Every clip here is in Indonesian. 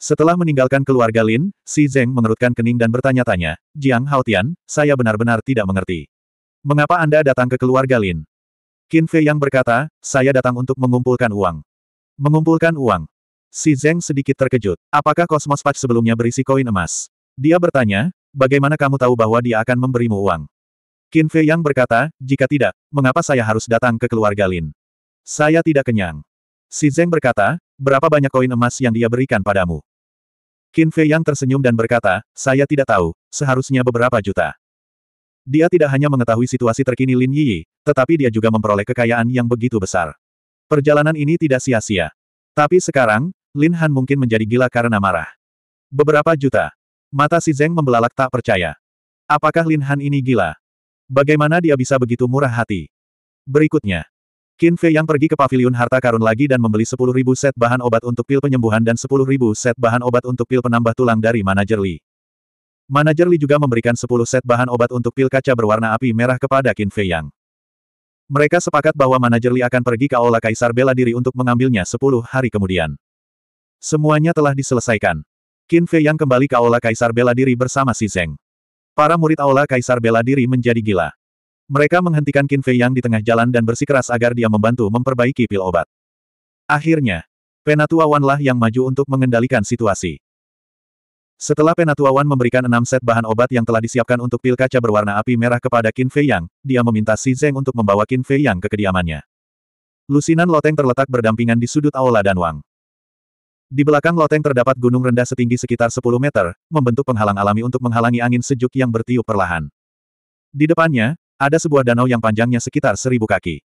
Setelah meninggalkan keluarga Lin, Si Zeng mengerutkan kening dan bertanya-tanya, Jiang Haotian, saya benar-benar tidak mengerti. Mengapa Anda datang ke keluarga Lin? Qin Fei yang berkata, saya datang untuk mengumpulkan uang. Mengumpulkan uang. Si Zeng sedikit terkejut. Apakah kosmos Patch sebelumnya berisi koin emas? Dia bertanya, bagaimana kamu tahu bahwa dia akan memberimu uang? Qin Fei yang berkata, jika tidak, mengapa saya harus datang ke keluarga Lin? Saya tidak kenyang. Si Zeng berkata, berapa banyak koin emas yang dia berikan padamu? Qin Fei Yang tersenyum dan berkata, saya tidak tahu, seharusnya beberapa juta. Dia tidak hanya mengetahui situasi terkini Lin Yi, tetapi dia juga memperoleh kekayaan yang begitu besar. Perjalanan ini tidak sia-sia. Tapi sekarang, Lin Han mungkin menjadi gila karena marah. Beberapa juta. Mata si Zeng membelalak tak percaya. Apakah Lin Han ini gila? Bagaimana dia bisa begitu murah hati? Berikutnya. Qin Fei yang pergi ke pavilion harta karun lagi dan membeli 10.000 set bahan obat untuk pil penyembuhan dan 10.000 set bahan obat untuk pil penambah tulang dari manajer Li. Manajer Li juga memberikan 10 set bahan obat untuk pil kaca berwarna api merah kepada Qin Fei Yang. Mereka sepakat bahwa manajer Li akan pergi ke Aula Kaisar Bela Diri untuk mengambilnya 10 hari kemudian. Semuanya telah diselesaikan. Qin Fei Yang kembali ke Aula Kaisar Bela Diri bersama Si Zeng. Para murid Aula Kaisar Bela Diri menjadi gila. Mereka menghentikan Qin Fei Yang di tengah jalan dan bersikeras agar dia membantu memperbaiki pil obat. Akhirnya, Penatua Wan lah yang maju untuk mengendalikan situasi. Setelah Penatua Wan memberikan enam set bahan obat yang telah disiapkan untuk pil kaca berwarna api merah kepada Qin Fei Yang, dia meminta Si Zeng untuk membawa Qin Fei Yang ke kediamannya. Lusinan loteng terletak berdampingan di sudut aula dan wang. Di belakang loteng terdapat gunung rendah setinggi sekitar 10 meter, membentuk penghalang alami untuk menghalangi angin sejuk yang bertiup perlahan. Di depannya, ada sebuah danau yang panjangnya sekitar seribu kaki.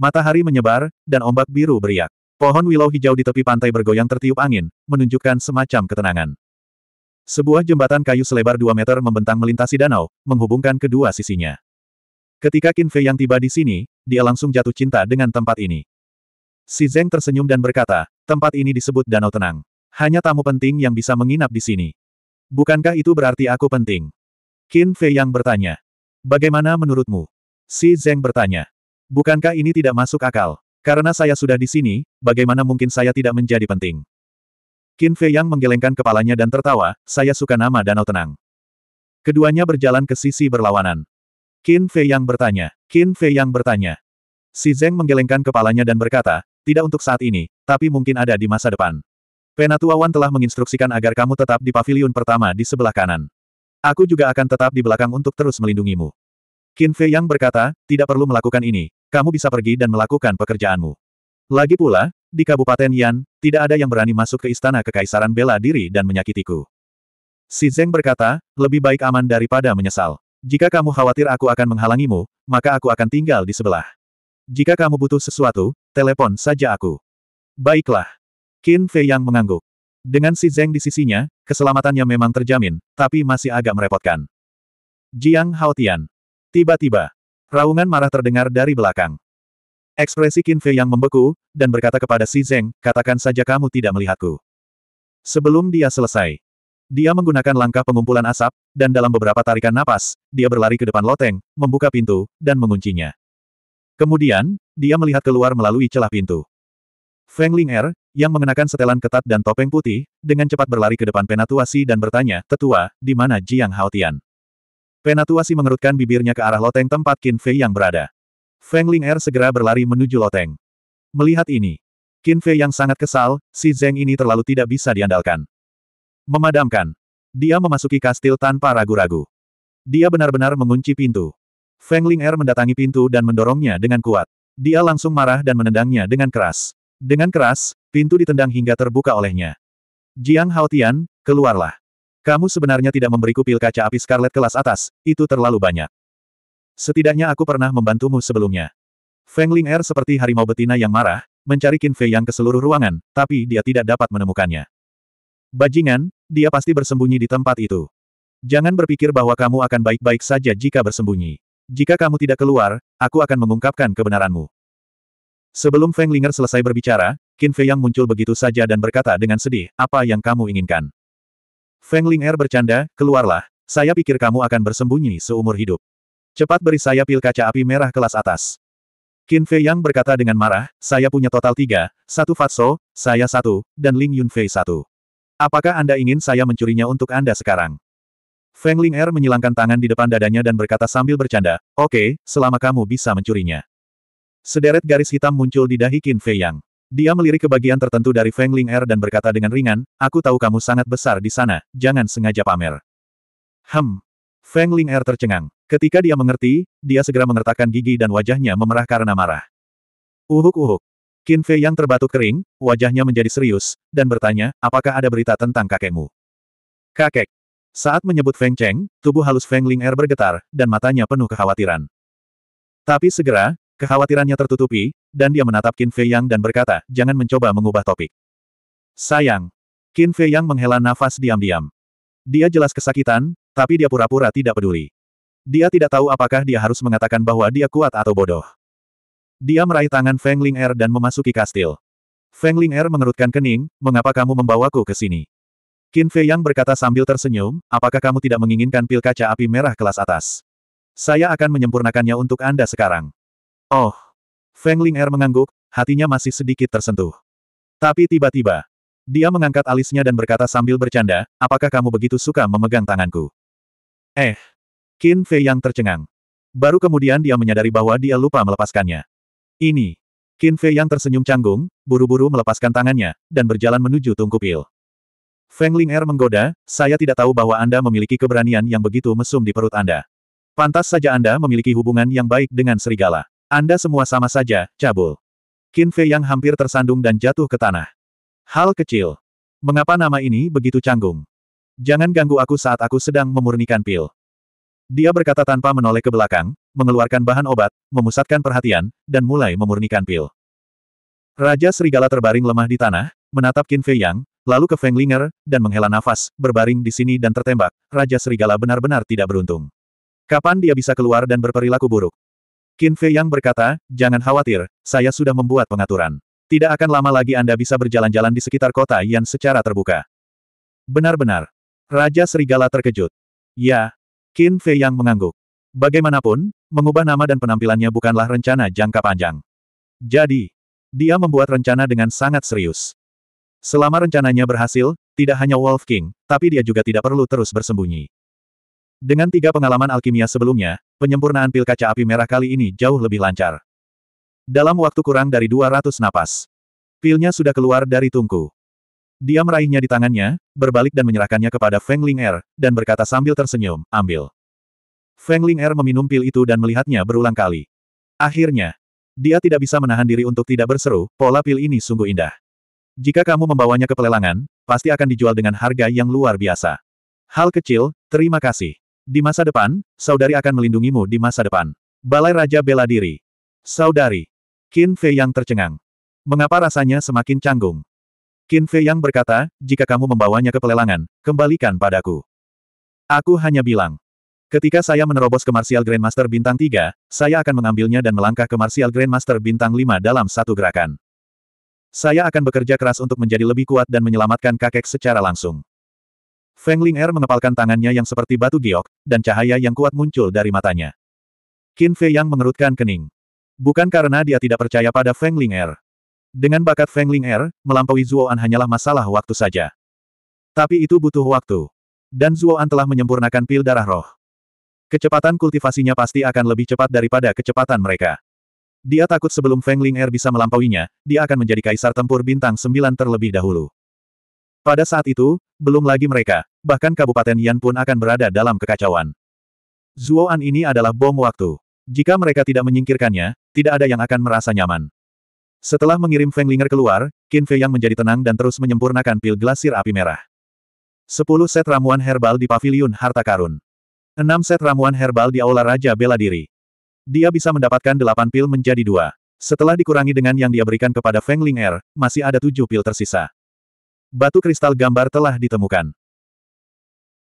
Matahari menyebar, dan ombak biru beriak. Pohon willow hijau di tepi pantai bergoyang tertiup angin, menunjukkan semacam ketenangan. Sebuah jembatan kayu selebar dua meter membentang melintasi danau, menghubungkan kedua sisinya. Ketika Qin Fei yang tiba di sini, dia langsung jatuh cinta dengan tempat ini. Si Zeng tersenyum dan berkata, tempat ini disebut Danau Tenang. Hanya tamu penting yang bisa menginap di sini. Bukankah itu berarti aku penting? Qin Fei yang bertanya. Bagaimana menurutmu? Si Zeng bertanya. Bukankah ini tidak masuk akal? Karena saya sudah di sini, bagaimana mungkin saya tidak menjadi penting? Qin Fei Yang menggelengkan kepalanya dan tertawa, saya suka nama Danau Tenang. Keduanya berjalan ke sisi berlawanan. Qin Fei Yang bertanya, Qin Fei Yang bertanya. Si Zeng menggelengkan kepalanya dan berkata, tidak untuk saat ini, tapi mungkin ada di masa depan. Penatua Wan telah menginstruksikan agar kamu tetap di pavilion pertama di sebelah kanan. Aku juga akan tetap di belakang untuk terus melindungimu. Qin Fei Yang berkata, tidak perlu melakukan ini, kamu bisa pergi dan melakukan pekerjaanmu. Lagi pula, di Kabupaten Yan, tidak ada yang berani masuk ke istana kekaisaran bela diri dan menyakitiku. Si Zeng berkata, lebih baik aman daripada menyesal. Jika kamu khawatir aku akan menghalangimu, maka aku akan tinggal di sebelah. Jika kamu butuh sesuatu, telepon saja aku. Baiklah. Qin Fei Yang mengangguk. Dengan si Zeng di sisinya, keselamatannya memang terjamin, tapi masih agak merepotkan. Jiang Haotian. Tiba-tiba, raungan marah terdengar dari belakang. Ekspresi Qin Fei yang membeku, dan berkata kepada si Zeng, katakan saja kamu tidak melihatku. Sebelum dia selesai, dia menggunakan langkah pengumpulan asap, dan dalam beberapa tarikan napas, dia berlari ke depan loteng, membuka pintu, dan menguncinya. Kemudian, dia melihat keluar melalui celah pintu. Feng Ling Er, yang mengenakan setelan ketat dan topeng putih, dengan cepat berlari ke depan Penatuasi dan bertanya, Tetua, di mana Jiang Haotian? Penatuasi mengerutkan bibirnya ke arah loteng tempat Qin Fei yang berada. Feng Ling Er segera berlari menuju loteng. Melihat ini, Qin Fei yang sangat kesal, si Zeng ini terlalu tidak bisa diandalkan. Memadamkan. Dia memasuki kastil tanpa ragu-ragu. Dia benar-benar mengunci pintu. Feng Ling Er mendatangi pintu dan mendorongnya dengan kuat. Dia langsung marah dan menendangnya dengan keras. Dengan keras, pintu ditendang hingga terbuka olehnya. Jiang Haotian, keluarlah. Kamu sebenarnya tidak memberiku pil kaca api Scarlet kelas atas, itu terlalu banyak. Setidaknya aku pernah membantumu sebelumnya. Feng Ling Er seperti harimau betina yang marah, mencari Qin Fei yang ke seluruh ruangan, tapi dia tidak dapat menemukannya. Bajingan, dia pasti bersembunyi di tempat itu. Jangan berpikir bahwa kamu akan baik-baik saja jika bersembunyi. Jika kamu tidak keluar, aku akan mengungkapkan kebenaranmu. Sebelum Feng Linger selesai berbicara, Qin Fei Yang muncul begitu saja dan berkata dengan sedih, apa yang kamu inginkan? Feng Linger bercanda, keluarlah, saya pikir kamu akan bersembunyi seumur hidup. Cepat beri saya pil kaca api merah kelas atas. Qin Fei Yang berkata dengan marah, saya punya total tiga, satu Fatso, saya satu, dan Ling Yun Fei satu. Apakah Anda ingin saya mencurinya untuk Anda sekarang? Feng Ling Er menyilangkan tangan di depan dadanya dan berkata sambil bercanda, oke, okay, selama kamu bisa mencurinya. Sederet garis hitam muncul di dahi Qin Fei Yang. Dia melirik ke bagian tertentu dari Feng Ling Er dan berkata dengan ringan, aku tahu kamu sangat besar di sana, jangan sengaja pamer. Hem. Feng Ling Er tercengang. Ketika dia mengerti, dia segera mengertakkan gigi dan wajahnya memerah karena marah. Uhuk-uhuk. Qin Fei Yang terbatuk kering, wajahnya menjadi serius, dan bertanya, apakah ada berita tentang kakekmu? Kakek. Saat menyebut Feng Cheng, tubuh halus Feng Ling Er bergetar, dan matanya penuh kekhawatiran. Tapi segera, Kekhawatirannya tertutupi, dan dia menatap Qin Fei Yang dan berkata, jangan mencoba mengubah topik. Sayang. Qin Fei Yang menghela nafas diam-diam. Dia jelas kesakitan, tapi dia pura-pura tidak peduli. Dia tidak tahu apakah dia harus mengatakan bahwa dia kuat atau bodoh. Dia meraih tangan Feng Ling Er dan memasuki kastil. Feng Ling Er mengerutkan kening, mengapa kamu membawaku ke sini? Qin Fei Yang berkata sambil tersenyum, apakah kamu tidak menginginkan pil kaca api merah kelas atas? Saya akan menyempurnakannya untuk Anda sekarang. Oh! Feng Ling Er mengangguk, hatinya masih sedikit tersentuh. Tapi tiba-tiba, dia mengangkat alisnya dan berkata sambil bercanda, apakah kamu begitu suka memegang tanganku? Eh! Qin Fei yang tercengang. Baru kemudian dia menyadari bahwa dia lupa melepaskannya. Ini. Qin Fei yang tersenyum canggung, buru-buru melepaskan tangannya, dan berjalan menuju Tungku Pil. Feng Ling Er menggoda, saya tidak tahu bahwa Anda memiliki keberanian yang begitu mesum di perut Anda. Pantas saja Anda memiliki hubungan yang baik dengan serigala. Anda semua sama saja, cabul. Qin Fei yang hampir tersandung dan jatuh ke tanah. Hal kecil. Mengapa nama ini begitu canggung? Jangan ganggu aku saat aku sedang memurnikan pil. Dia berkata tanpa menoleh ke belakang, mengeluarkan bahan obat, memusatkan perhatian, dan mulai memurnikan pil. Raja Serigala terbaring lemah di tanah, menatap Qin Fei Yang, lalu ke Feng Linger, dan menghela nafas, berbaring di sini dan tertembak, Raja Serigala benar-benar tidak beruntung. Kapan dia bisa keluar dan berperilaku buruk? Qin Fei Yang berkata, jangan khawatir, saya sudah membuat pengaturan. Tidak akan lama lagi Anda bisa berjalan-jalan di sekitar kota yang secara terbuka. Benar-benar. Raja Serigala terkejut. Ya. Qin Fei Yang mengangguk. Bagaimanapun, mengubah nama dan penampilannya bukanlah rencana jangka panjang. Jadi, dia membuat rencana dengan sangat serius. Selama rencananya berhasil, tidak hanya Wolf King, tapi dia juga tidak perlu terus bersembunyi. Dengan tiga pengalaman alkimia sebelumnya, penyempurnaan pil kaca api merah kali ini jauh lebih lancar. Dalam waktu kurang dari 200 napas, pilnya sudah keluar dari tungku. Dia meraihnya di tangannya, berbalik dan menyerahkannya kepada Feng Ling Er, dan berkata sambil tersenyum, ambil. Feng Ling Er meminum pil itu dan melihatnya berulang kali. Akhirnya, dia tidak bisa menahan diri untuk tidak berseru, pola pil ini sungguh indah. Jika kamu membawanya ke pelelangan, pasti akan dijual dengan harga yang luar biasa. Hal kecil, terima kasih. Di masa depan, saudari akan melindungimu di masa depan. Balai Raja Bela Diri. Saudari. Qin Fei yang tercengang. Mengapa rasanya semakin canggung? Qin Fei yang berkata, jika kamu membawanya ke pelelangan, kembalikan padaku. Aku hanya bilang. Ketika saya menerobos ke Martial Grandmaster Bintang 3, saya akan mengambilnya dan melangkah ke Martial Grandmaster Bintang 5 dalam satu gerakan. Saya akan bekerja keras untuk menjadi lebih kuat dan menyelamatkan kakek secara langsung. Feng Ling Er mengepalkan tangannya yang seperti batu giok, dan cahaya yang kuat muncul dari matanya. Qin Fei Yang mengerutkan kening. Bukan karena dia tidak percaya pada Feng Ling Er. Dengan bakat Feng Ling Er, melampaui An hanyalah masalah waktu saja. Tapi itu butuh waktu. Dan An telah menyempurnakan pil darah roh. Kecepatan kultivasinya pasti akan lebih cepat daripada kecepatan mereka. Dia takut sebelum Feng Ling Er bisa melampauinya, dia akan menjadi kaisar tempur bintang sembilan terlebih dahulu. Pada saat itu, belum lagi mereka, bahkan Kabupaten Yan pun akan berada dalam kekacauan. Zuoan ini adalah bom waktu. Jika mereka tidak menyingkirkannya, tidak ada yang akan merasa nyaman. Setelah mengirim Feng Linger keluar, Qin Fei Yang menjadi tenang dan terus menyempurnakan pil glasir api merah. Sepuluh set ramuan herbal di paviliun harta karun. Enam set ramuan herbal di aula Raja Bela Diri. Dia bisa mendapatkan delapan pil menjadi dua. Setelah dikurangi dengan yang dia berikan kepada Feng Ling'er, masih ada tujuh pil tersisa. Batu kristal gambar telah ditemukan.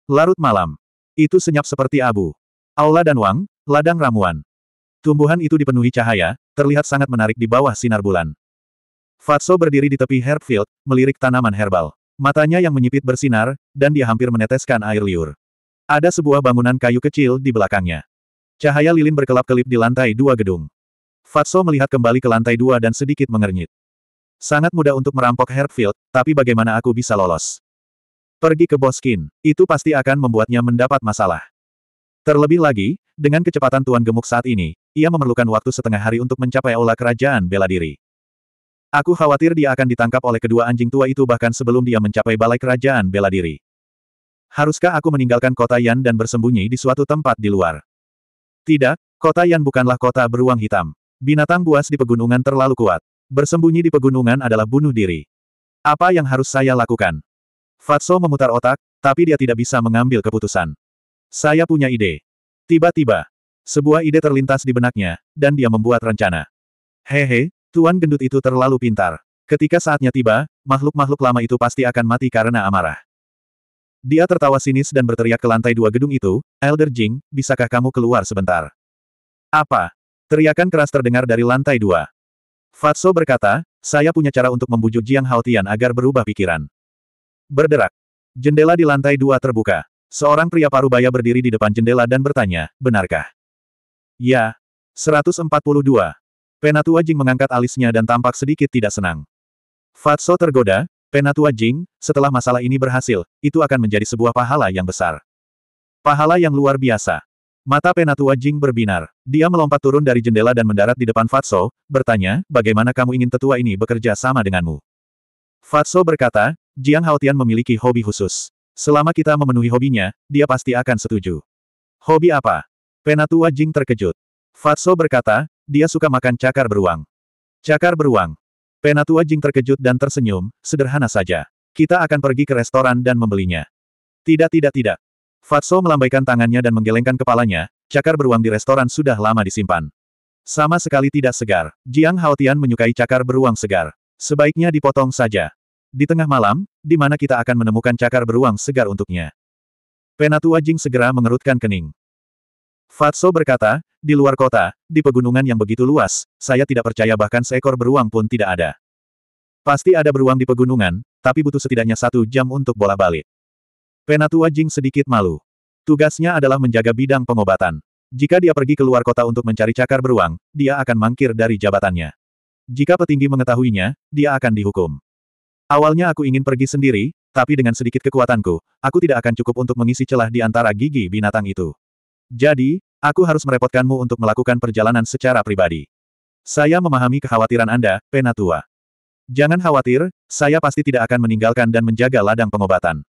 Larut malam. Itu senyap seperti abu. Aula dan Wang, ladang ramuan. Tumbuhan itu dipenuhi cahaya, terlihat sangat menarik di bawah sinar bulan. Fatso berdiri di tepi herbfield, melirik tanaman herbal. Matanya yang menyipit bersinar, dan dia hampir meneteskan air liur. Ada sebuah bangunan kayu kecil di belakangnya. Cahaya lilin berkelap-kelip di lantai dua gedung. Fatso melihat kembali ke lantai dua dan sedikit mengernyit. Sangat mudah untuk merampok Herbfield, tapi bagaimana aku bisa lolos? Pergi ke Boskin, itu pasti akan membuatnya mendapat masalah. Terlebih lagi, dengan kecepatan Tuan Gemuk saat ini, ia memerlukan waktu setengah hari untuk mencapai aula kerajaan bela diri. Aku khawatir dia akan ditangkap oleh kedua anjing tua itu bahkan sebelum dia mencapai balai kerajaan bela diri. Haruskah aku meninggalkan kota Yan dan bersembunyi di suatu tempat di luar? Tidak, kota Yan bukanlah kota beruang hitam. Binatang buas di pegunungan terlalu kuat. Bersembunyi di pegunungan adalah bunuh diri. Apa yang harus saya lakukan? Fatso memutar otak, tapi dia tidak bisa mengambil keputusan. Saya punya ide. Tiba-tiba, sebuah ide terlintas di benaknya, dan dia membuat rencana. Hehe, Tuan gendut itu terlalu pintar. Ketika saatnya tiba, makhluk-makhluk lama itu pasti akan mati karena amarah. Dia tertawa sinis dan berteriak ke lantai dua gedung itu, Elder Jing, bisakah kamu keluar sebentar? Apa? Teriakan keras terdengar dari lantai dua. Fatso berkata, saya punya cara untuk membujuk Jiang Haotian agar berubah pikiran. Berderak. Jendela di lantai dua terbuka. Seorang pria parubaya berdiri di depan jendela dan bertanya, benarkah? Ya. 142. Penatua Jing mengangkat alisnya dan tampak sedikit tidak senang. Fatso tergoda, Penatua Jing, setelah masalah ini berhasil, itu akan menjadi sebuah pahala yang besar. Pahala yang luar biasa. Mata penatua Jing berbinar. Dia melompat turun dari jendela dan mendarat di depan Fatso, bertanya, bagaimana kamu ingin tetua ini bekerja sama denganmu? Fatso berkata, Jiang Haotian memiliki hobi khusus. Selama kita memenuhi hobinya, dia pasti akan setuju. Hobi apa? Penatua Jing terkejut. Fatso berkata, dia suka makan cakar beruang. Cakar beruang. Penatua Jing terkejut dan tersenyum, sederhana saja. Kita akan pergi ke restoran dan membelinya. Tidak tidak tidak, Fatso melambaikan tangannya dan menggelengkan kepalanya, cakar beruang di restoran sudah lama disimpan. Sama sekali tidak segar. Jiang Haotian menyukai cakar beruang segar. Sebaiknya dipotong saja. Di tengah malam, di mana kita akan menemukan cakar beruang segar untuknya. Penatua Jing segera mengerutkan kening. Fatso berkata, di luar kota, di pegunungan yang begitu luas, saya tidak percaya bahkan seekor beruang pun tidak ada. Pasti ada beruang di pegunungan, tapi butuh setidaknya satu jam untuk bola balik. Penatua Jing sedikit malu. Tugasnya adalah menjaga bidang pengobatan. Jika dia pergi ke luar kota untuk mencari cakar beruang, dia akan mangkir dari jabatannya. Jika petinggi mengetahuinya, dia akan dihukum. Awalnya aku ingin pergi sendiri, tapi dengan sedikit kekuatanku, aku tidak akan cukup untuk mengisi celah di antara gigi binatang itu. Jadi, aku harus merepotkanmu untuk melakukan perjalanan secara pribadi. Saya memahami kekhawatiran Anda, Penatua. Jangan khawatir, saya pasti tidak akan meninggalkan dan menjaga ladang pengobatan.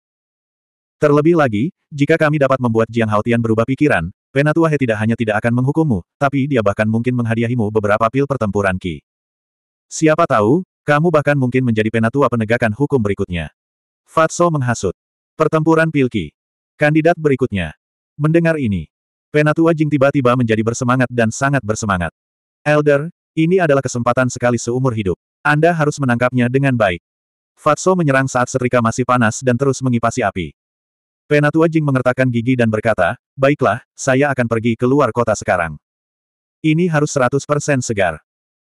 Terlebih lagi, jika kami dapat membuat Jiang Haotian berubah pikiran, Penatua He tidak hanya tidak akan menghukummu, tapi dia bahkan mungkin menghadiahimu beberapa pil pertempuran Ki. Siapa tahu, kamu bahkan mungkin menjadi penatua penegakan hukum berikutnya. Fatso menghasut. Pertempuran pil Ki. Kandidat berikutnya. Mendengar ini, penatua Jing tiba-tiba menjadi bersemangat dan sangat bersemangat. Elder, ini adalah kesempatan sekali seumur hidup. Anda harus menangkapnya dengan baik. Fatso menyerang saat setrika masih panas dan terus mengipasi api. Penatua Jing mengertakkan gigi dan berkata, baiklah, saya akan pergi keluar kota sekarang. Ini harus 100% segar.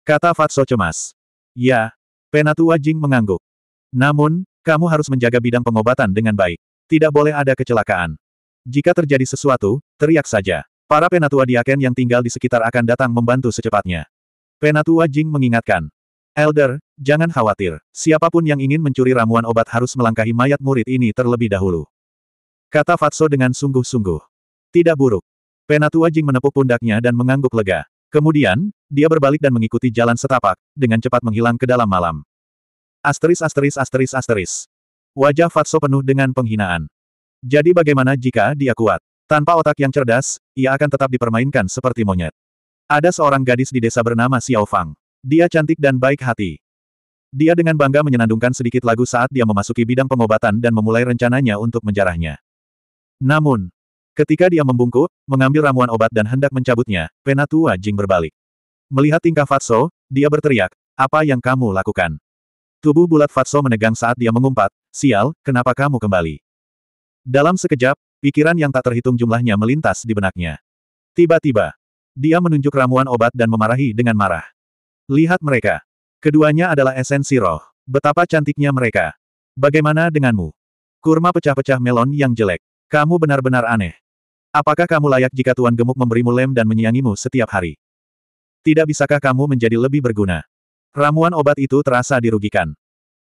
Kata Fatso cemas. Ya. Penatua Jing mengangguk. Namun, kamu harus menjaga bidang pengobatan dengan baik. Tidak boleh ada kecelakaan. Jika terjadi sesuatu, teriak saja. Para penatua diaken yang tinggal di sekitar akan datang membantu secepatnya. Penatua Jing mengingatkan. Elder, jangan khawatir. Siapapun yang ingin mencuri ramuan obat harus melangkahi mayat murid ini terlebih dahulu. Kata Fatso dengan sungguh-sungguh. Tidak buruk. Penatua Jing menepuk pundaknya dan mengangguk lega. Kemudian, dia berbalik dan mengikuti jalan setapak, dengan cepat menghilang ke dalam malam. Asteris asteris asteris asteris. Wajah Fatso penuh dengan penghinaan. Jadi bagaimana jika dia kuat? Tanpa otak yang cerdas, ia akan tetap dipermainkan seperti monyet. Ada seorang gadis di desa bernama Xiao Fang. Dia cantik dan baik hati. Dia dengan bangga menyenandungkan sedikit lagu saat dia memasuki bidang pengobatan dan memulai rencananya untuk menjarahnya. Namun, ketika dia membungkuk, mengambil ramuan obat dan hendak mencabutnya, Penatua Jing berbalik. Melihat tingkah Fatso, dia berteriak, apa yang kamu lakukan? Tubuh bulat Fatso menegang saat dia mengumpat, sial, kenapa kamu kembali? Dalam sekejap, pikiran yang tak terhitung jumlahnya melintas di benaknya. Tiba-tiba, dia menunjuk ramuan obat dan memarahi dengan marah. Lihat mereka. Keduanya adalah esensi roh. Betapa cantiknya mereka. Bagaimana denganmu? Kurma pecah-pecah melon yang jelek. Kamu benar-benar aneh. Apakah kamu layak jika Tuan Gemuk memberimu lem dan menyiangimu setiap hari? Tidak bisakah kamu menjadi lebih berguna? Ramuan obat itu terasa dirugikan.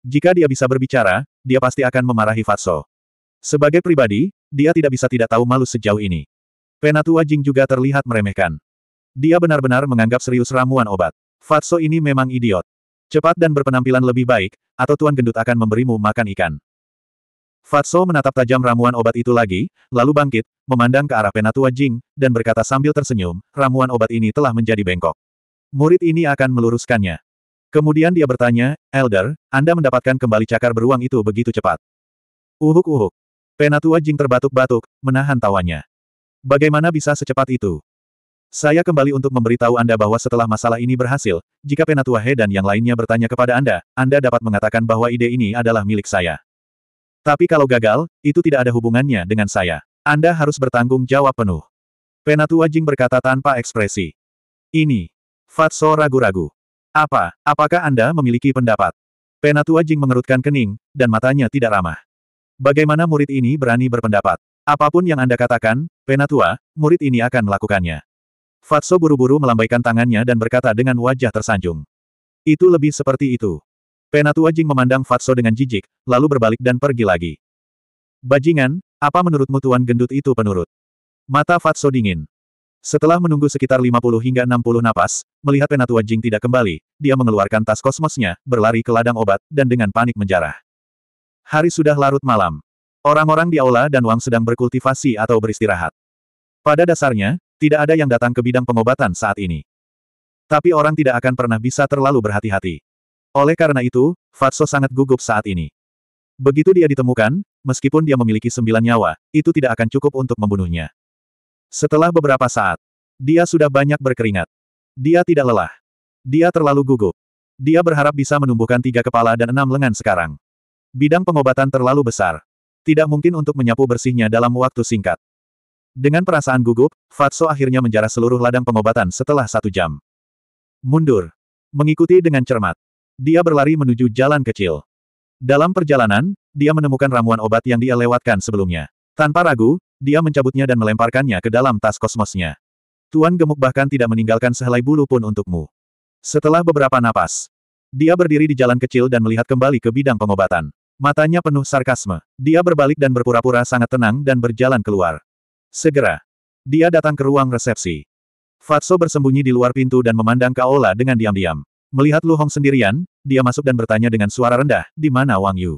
Jika dia bisa berbicara, dia pasti akan memarahi Fatso. Sebagai pribadi, dia tidak bisa tidak tahu malu sejauh ini. Penatua Jing juga terlihat meremehkan. Dia benar-benar menganggap serius ramuan obat. Fatso ini memang idiot. Cepat dan berpenampilan lebih baik, atau Tuan Gendut akan memberimu makan ikan. Fatso menatap tajam ramuan obat itu lagi, lalu bangkit, memandang ke arah penatua Jing, dan berkata sambil tersenyum, ramuan obat ini telah menjadi bengkok. Murid ini akan meluruskannya. Kemudian dia bertanya, Elder, Anda mendapatkan kembali cakar beruang itu begitu cepat. Uhuk-uhuk. Penatua Jing terbatuk-batuk, menahan tawanya. Bagaimana bisa secepat itu? Saya kembali untuk memberitahu Anda bahwa setelah masalah ini berhasil, jika Penatua He dan yang lainnya bertanya kepada Anda, Anda dapat mengatakan bahwa ide ini adalah milik saya. Tapi kalau gagal, itu tidak ada hubungannya dengan saya. Anda harus bertanggung jawab penuh. Penatua Jing berkata tanpa ekspresi. Ini. Fatso ragu-ragu. Apa, apakah Anda memiliki pendapat? Penatua Jing mengerutkan kening, dan matanya tidak ramah. Bagaimana murid ini berani berpendapat? Apapun yang Anda katakan, Penatua, murid ini akan melakukannya. Fatso buru-buru melambaikan tangannya dan berkata dengan wajah tersanjung. Itu lebih seperti itu. Penatua Jing memandang Fatso dengan jijik, lalu berbalik dan pergi lagi. Bajingan, apa menurutmu Tuan Gendut itu penurut? Mata Fatso dingin. Setelah menunggu sekitar 50 hingga 60 napas, melihat Penatua Jing tidak kembali, dia mengeluarkan tas kosmosnya, berlari ke ladang obat, dan dengan panik menjarah. Hari sudah larut malam. Orang-orang di aula dan Wang sedang berkultivasi atau beristirahat. Pada dasarnya, tidak ada yang datang ke bidang pengobatan saat ini. Tapi orang tidak akan pernah bisa terlalu berhati-hati. Oleh karena itu, Fatso sangat gugup saat ini. Begitu dia ditemukan, meskipun dia memiliki sembilan nyawa, itu tidak akan cukup untuk membunuhnya. Setelah beberapa saat, dia sudah banyak berkeringat. Dia tidak lelah. Dia terlalu gugup. Dia berharap bisa menumbuhkan tiga kepala dan enam lengan sekarang. Bidang pengobatan terlalu besar. Tidak mungkin untuk menyapu bersihnya dalam waktu singkat. Dengan perasaan gugup, Fatso akhirnya menjarah seluruh ladang pengobatan setelah satu jam. Mundur. Mengikuti dengan cermat. Dia berlari menuju jalan kecil. Dalam perjalanan, dia menemukan ramuan obat yang dia lewatkan sebelumnya. Tanpa ragu, dia mencabutnya dan melemparkannya ke dalam tas kosmosnya. Tuan gemuk bahkan tidak meninggalkan sehelai bulu pun untukmu. Setelah beberapa napas, dia berdiri di jalan kecil dan melihat kembali ke bidang pengobatan. Matanya penuh sarkasme. Dia berbalik dan berpura-pura sangat tenang dan berjalan keluar. Segera, dia datang ke ruang resepsi. Fatso bersembunyi di luar pintu dan memandang Kaola dengan diam-diam. Melihat Lu Hong sendirian, dia masuk dan bertanya dengan suara rendah, di mana Wang Yu?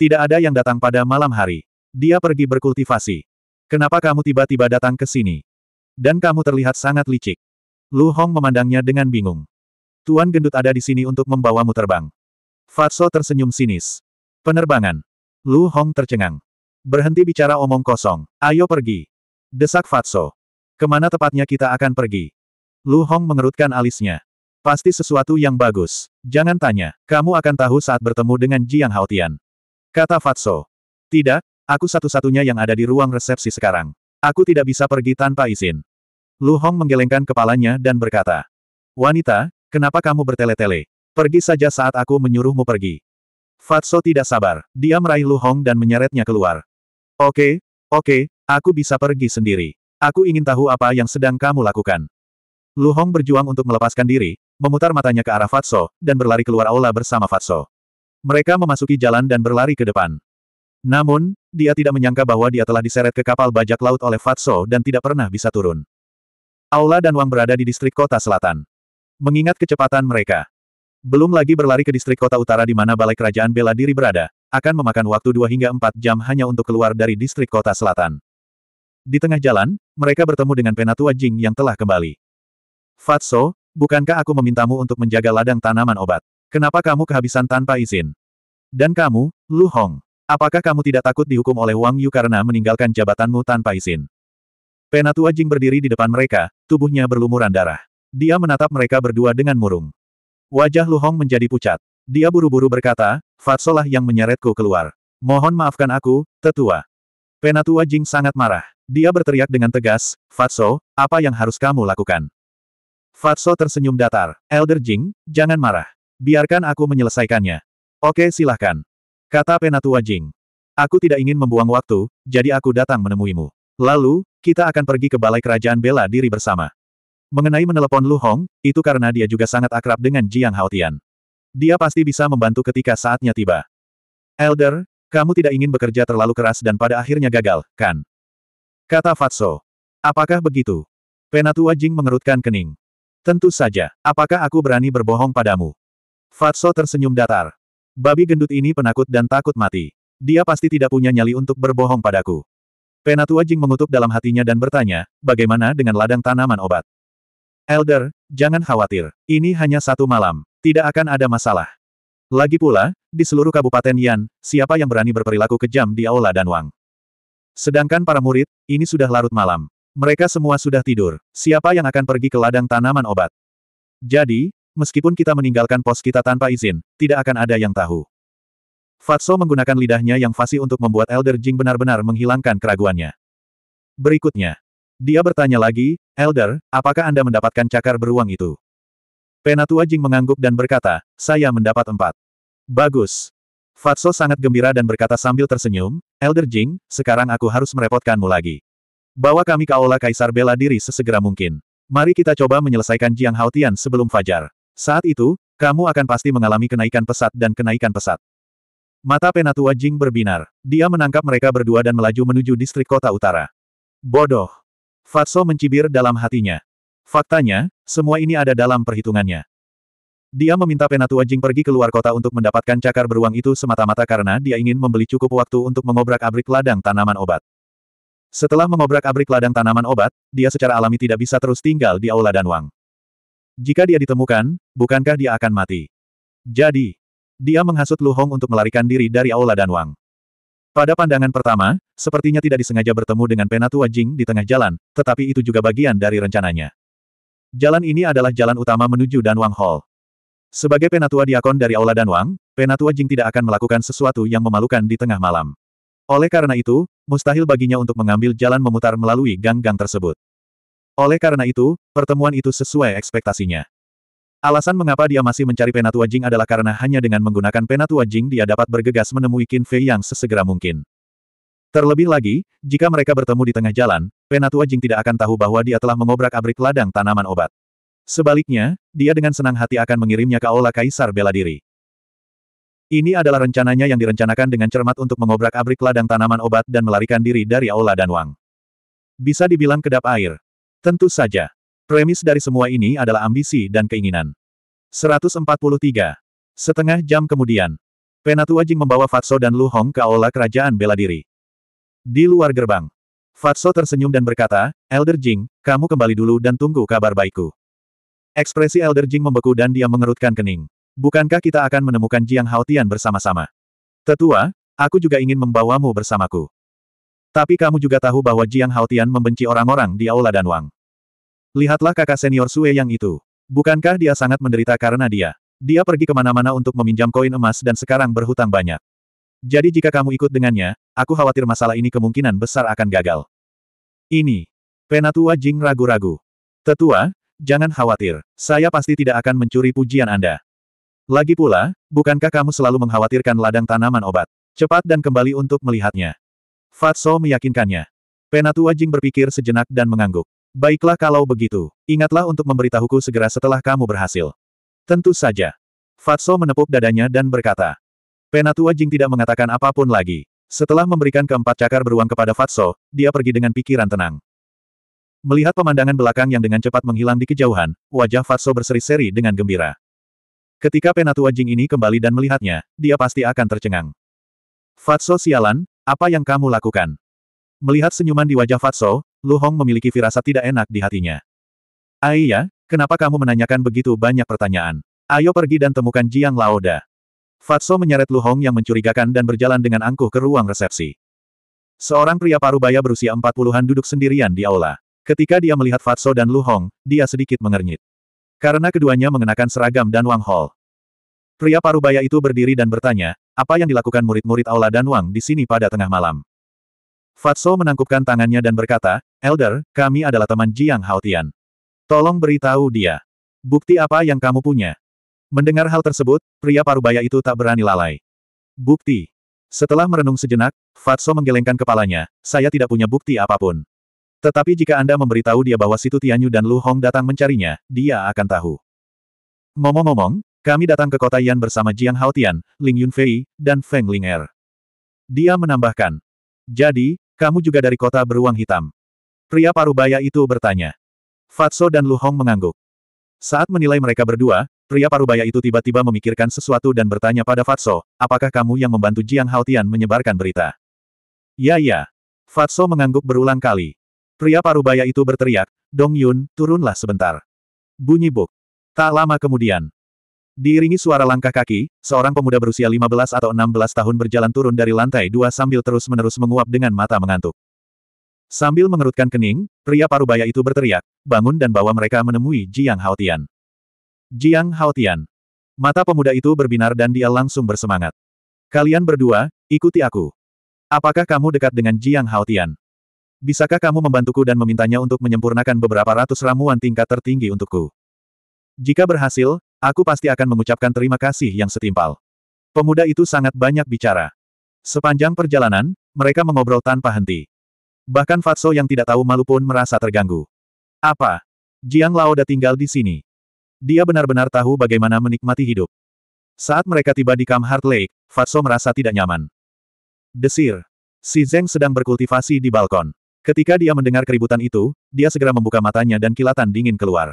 Tidak ada yang datang pada malam hari. Dia pergi berkultivasi. Kenapa kamu tiba-tiba datang ke sini? Dan kamu terlihat sangat licik. Lu Hong memandangnya dengan bingung. Tuan gendut ada di sini untuk membawamu terbang. Fatso tersenyum sinis. Penerbangan. Lu Hong tercengang. Berhenti bicara omong kosong. Ayo pergi. Desak Fatso. Kemana tepatnya kita akan pergi? Lu Hong mengerutkan alisnya. Pasti sesuatu yang bagus. Jangan tanya, kamu akan tahu saat bertemu dengan Jiang Haotian. Kata Fatso. Tidak, aku satu-satunya yang ada di ruang resepsi sekarang. Aku tidak bisa pergi tanpa izin. Lu Hong menggelengkan kepalanya dan berkata. Wanita, kenapa kamu bertele-tele? Pergi saja saat aku menyuruhmu pergi. Fatso tidak sabar. Dia meraih Lu Hong dan menyeretnya keluar. Oke, oke, aku bisa pergi sendiri. Aku ingin tahu apa yang sedang kamu lakukan. Lu Hong berjuang untuk melepaskan diri, memutar matanya ke arah Fatso, dan berlari keluar aula bersama Fatso. Mereka memasuki jalan dan berlari ke depan. Namun, dia tidak menyangka bahwa dia telah diseret ke kapal bajak laut oleh Fatso dan tidak pernah bisa turun. Aula dan Wang berada di distrik kota selatan. Mengingat kecepatan mereka, belum lagi berlari ke distrik kota utara di mana Balai Kerajaan Bela Diri berada, akan memakan waktu 2 hingga 4 jam hanya untuk keluar dari distrik kota selatan. Di tengah jalan, mereka bertemu dengan Penatua Jing yang telah kembali. Fatso, Bukankah aku memintamu untuk menjaga ladang tanaman obat? Kenapa kamu kehabisan tanpa izin? Dan kamu, Lu Hong, apakah kamu tidak takut dihukum oleh Wang Yu karena meninggalkan jabatanmu tanpa izin? Penatua Jing berdiri di depan mereka, tubuhnya berlumuran darah. Dia menatap mereka berdua dengan murung. Wajah Lu Hong menjadi pucat. Dia buru-buru berkata, Fatsolah yang menyeretku keluar. Mohon maafkan aku, tetua. Penatua Jing sangat marah. Dia berteriak dengan tegas, Fatso, apa yang harus kamu lakukan? Fatso tersenyum datar. Elder Jing, jangan marah. Biarkan aku menyelesaikannya. Oke silahkan. Kata Penatua Jing. Aku tidak ingin membuang waktu, jadi aku datang menemuimu. Lalu, kita akan pergi ke Balai Kerajaan Bela Diri bersama. Mengenai menelepon Lu Hong, itu karena dia juga sangat akrab dengan Jiang Haotian. Dia pasti bisa membantu ketika saatnya tiba. Elder, kamu tidak ingin bekerja terlalu keras dan pada akhirnya gagal, kan? Kata Fatso. Apakah begitu? Penatua Jing mengerutkan kening. Tentu saja, apakah aku berani berbohong padamu? Fatso tersenyum datar. Babi gendut ini penakut dan takut mati. Dia pasti tidak punya nyali untuk berbohong padaku. Penatua Jing mengutuk dalam hatinya dan bertanya, bagaimana dengan ladang tanaman obat? Elder, jangan khawatir. Ini hanya satu malam. Tidak akan ada masalah. Lagi pula, di seluruh Kabupaten Yan, siapa yang berani berperilaku kejam di Aula dan Wang? Sedangkan para murid, ini sudah larut malam. Mereka semua sudah tidur. Siapa yang akan pergi ke ladang tanaman obat? Jadi, meskipun kita meninggalkan pos kita tanpa izin, tidak akan ada yang tahu. Fatso menggunakan lidahnya yang fasih untuk membuat Elder Jing benar-benar menghilangkan keraguannya. Berikutnya. Dia bertanya lagi, Elder, apakah Anda mendapatkan cakar beruang itu? Penatua Jing mengangguk dan berkata, saya mendapat empat. Bagus. Fatso sangat gembira dan berkata sambil tersenyum, Elder Jing, sekarang aku harus merepotkanmu lagi. Bawa kami ke Aula Kaisar bela diri sesegera mungkin. Mari kita coba menyelesaikan Jiang Haotian sebelum fajar. Saat itu, kamu akan pasti mengalami kenaikan pesat dan kenaikan pesat. Mata Penatua Jing berbinar. Dia menangkap mereka berdua dan melaju menuju distrik kota utara. Bodoh. Fatso mencibir dalam hatinya. Faktanya, semua ini ada dalam perhitungannya. Dia meminta Penatua Jing pergi keluar kota untuk mendapatkan cakar beruang itu semata-mata karena dia ingin membeli cukup waktu untuk mengobrak-abrik ladang tanaman obat. Setelah mengobrak-abrik ladang tanaman obat, dia secara alami tidak bisa terus tinggal di Aula Danwang. Jika dia ditemukan, bukankah dia akan mati? Jadi, dia menghasut Lu Hong untuk melarikan diri dari Aula Danwang. Pada pandangan pertama, sepertinya tidak disengaja bertemu dengan Penatua Jing di tengah jalan, tetapi itu juga bagian dari rencananya. Jalan ini adalah jalan utama menuju Danwang Hall. Sebagai Penatua Diakon dari Aula Danwang, Penatua Jing tidak akan melakukan sesuatu yang memalukan di tengah malam. Oleh karena itu, mustahil baginya untuk mengambil jalan memutar melalui gang-gang tersebut. Oleh karena itu, pertemuan itu sesuai ekspektasinya. Alasan mengapa dia masih mencari Penatua Jing adalah karena hanya dengan menggunakan Penatua Jing dia dapat bergegas menemui Qin Fei yang sesegera mungkin. Terlebih lagi, jika mereka bertemu di tengah jalan, Penatua Jing tidak akan tahu bahwa dia telah mengobrak-abrik ladang tanaman obat. Sebaliknya, dia dengan senang hati akan mengirimnya ke Aula Kaisar Bela Diri. Ini adalah rencananya yang direncanakan dengan cermat untuk mengobrak-abrik ladang tanaman obat dan melarikan diri dari Aula dan Wang. Bisa dibilang kedap air. Tentu saja. Premis dari semua ini adalah ambisi dan keinginan. 143. Setengah jam kemudian, Penatua Jing membawa Fatso dan Lu Hong ke Aula Kerajaan Bela Diri. Di luar gerbang, Fatso tersenyum dan berkata, Elder Jing, kamu kembali dulu dan tunggu kabar baikku. Ekspresi Elder Jing membeku dan dia mengerutkan kening. Bukankah kita akan menemukan Jiang Haotian bersama-sama? Tetua, aku juga ingin membawamu bersamaku. Tapi kamu juga tahu bahwa Jiang Haotian membenci orang-orang di Aula Danwang. Lihatlah kakak senior Sue yang itu. Bukankah dia sangat menderita karena dia? Dia pergi kemana-mana untuk meminjam koin emas dan sekarang berhutang banyak. Jadi jika kamu ikut dengannya, aku khawatir masalah ini kemungkinan besar akan gagal. Ini. Penatua Jing ragu-ragu. Tetua, jangan khawatir. Saya pasti tidak akan mencuri pujian Anda. Lagi pula, bukankah kamu selalu mengkhawatirkan ladang tanaman obat? Cepat dan kembali untuk melihatnya. Fatso meyakinkannya. Penatua Jing berpikir sejenak dan mengangguk. Baiklah kalau begitu, ingatlah untuk memberitahuku segera setelah kamu berhasil. Tentu saja. Fatso menepuk dadanya dan berkata. Penatua Jing tidak mengatakan apapun lagi. Setelah memberikan keempat cakar beruang kepada Fatso, dia pergi dengan pikiran tenang. Melihat pemandangan belakang yang dengan cepat menghilang di kejauhan, wajah Fatso berseri-seri dengan gembira. Ketika penatua Jing ini kembali dan melihatnya, dia pasti akan tercengang. Fatso sialan, apa yang kamu lakukan? Melihat senyuman di wajah Fatso, Lu Hong memiliki firasat tidak enak di hatinya. Aiya, kenapa kamu menanyakan begitu banyak pertanyaan? Ayo pergi dan temukan Jiang Laoda. Fatso menyeret Lu Hong yang mencurigakan dan berjalan dengan angkuh ke ruang resepsi. Seorang pria parubaya berusia empat puluhan duduk sendirian di aula. Ketika dia melihat Fatso dan Lu Hong, dia sedikit mengernyit. Karena keduanya mengenakan seragam dan Wang Hall. Pria parubaya itu berdiri dan bertanya, apa yang dilakukan murid-murid Aula dan Wang di sini pada tengah malam? Fatso menangkupkan tangannya dan berkata, Elder, kami adalah teman Jiang Haotian. Tolong beritahu dia. Bukti apa yang kamu punya? Mendengar hal tersebut, pria parubaya itu tak berani lalai. Bukti. Setelah merenung sejenak, Fatso menggelengkan kepalanya, saya tidak punya bukti apapun. Tetapi jika Anda memberitahu dia bahwa Situ Tianyu dan Lu Hong datang mencarinya, dia akan tahu. momo ngomong kami datang ke kota Yan bersama Jiang Haotian, Ling Yunfei, dan Feng Ling Er. Dia menambahkan. Jadi, kamu juga dari kota beruang hitam. Pria parubaya itu bertanya. Fatso dan Lu Hong mengangguk. Saat menilai mereka berdua, pria parubaya itu tiba-tiba memikirkan sesuatu dan bertanya pada Fatso, apakah kamu yang membantu Jiang Haotian menyebarkan berita? Ya ya. Fatso mengangguk berulang kali. Pria parubaya itu berteriak, Dong Yun, turunlah sebentar. Bunyi buk. Tak lama kemudian. Diiringi suara langkah kaki, seorang pemuda berusia 15 atau 16 tahun berjalan turun dari lantai dua sambil terus-menerus menguap dengan mata mengantuk. Sambil mengerutkan kening, pria parubaya itu berteriak, bangun dan bawa mereka menemui Jiang Haotian. Jiang Haotian. Mata pemuda itu berbinar dan dia langsung bersemangat. Kalian berdua, ikuti aku. Apakah kamu dekat dengan Jiang Haotian? Bisakah kamu membantuku dan memintanya untuk menyempurnakan beberapa ratus ramuan tingkat tertinggi untukku? Jika berhasil, aku pasti akan mengucapkan terima kasih yang setimpal. Pemuda itu sangat banyak bicara. Sepanjang perjalanan, mereka mengobrol tanpa henti. Bahkan Fatso yang tidak tahu malu pun merasa terganggu. Apa? Jiang Laoda tinggal di sini. Dia benar-benar tahu bagaimana menikmati hidup. Saat mereka tiba di Kam Heart Lake, Fatso merasa tidak nyaman. Desir. Si Zeng sedang berkultivasi di balkon. Ketika dia mendengar keributan itu, dia segera membuka matanya dan kilatan dingin keluar.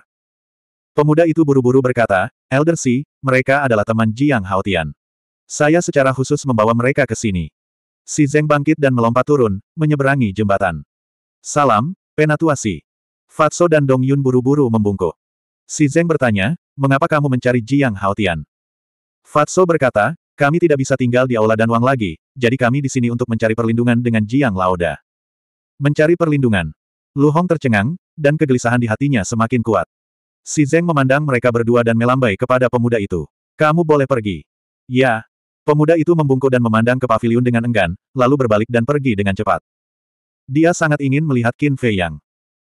Pemuda itu buru-buru berkata, Elder Si, mereka adalah teman Jiang Haotian. Saya secara khusus membawa mereka ke sini. Si Zeng bangkit dan melompat turun, menyeberangi jembatan. Salam, penatuasi. Fatso dan Dong Yun buru-buru membungkuk. Si Zeng bertanya, mengapa kamu mencari Jiang Haotian? Fatso berkata, kami tidak bisa tinggal di Aula Danwang lagi, jadi kami di sini untuk mencari perlindungan dengan Jiang Laoda. Mencari perlindungan. Lu Hong tercengang, dan kegelisahan di hatinya semakin kuat. Si Zeng memandang mereka berdua dan melambai kepada pemuda itu. Kamu boleh pergi. Ya. Pemuda itu membungkuk dan memandang ke pavilion dengan enggan, lalu berbalik dan pergi dengan cepat. Dia sangat ingin melihat Qin Fei Yang.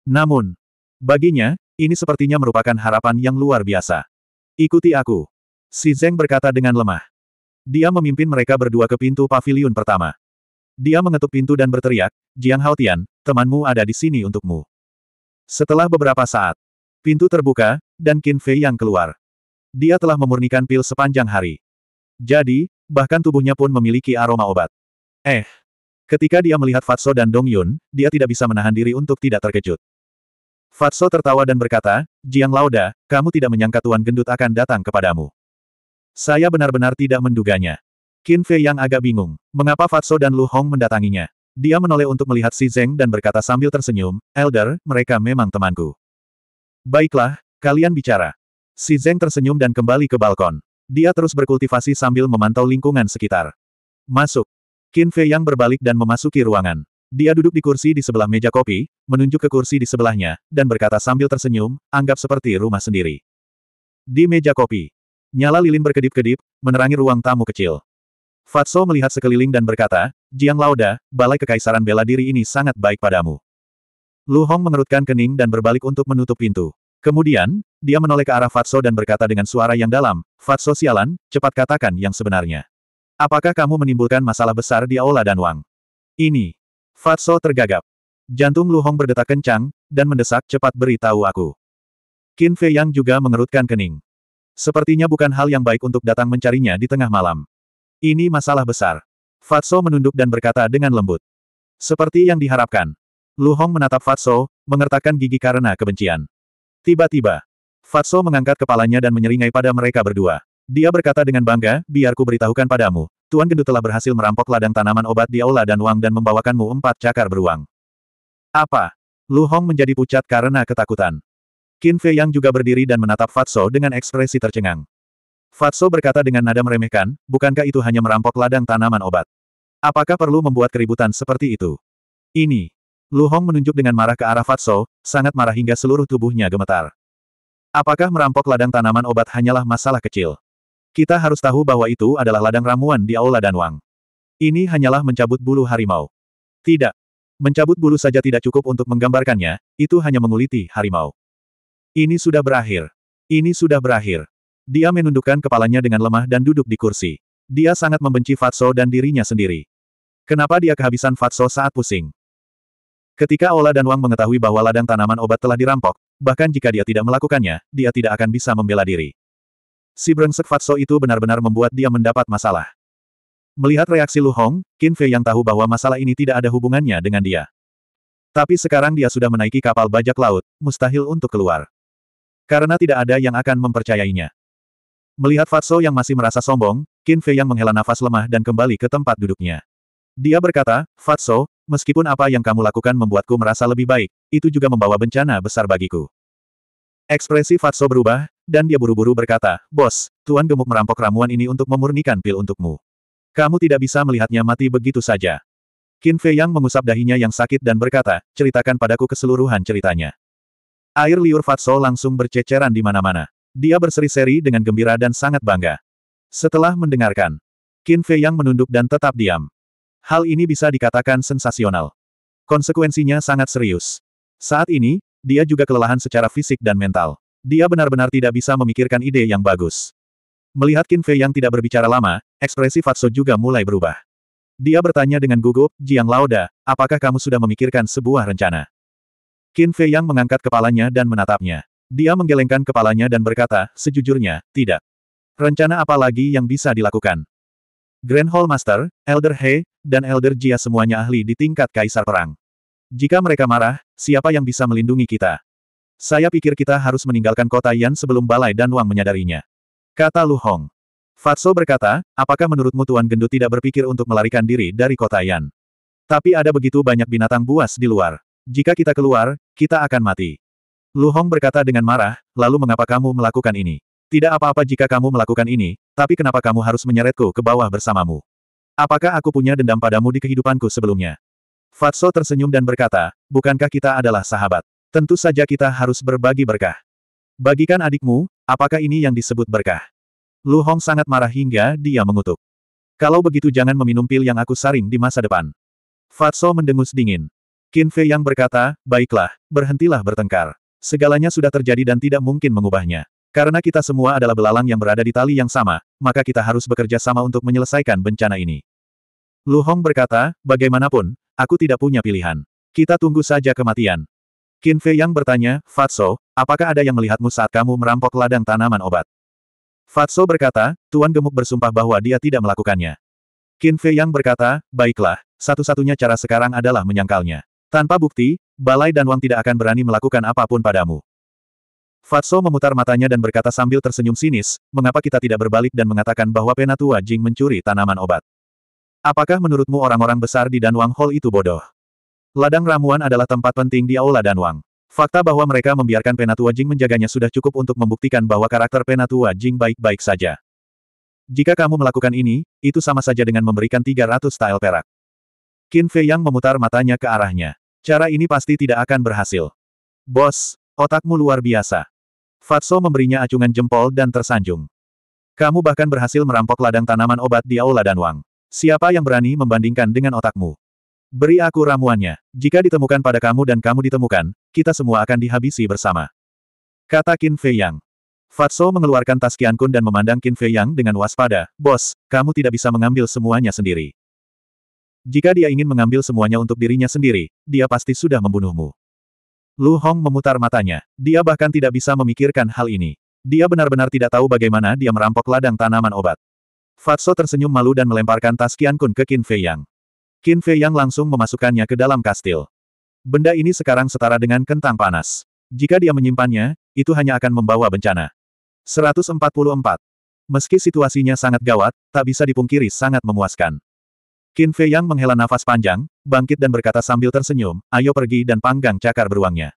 Namun, baginya, ini sepertinya merupakan harapan yang luar biasa. Ikuti aku. Si Zeng berkata dengan lemah. Dia memimpin mereka berdua ke pintu pavilion pertama. Dia mengetuk pintu dan berteriak, Jiang Haotian, temanmu ada di sini untukmu. Setelah beberapa saat, pintu terbuka, dan Qin Fei yang keluar. Dia telah memurnikan pil sepanjang hari. Jadi, bahkan tubuhnya pun memiliki aroma obat. Eh! Ketika dia melihat Fatso dan Dong Yun, dia tidak bisa menahan diri untuk tidak terkejut. Fatso tertawa dan berkata, Jiang Lauda, kamu tidak menyangka Tuan Gendut akan datang kepadamu. Saya benar-benar tidak menduganya. Qin Fei yang agak bingung. Mengapa Fatso dan Lu Hong mendatanginya? Dia menoleh untuk melihat Si Zeng dan berkata sambil tersenyum, Elder, mereka memang temanku. Baiklah, kalian bicara. Si Zeng tersenyum dan kembali ke balkon. Dia terus berkultivasi sambil memantau lingkungan sekitar. Masuk. Qin Fei yang berbalik dan memasuki ruangan. Dia duduk di kursi di sebelah meja kopi, menunjuk ke kursi di sebelahnya, dan berkata sambil tersenyum, anggap seperti rumah sendiri. Di meja kopi. Nyala lilin berkedip-kedip, menerangi ruang tamu kecil. Fatso melihat sekeliling dan berkata, Jiang Lauda, balai kekaisaran bela diri ini sangat baik padamu. Lu Hong mengerutkan kening dan berbalik untuk menutup pintu. Kemudian, dia menoleh ke arah Fatso dan berkata dengan suara yang dalam, Fatso sialan, cepat katakan yang sebenarnya. Apakah kamu menimbulkan masalah besar di Aula dan Wang? Ini. Fatso tergagap. Jantung Lu Hong berdetak kencang, dan mendesak cepat beritahu aku. Qin Fei Yang juga mengerutkan kening. Sepertinya bukan hal yang baik untuk datang mencarinya di tengah malam. Ini masalah besar. Fatso menunduk dan berkata dengan lembut. Seperti yang diharapkan. Lu Hong menatap Fatso, mengertakkan gigi karena kebencian. Tiba-tiba, Fatso mengangkat kepalanya dan menyeringai pada mereka berdua. Dia berkata dengan bangga, Biarku beritahukan padamu, Tuan Gendut telah berhasil merampok ladang tanaman obat di Aula dan Wang dan membawakanmu empat cakar beruang. Apa? Lu Hong menjadi pucat karena ketakutan. Qin Fei Yang juga berdiri dan menatap Fatso dengan ekspresi tercengang. Fatso berkata dengan nada meremehkan, bukankah itu hanya merampok ladang tanaman obat? Apakah perlu membuat keributan seperti itu? Ini. Lu Hong menunjuk dengan marah ke arah Fatso, sangat marah hingga seluruh tubuhnya gemetar. Apakah merampok ladang tanaman obat hanyalah masalah kecil? Kita harus tahu bahwa itu adalah ladang ramuan di Aula Danwang. Ini hanyalah mencabut bulu harimau. Tidak. Mencabut bulu saja tidak cukup untuk menggambarkannya, itu hanya menguliti harimau. Ini sudah berakhir. Ini sudah berakhir. Dia menundukkan kepalanya dengan lemah dan duduk di kursi. Dia sangat membenci Fatso dan dirinya sendiri. Kenapa dia kehabisan Fatso saat pusing? Ketika Ola dan Wang mengetahui bahwa ladang tanaman obat telah dirampok, bahkan jika dia tidak melakukannya, dia tidak akan bisa membela diri. Si brengsek Fatso itu benar-benar membuat dia mendapat masalah. Melihat reaksi Lu Hong, Qin Fei yang tahu bahwa masalah ini tidak ada hubungannya dengan dia. Tapi sekarang dia sudah menaiki kapal bajak laut, mustahil untuk keluar. Karena tidak ada yang akan mempercayainya. Melihat Fatso yang masih merasa sombong, Qin Fei yang menghela nafas lemah dan kembali ke tempat duduknya. Dia berkata, Fatso, meskipun apa yang kamu lakukan membuatku merasa lebih baik, itu juga membawa bencana besar bagiku. Ekspresi Fatso berubah, dan dia buru-buru berkata, Bos, Tuan Gemuk merampok ramuan ini untuk memurnikan pil untukmu. Kamu tidak bisa melihatnya mati begitu saja. Qin Fei Yang mengusap dahinya yang sakit dan berkata, ceritakan padaku keseluruhan ceritanya. Air liur Fatso langsung berceceran di mana-mana. Dia berseri-seri dengan gembira dan sangat bangga. Setelah mendengarkan, Qin Fei yang menunduk dan tetap diam. Hal ini bisa dikatakan sensasional. Konsekuensinya sangat serius. Saat ini, dia juga kelelahan secara fisik dan mental. Dia benar-benar tidak bisa memikirkan ide yang bagus. Melihat Qin Fei yang tidak berbicara lama, ekspresi Fatso juga mulai berubah. Dia bertanya dengan gugup, Jiang Laoda, apakah kamu sudah memikirkan sebuah rencana? Qin Fei yang mengangkat kepalanya dan menatapnya. Dia menggelengkan kepalanya dan berkata, sejujurnya, tidak. Rencana apa lagi yang bisa dilakukan? Grand Hall Master, Elder He, dan Elder Jia semuanya ahli di tingkat kaisar perang. Jika mereka marah, siapa yang bisa melindungi kita? Saya pikir kita harus meninggalkan kota Yan sebelum Balai dan Wang menyadarinya. Kata Lu Hong. Fatso berkata, apakah menurutmu Tuan Gendu tidak berpikir untuk melarikan diri dari kota Yan? Tapi ada begitu banyak binatang buas di luar. Jika kita keluar, kita akan mati. Lu Hong berkata dengan marah, lalu mengapa kamu melakukan ini? Tidak apa-apa jika kamu melakukan ini, tapi kenapa kamu harus menyeretku ke bawah bersamamu? Apakah aku punya dendam padamu di kehidupanku sebelumnya? Fatso tersenyum dan berkata, bukankah kita adalah sahabat? Tentu saja kita harus berbagi berkah. Bagikan adikmu, apakah ini yang disebut berkah? Lu Hong sangat marah hingga dia mengutuk. Kalau begitu jangan meminum pil yang aku saring di masa depan. Fatso mendengus dingin. Qin Fei yang berkata, baiklah, berhentilah bertengkar. Segalanya sudah terjadi dan tidak mungkin mengubahnya. Karena kita semua adalah belalang yang berada di tali yang sama, maka kita harus bekerja sama untuk menyelesaikan bencana ini. Lu Hong berkata, bagaimanapun, aku tidak punya pilihan. Kita tunggu saja kematian. Qin Fei yang bertanya, Fatso, apakah ada yang melihatmu saat kamu merampok ladang tanaman obat? Fatso berkata, Tuan Gemuk bersumpah bahwa dia tidak melakukannya. Qin Fei yang berkata, baiklah, satu-satunya cara sekarang adalah menyangkalnya. Tanpa bukti, Balai dan Wang tidak akan berani melakukan apapun padamu. Fatso memutar matanya dan berkata sambil tersenyum sinis, mengapa kita tidak berbalik dan mengatakan bahwa penatua Jing mencuri tanaman obat. Apakah menurutmu orang-orang besar di Danwang Hall itu bodoh? Ladang ramuan adalah tempat penting di Aula Danwang. Fakta bahwa mereka membiarkan penatua Jing menjaganya sudah cukup untuk membuktikan bahwa karakter penatua Jing baik-baik saja. Jika kamu melakukan ini, itu sama saja dengan memberikan 300 style perak. Qin Fei Yang memutar matanya ke arahnya. Cara ini pasti tidak akan berhasil. Bos, otakmu luar biasa. Fatso memberinya acungan jempol dan tersanjung. Kamu bahkan berhasil merampok ladang tanaman obat di Aula Danwang. Siapa yang berani membandingkan dengan otakmu? Beri aku ramuannya. Jika ditemukan pada kamu dan kamu ditemukan, kita semua akan dihabisi bersama. Kata Qin Fei Yang. Fatso mengeluarkan tas Qiankun dan memandang Qin Fei Yang dengan waspada. Bos, kamu tidak bisa mengambil semuanya sendiri. Jika dia ingin mengambil semuanya untuk dirinya sendiri, dia pasti sudah membunuhmu. Lu Hong memutar matanya. Dia bahkan tidak bisa memikirkan hal ini. Dia benar-benar tidak tahu bagaimana dia merampok ladang tanaman obat. Fatso tersenyum malu dan melemparkan tas Qian Kun ke Qin Fei Yang. Qin Fei Yang langsung memasukkannya ke dalam kastil. Benda ini sekarang setara dengan kentang panas. Jika dia menyimpannya, itu hanya akan membawa bencana. 144. Meski situasinya sangat gawat, tak bisa dipungkiri sangat memuaskan. Qin Fei Yang menghela nafas panjang, bangkit dan berkata sambil tersenyum, ayo pergi dan panggang cakar beruangnya.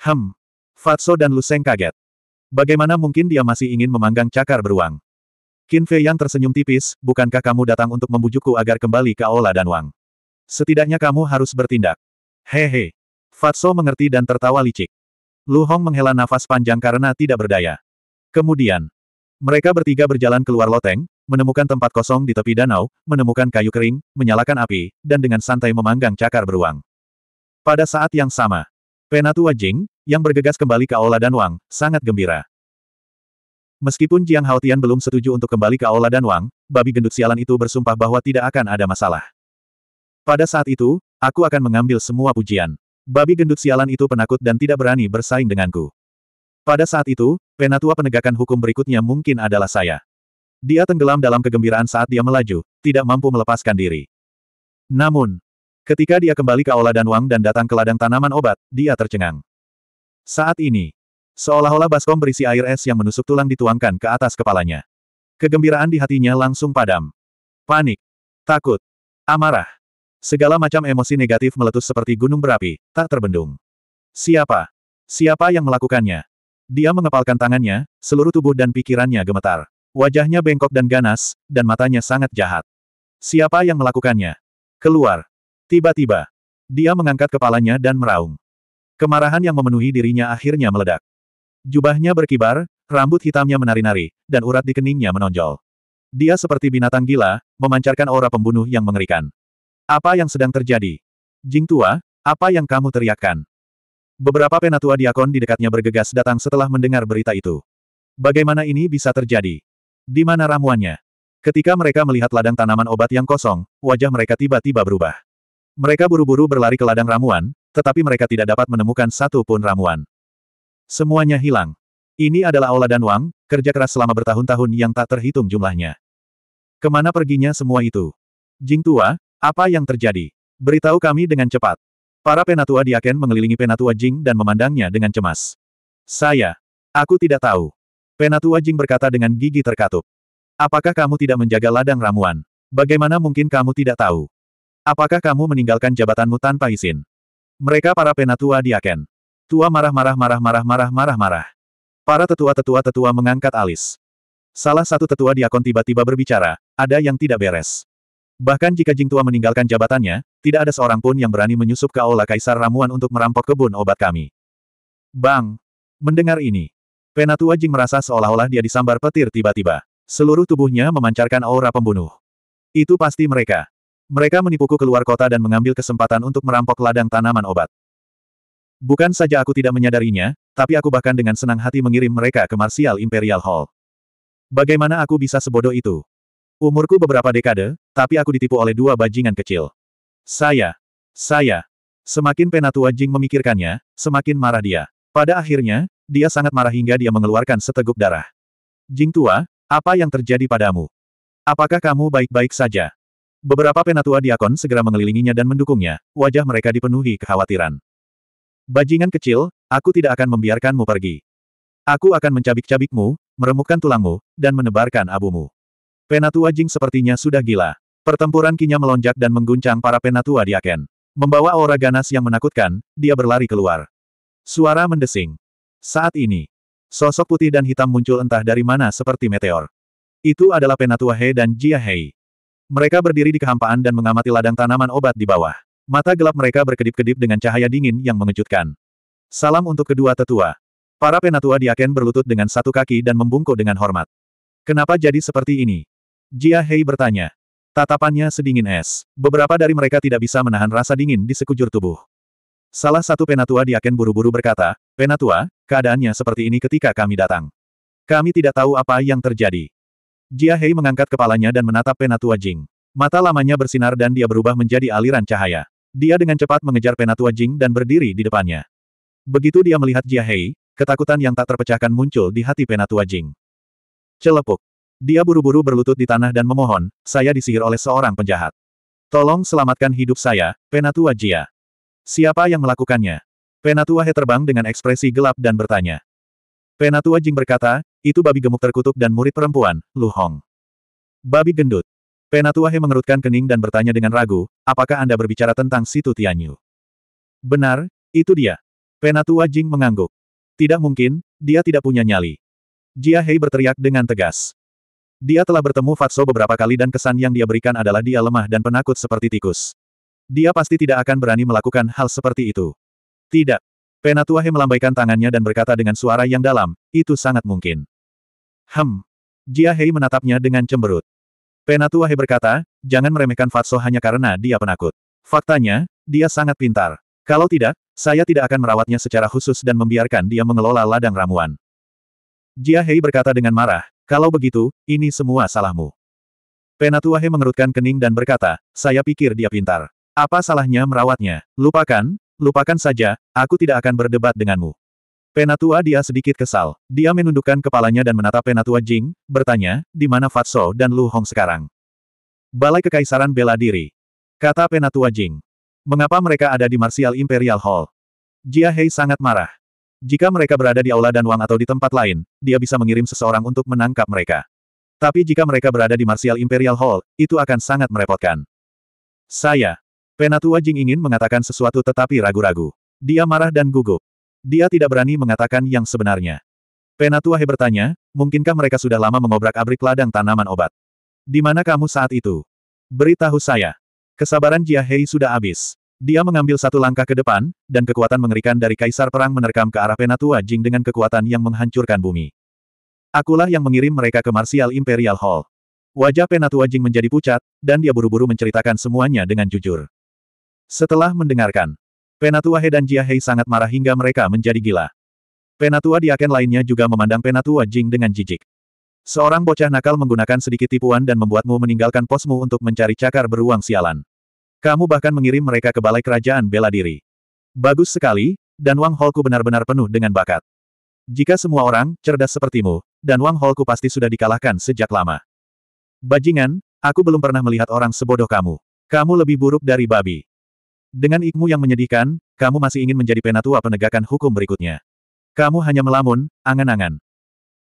Hem. Fatso dan Luseng kaget. Bagaimana mungkin dia masih ingin memanggang cakar beruang? Qin Fei Yang tersenyum tipis, bukankah kamu datang untuk membujukku agar kembali ke Aula dan Wang? Setidaknya kamu harus bertindak. Hehe. Fatso mengerti dan tertawa licik. Lu Hong menghela nafas panjang karena tidak berdaya. Kemudian, mereka bertiga berjalan keluar loteng, menemukan tempat kosong di tepi danau, menemukan kayu kering, menyalakan api, dan dengan santai memanggang cakar beruang. Pada saat yang sama, Penatua Jing, yang bergegas kembali ke Aula Danwang, sangat gembira. Meskipun Jiang Tian belum setuju untuk kembali ke Aula Danwang, babi gendut sialan itu bersumpah bahwa tidak akan ada masalah. Pada saat itu, aku akan mengambil semua pujian. Babi gendut sialan itu penakut dan tidak berani bersaing denganku. Pada saat itu, penatua penegakan hukum berikutnya mungkin adalah saya. Dia tenggelam dalam kegembiraan saat dia melaju, tidak mampu melepaskan diri. Namun, ketika dia kembali ke Aula dan Wang dan datang ke ladang tanaman obat, dia tercengang. Saat ini, seolah-olah baskom berisi air es yang menusuk tulang dituangkan ke atas kepalanya. Kegembiraan di hatinya langsung padam. Panik, takut, amarah. Segala macam emosi negatif meletus seperti gunung berapi, tak terbendung. Siapa? Siapa yang melakukannya? Dia mengepalkan tangannya, seluruh tubuh dan pikirannya gemetar. Wajahnya bengkok dan ganas, dan matanya sangat jahat. Siapa yang melakukannya? Keluar. Tiba-tiba. Dia mengangkat kepalanya dan meraung. Kemarahan yang memenuhi dirinya akhirnya meledak. Jubahnya berkibar, rambut hitamnya menari-nari, dan urat di keningnya menonjol. Dia seperti binatang gila, memancarkan aura pembunuh yang mengerikan. Apa yang sedang terjadi? Jing tua, apa yang kamu teriakkan? Beberapa penatua diakon di dekatnya bergegas datang setelah mendengar berita itu. Bagaimana ini bisa terjadi? Di mana ramuannya? Ketika mereka melihat ladang tanaman obat yang kosong, wajah mereka tiba-tiba berubah. Mereka buru-buru berlari ke ladang ramuan, tetapi mereka tidak dapat menemukan satu pun ramuan. Semuanya hilang. Ini adalah Aula dan Wang, kerja keras selama bertahun-tahun yang tak terhitung jumlahnya. Kemana perginya semua itu? Jing Tua, apa yang terjadi? Beritahu kami dengan cepat. Para penatua Diaken mengelilingi penatua Jing dan memandangnya dengan cemas. Saya. Aku tidak tahu. Penatua Jing berkata dengan gigi terkatup. Apakah kamu tidak menjaga ladang ramuan? Bagaimana mungkin kamu tidak tahu? Apakah kamu meninggalkan jabatanmu tanpa izin? Mereka para penatua diaken. Tua marah-marah marah-marah marah-marah marah. Para tetua-tetua tetua mengangkat alis. Salah satu tetua diakon tiba-tiba berbicara, ada yang tidak beres. Bahkan jika Jing Tua meninggalkan jabatannya, tidak ada seorang pun yang berani menyusup ke aula Kaisar Ramuan untuk merampok kebun obat kami. Bang! Mendengar ini, Penatua Jing merasa seolah-olah dia disambar petir tiba-tiba. Seluruh tubuhnya memancarkan aura pembunuh. Itu pasti mereka. Mereka menipuku keluar kota dan mengambil kesempatan untuk merampok ladang tanaman obat. Bukan saja aku tidak menyadarinya, tapi aku bahkan dengan senang hati mengirim mereka ke Martial Imperial Hall. Bagaimana aku bisa sebodoh itu? Umurku beberapa dekade, tapi aku ditipu oleh dua bajingan kecil. Saya. Saya. Semakin penatua Jing memikirkannya, semakin marah dia. Pada akhirnya, dia sangat marah hingga dia mengeluarkan seteguk darah. Jing tua, apa yang terjadi padamu? Apakah kamu baik-baik saja? Beberapa penatua diakon segera mengelilinginya dan mendukungnya, wajah mereka dipenuhi kekhawatiran. Bajingan kecil, aku tidak akan membiarkanmu pergi. Aku akan mencabik-cabikmu, meremukkan tulangmu, dan menebarkan abumu. Penatua Jing sepertinya sudah gila. Pertempuran kinya melonjak dan mengguncang para penatua diaken. Membawa aura ganas yang menakutkan, dia berlari keluar. Suara mendesing. Saat ini, sosok putih dan hitam muncul entah dari mana seperti meteor. Itu adalah Penatua He dan Jia Hei. Mereka berdiri di kehampaan dan mengamati ladang tanaman obat di bawah. Mata gelap mereka berkedip-kedip dengan cahaya dingin yang mengejutkan. Salam untuk kedua tetua. Para penatua di Aken berlutut dengan satu kaki dan membungkuk dengan hormat. Kenapa jadi seperti ini? Jia Hei bertanya. Tatapannya sedingin es. Beberapa dari mereka tidak bisa menahan rasa dingin di sekujur tubuh. Salah satu penatua Aken buru-buru berkata, Penatua, keadaannya seperti ini ketika kami datang. Kami tidak tahu apa yang terjadi. Jia Hei mengangkat kepalanya dan menatap penatua Jing. Mata lamanya bersinar dan dia berubah menjadi aliran cahaya. Dia dengan cepat mengejar penatua Jing dan berdiri di depannya. Begitu dia melihat Jia Hei, ketakutan yang tak terpecahkan muncul di hati penatua Jing. Celepuk. Dia buru-buru berlutut di tanah dan memohon, saya disihir oleh seorang penjahat. Tolong selamatkan hidup saya, penatua Jia. Siapa yang melakukannya? Penatua He terbang dengan ekspresi gelap dan bertanya. Penatua Jing berkata, itu babi gemuk terkutuk dan murid perempuan, Lu Hong. Babi gendut. Penatua He mengerutkan kening dan bertanya dengan ragu, apakah Anda berbicara tentang situ Tianyu? Benar, itu dia. Penatua Jing mengangguk. Tidak mungkin, dia tidak punya nyali. Jia Hei berteriak dengan tegas. Dia telah bertemu Fatso beberapa kali dan kesan yang dia berikan adalah dia lemah dan penakut seperti tikus. Dia pasti tidak akan berani melakukan hal seperti itu. Tidak. Penatuahe melambaikan tangannya dan berkata dengan suara yang dalam, itu sangat mungkin. Hem. Jia Hei menatapnya dengan cemberut. Penatuahe berkata, jangan meremehkan Fatso hanya karena dia penakut. Faktanya, dia sangat pintar. Kalau tidak, saya tidak akan merawatnya secara khusus dan membiarkan dia mengelola ladang ramuan. Jia Hei berkata dengan marah, kalau begitu, ini semua salahmu. Penatuahe mengerutkan kening dan berkata, saya pikir dia pintar. Apa salahnya merawatnya? Lupakan, lupakan saja, aku tidak akan berdebat denganmu. Penatua dia sedikit kesal. Dia menundukkan kepalanya dan menatap Penatua Jing, bertanya, di mana Fatso dan Lu Hong sekarang? Balai Kekaisaran Bela Diri. Kata Penatua Jing. Mengapa mereka ada di Martial Imperial Hall? Jia Hei sangat marah. Jika mereka berada di Aula dan Wang atau di tempat lain, dia bisa mengirim seseorang untuk menangkap mereka. Tapi jika mereka berada di Martial Imperial Hall, itu akan sangat merepotkan. Saya, Penatua Jing ingin mengatakan sesuatu tetapi ragu-ragu. Dia marah dan gugup. Dia tidak berani mengatakan yang sebenarnya. Penatua He bertanya, mungkinkah mereka sudah lama mengobrak-abrik ladang tanaman obat? Di mana kamu saat itu? Beritahu saya. Kesabaran Jia Hei sudah habis. Dia mengambil satu langkah ke depan, dan kekuatan mengerikan dari Kaisar Perang menerkam ke arah Penatua Jing dengan kekuatan yang menghancurkan bumi. Akulah yang mengirim mereka ke Martial Imperial Hall. Wajah Penatua Jing menjadi pucat, dan dia buru-buru menceritakan semuanya dengan jujur. Setelah mendengarkan, Penatua He dan Jia Hei sangat marah hingga mereka menjadi gila. Penatua Diaken lainnya juga memandang Penatua Jing dengan jijik. Seorang bocah nakal menggunakan sedikit tipuan dan membuatmu meninggalkan posmu untuk mencari cakar beruang sialan. Kamu bahkan mengirim mereka ke balai kerajaan bela diri. Bagus sekali, dan Wang Holku benar-benar penuh dengan bakat. Jika semua orang cerdas sepertimu, dan Wang Holku pasti sudah dikalahkan sejak lama. Bajingan, aku belum pernah melihat orang sebodoh kamu. Kamu lebih buruk dari babi. Dengan ikmu yang menyedihkan, kamu masih ingin menjadi penatua penegakan hukum berikutnya. Kamu hanya melamun, angan-angan.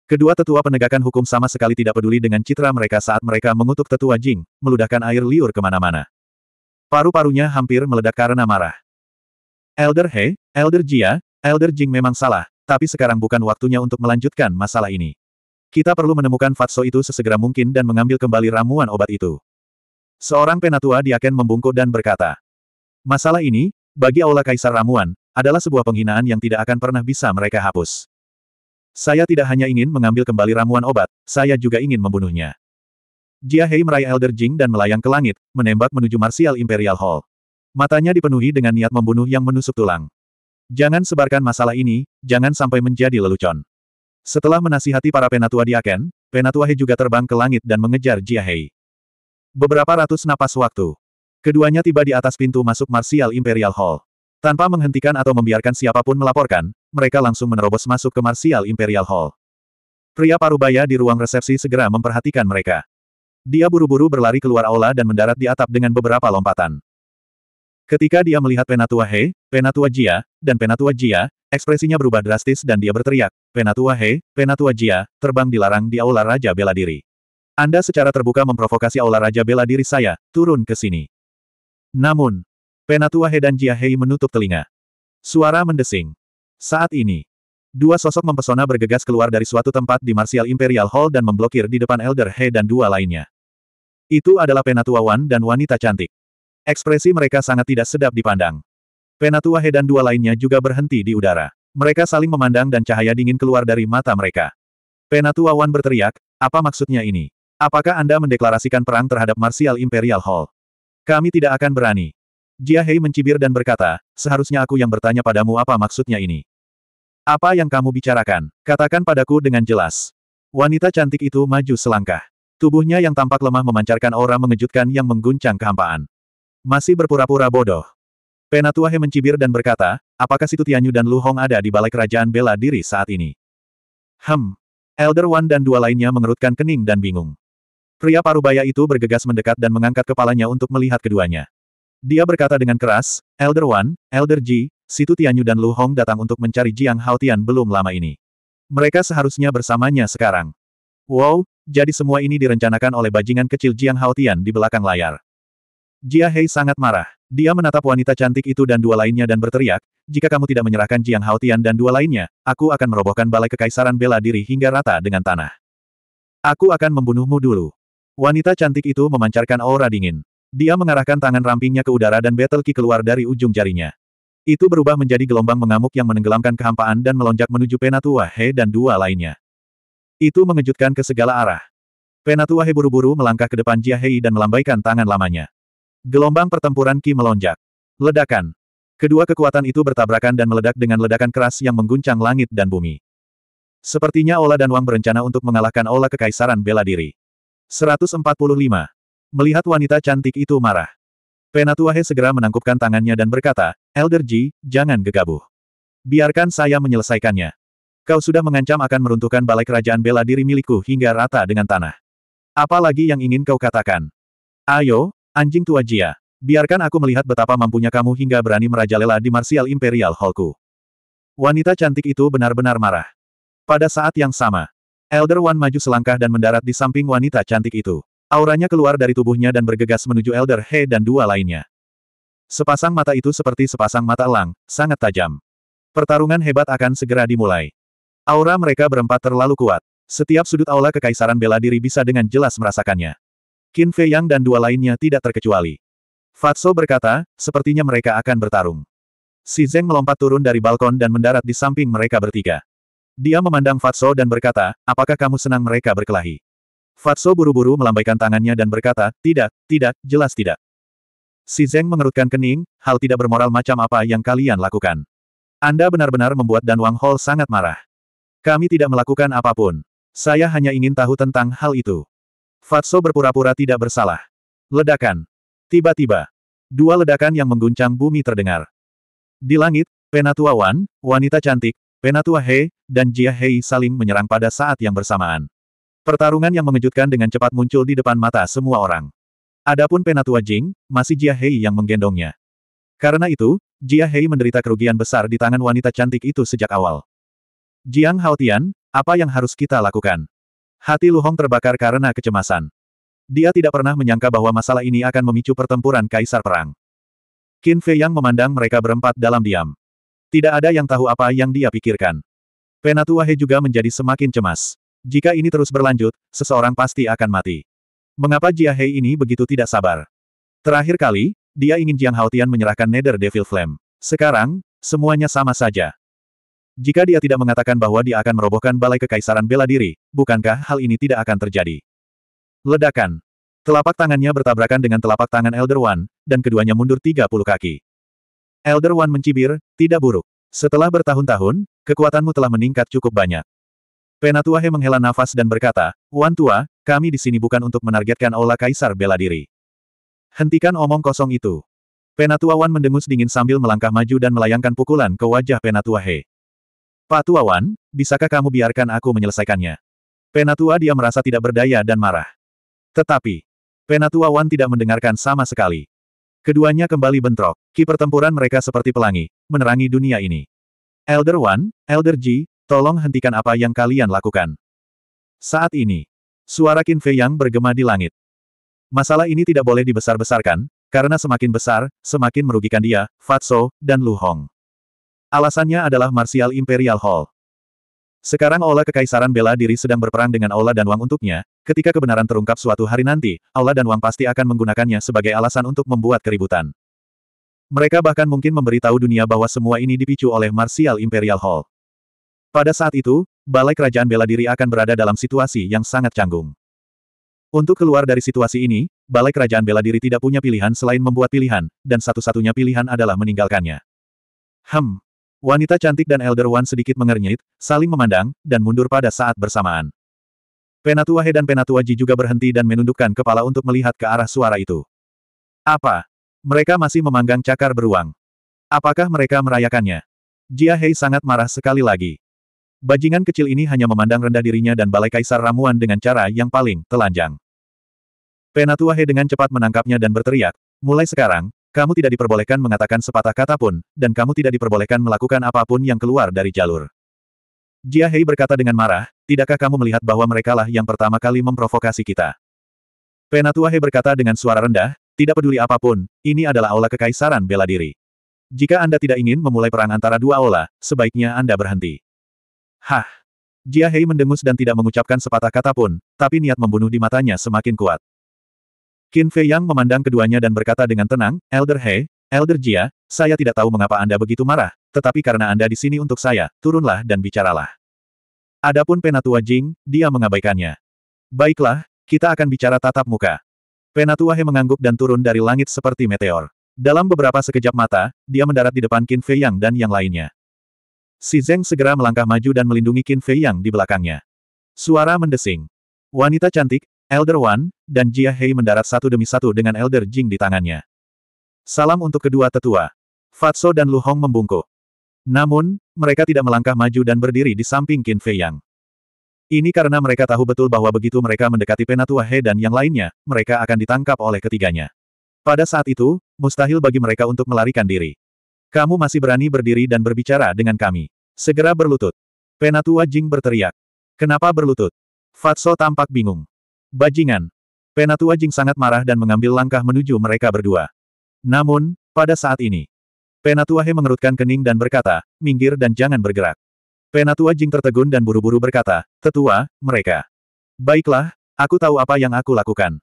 Kedua tetua penegakan hukum sama sekali tidak peduli dengan citra mereka saat mereka mengutuk tetua Jing, meludahkan air liur kemana-mana. Paru-parunya hampir meledak karena marah. Elder He, Elder Jia, Elder Jing memang salah, tapi sekarang bukan waktunya untuk melanjutkan masalah ini. Kita perlu menemukan Fatso itu sesegera mungkin dan mengambil kembali ramuan obat itu. Seorang penatua diaken membungkuk dan berkata, Masalah ini, bagi Aula Kaisar Ramuan, adalah sebuah penghinaan yang tidak akan pernah bisa mereka hapus. Saya tidak hanya ingin mengambil kembali ramuan obat, saya juga ingin membunuhnya. Jia Hei meraih Elder Jing dan melayang ke langit, menembak menuju Martial Imperial Hall. Matanya dipenuhi dengan niat membunuh yang menusuk tulang. Jangan sebarkan masalah ini, jangan sampai menjadi lelucon. Setelah menasihati para penatua di Aken, penatua Hei juga terbang ke langit dan mengejar Jia Hei. Beberapa ratus napas waktu, Keduanya tiba di atas pintu masuk Martial Imperial Hall. Tanpa menghentikan atau membiarkan siapapun melaporkan, mereka langsung menerobos masuk ke Martial Imperial Hall. Pria parubaya di ruang resepsi segera memperhatikan mereka. Dia buru-buru berlari keluar aula dan mendarat di atap dengan beberapa lompatan. Ketika dia melihat Penatua He, Penatua Jia, dan Penatua Jia, ekspresinya berubah drastis dan dia berteriak, Penatua He, Penatua Jia, terbang dilarang di Aula Raja Bela Diri. Anda secara terbuka memprovokasi Aula Raja Bela Diri saya, turun ke sini. Namun, Penatua He Jiahei menutup telinga. Suara mendesing. Saat ini, dua sosok mempesona bergegas keluar dari suatu tempat di Martial Imperial Hall dan memblokir di depan Elder He dan dua lainnya. Itu adalah Penatua Wan dan wanita cantik. Ekspresi mereka sangat tidak sedap dipandang. Penatua He dan dua lainnya juga berhenti di udara. Mereka saling memandang dan cahaya dingin keluar dari mata mereka. Penatua Wan berteriak, apa maksudnya ini? Apakah Anda mendeklarasikan perang terhadap Martial Imperial Hall? Kami tidak akan berani. Jia Hei mencibir dan berkata, seharusnya aku yang bertanya padamu apa maksudnya ini. Apa yang kamu bicarakan? Katakan padaku dengan jelas. Wanita cantik itu maju selangkah. Tubuhnya yang tampak lemah memancarkan aura mengejutkan yang mengguncang kehampaan. Masih berpura-pura bodoh. Penatua Hei mencibir dan berkata, apakah Situ Tianyu dan Lu Hong ada di balai kerajaan bela diri saat ini? Hem. Elder One dan dua lainnya mengerutkan kening dan bingung. Pria parubaya itu bergegas mendekat dan mengangkat kepalanya untuk melihat keduanya. Dia berkata dengan keras, Elder Wan, Elder Ji, Situ Tianyu dan Lu Hong datang untuk mencari Jiang Haotian belum lama ini. Mereka seharusnya bersamanya sekarang. Wow, jadi semua ini direncanakan oleh bajingan kecil Jiang Haotian di belakang layar. Jia Hei sangat marah. Dia menatap wanita cantik itu dan dua lainnya dan berteriak, jika kamu tidak menyerahkan Jiang Haotian dan dua lainnya, aku akan merobohkan balai kekaisaran bela diri hingga rata dengan tanah. Aku akan membunuhmu dulu. Wanita cantik itu memancarkan aura dingin. Dia mengarahkan tangan rampingnya ke udara dan battle key keluar dari ujung jarinya. Itu berubah menjadi gelombang mengamuk yang menenggelamkan kehampaan dan melonjak menuju Penatua He dan dua lainnya. Itu mengejutkan ke segala arah. Penatua He buru-buru melangkah ke depan Jia Hei dan melambaikan tangan lamanya. Gelombang pertempuran Ki melonjak. Ledakan. Kedua kekuatan itu bertabrakan dan meledak dengan ledakan keras yang mengguncang langit dan bumi. Sepertinya Ola dan Wang berencana untuk mengalahkan Ola Kekaisaran Bela Diri. 145. Melihat wanita cantik itu marah. Penatuahe segera menangkupkan tangannya dan berkata, Elder Ji, jangan gegabah. Biarkan saya menyelesaikannya. Kau sudah mengancam akan meruntuhkan balai kerajaan bela diri milikku hingga rata dengan tanah. Apalagi yang ingin kau katakan? Ayo, anjing tua Jia. Biarkan aku melihat betapa mampunya kamu hingga berani merajalela di Martial Imperial Hallku. Wanita cantik itu benar-benar marah. Pada saat yang sama, Elder One maju selangkah dan mendarat di samping wanita cantik itu. Auranya keluar dari tubuhnya dan bergegas menuju Elder He dan dua lainnya. Sepasang mata itu seperti sepasang mata elang, sangat tajam. Pertarungan hebat akan segera dimulai. Aura mereka berempat terlalu kuat. Setiap sudut aula kekaisaran bela diri bisa dengan jelas merasakannya. Qin Fei Yang dan dua lainnya tidak terkecuali. Fatso berkata, sepertinya mereka akan bertarung. Si Zeng melompat turun dari balkon dan mendarat di samping mereka bertiga. Dia memandang Fatso dan berkata, apakah kamu senang mereka berkelahi? Fatso buru-buru melambaikan tangannya dan berkata, tidak, tidak, jelas tidak. Si Zeng mengerutkan kening, hal tidak bermoral macam apa yang kalian lakukan. Anda benar-benar membuat Dan Wang Hall sangat marah. Kami tidak melakukan apapun. Saya hanya ingin tahu tentang hal itu. Fatso berpura-pura tidak bersalah. Ledakan. Tiba-tiba. Dua ledakan yang mengguncang bumi terdengar. Di langit, Penatua Wan, wanita cantik, Penatua He dan Jia Hei saling menyerang pada saat yang bersamaan. Pertarungan yang mengejutkan dengan cepat muncul di depan mata semua orang. Adapun Penatua Jing, masih Jia Hei yang menggendongnya. Karena itu, Jia Hei menderita kerugian besar di tangan wanita cantik itu sejak awal. Jiang Haotian, apa yang harus kita lakukan? Hati Luhong terbakar karena kecemasan. Dia tidak pernah menyangka bahwa masalah ini akan memicu pertempuran kaisar perang. Qin Fei yang memandang mereka berempat dalam diam. Tidak ada yang tahu apa yang dia pikirkan. Penatuahe juga menjadi semakin cemas. Jika ini terus berlanjut, seseorang pasti akan mati. Mengapa Jiahe ini begitu tidak sabar? Terakhir kali, dia ingin Jiang Haotian menyerahkan Nether Devil Flame. Sekarang, semuanya sama saja. Jika dia tidak mengatakan bahwa dia akan merobohkan balai kekaisaran bela diri, bukankah hal ini tidak akan terjadi? Ledakan. Telapak tangannya bertabrakan dengan telapak tangan Elder One, dan keduanya mundur 30 kaki. Elder One mencibir, tidak buruk. Setelah bertahun-tahun, kekuatanmu telah meningkat cukup banyak. Penatuahe menghela nafas dan berkata, Wan Tua, kami di sini bukan untuk menargetkan Aula Kaisar bela diri. Hentikan omong kosong itu. Penatua Wan mendengus dingin sambil melangkah maju dan melayangkan pukulan ke wajah Penatua He. Pak Tua Wan, bisakah kamu biarkan aku menyelesaikannya? Penatua dia merasa tidak berdaya dan marah. Tetapi, Penatua Wan tidak mendengarkan sama sekali. Keduanya kembali bentrok, ki pertempuran mereka seperti pelangi, menerangi dunia ini. Elder One, Elder Ji, tolong hentikan apa yang kalian lakukan. Saat ini, suara Qin Fei yang bergema di langit. Masalah ini tidak boleh dibesar-besarkan, karena semakin besar, semakin merugikan dia, Fatso, dan Lu Hong. Alasannya adalah Martial Imperial Hall. Sekarang Aula Kekaisaran Bela Diri sedang berperang dengan Aula dan Wang untuknya, ketika kebenaran terungkap suatu hari nanti, Aula dan Wang pasti akan menggunakannya sebagai alasan untuk membuat keributan. Mereka bahkan mungkin memberitahu dunia bahwa semua ini dipicu oleh Martial Imperial Hall. Pada saat itu, Balai Kerajaan Bela Diri akan berada dalam situasi yang sangat canggung. Untuk keluar dari situasi ini, Balai Kerajaan Bela Diri tidak punya pilihan selain membuat pilihan, dan satu-satunya pilihan adalah meninggalkannya. Hmm. Wanita cantik dan Elder One sedikit mengernyit, saling memandang, dan mundur pada saat bersamaan. Penatua He dan Penatua Ji juga berhenti dan menundukkan kepala untuk melihat ke arah suara itu. Apa? Mereka masih memanggang cakar beruang. Apakah mereka merayakannya? Jia Hei sangat marah sekali lagi. Bajingan kecil ini hanya memandang rendah dirinya dan Balai Kaisar Ramuan dengan cara yang paling telanjang. Penatua He dengan cepat menangkapnya dan berteriak, mulai sekarang, kamu tidak diperbolehkan mengatakan sepatah kata pun, dan kamu tidak diperbolehkan melakukan apapun yang keluar dari jalur. Jia Hei berkata dengan marah, tidakkah kamu melihat bahwa merekalah yang pertama kali memprovokasi kita? Penatua Hei berkata dengan suara rendah, tidak peduli apapun, ini adalah aula kekaisaran bela diri. Jika Anda tidak ingin memulai perang antara dua aula, sebaiknya Anda berhenti. Hah! Jia Hei mendengus dan tidak mengucapkan sepatah kata pun, tapi niat membunuh di matanya semakin kuat. Qin Fei Yang memandang keduanya dan berkata dengan tenang, Elder He, Elder Jia, saya tidak tahu mengapa Anda begitu marah, tetapi karena Anda di sini untuk saya, turunlah dan bicaralah. Adapun Penatua Jing, dia mengabaikannya. Baiklah, kita akan bicara tatap muka. Penatua He mengangguk dan turun dari langit seperti meteor. Dalam beberapa sekejap mata, dia mendarat di depan Qin Fei Yang dan yang lainnya. Si Zeng segera melangkah maju dan melindungi Qin Fei Yang di belakangnya. Suara mendesing. Wanita cantik, Elder Wan, dan Jia Hei mendarat satu demi satu dengan Elder Jing di tangannya. Salam untuk kedua tetua. Fatso dan Lu Hong membungkuk. Namun, mereka tidak melangkah maju dan berdiri di samping Qin Fei Yang. Ini karena mereka tahu betul bahwa begitu mereka mendekati Penatua He dan yang lainnya, mereka akan ditangkap oleh ketiganya. Pada saat itu, mustahil bagi mereka untuk melarikan diri. Kamu masih berani berdiri dan berbicara dengan kami. Segera berlutut. Penatua Jing berteriak. Kenapa berlutut? Fatso tampak bingung. Bajingan. Penatua Jing sangat marah dan mengambil langkah menuju mereka berdua. Namun, pada saat ini, Penatua He mengerutkan kening dan berkata, minggir dan jangan bergerak. Penatua Jing tertegun dan buru-buru berkata, tetua, mereka. Baiklah, aku tahu apa yang aku lakukan.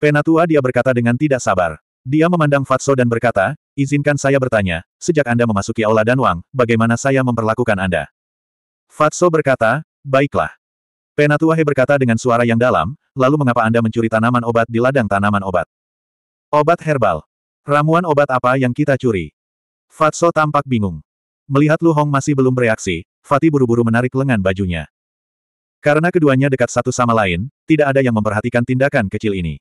Penatua dia berkata dengan tidak sabar. Dia memandang Fatso dan berkata, izinkan saya bertanya, sejak Anda memasuki Aula Danwang, bagaimana saya memperlakukan Anda? Fatso berkata, baiklah. Penatuahe berkata dengan suara yang dalam, lalu mengapa Anda mencuri tanaman obat di ladang tanaman obat? Obat herbal. Ramuan obat apa yang kita curi? Fatso tampak bingung. Melihat Lu Hong masih belum bereaksi, Fatih buru-buru menarik lengan bajunya. Karena keduanya dekat satu sama lain, tidak ada yang memperhatikan tindakan kecil ini.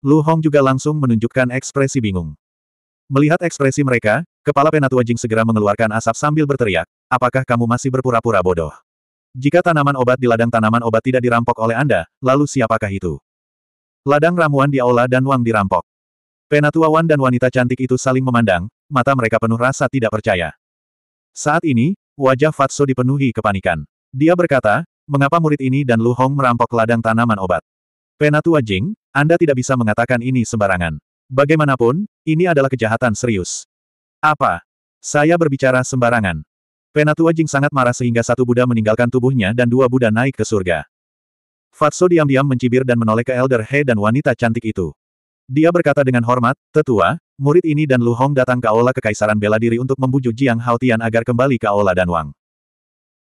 Lu Hong juga langsung menunjukkan ekspresi bingung. Melihat ekspresi mereka, kepala penatua Jing segera mengeluarkan asap sambil berteriak, apakah kamu masih berpura-pura bodoh? Jika tanaman obat di ladang tanaman obat tidak dirampok oleh Anda, lalu siapakah itu? Ladang ramuan di aula dan Wang dirampok. Penatua Wan dan wanita cantik itu saling memandang, mata mereka penuh rasa tidak percaya. Saat ini, wajah Fatso dipenuhi kepanikan. Dia berkata, mengapa murid ini dan Lu Hong merampok ladang tanaman obat? Penatua Jing, Anda tidak bisa mengatakan ini sembarangan. Bagaimanapun, ini adalah kejahatan serius. Apa? Saya berbicara sembarangan. Penatua Jing sangat marah sehingga satu Buddha meninggalkan tubuhnya dan dua Buddha naik ke surga. Fatso diam-diam mencibir dan menoleh ke Elder He dan wanita cantik itu. Dia berkata dengan hormat, Tetua, murid ini dan Lu Hong datang ke Aula Kekaisaran Bela Diri untuk membujuk Jiang Haotian agar kembali ke Aula dan Wang.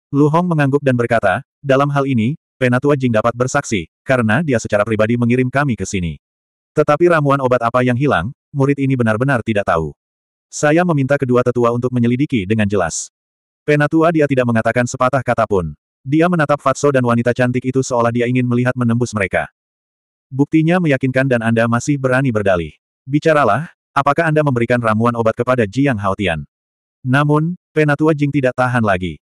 Lu Hong mengangguk dan berkata, dalam hal ini, Penatua Jing dapat bersaksi, karena dia secara pribadi mengirim kami ke sini. Tetapi ramuan obat apa yang hilang, murid ini benar-benar tidak tahu. Saya meminta kedua tetua untuk menyelidiki dengan jelas. Penatua dia tidak mengatakan sepatah kata pun. Dia menatap Fatso dan wanita cantik itu seolah dia ingin melihat menembus mereka. Buktinya meyakinkan dan Anda masih berani berdalih. Bicaralah, apakah Anda memberikan ramuan obat kepada Jiang Haotian? Namun, Penatua Jing tidak tahan lagi.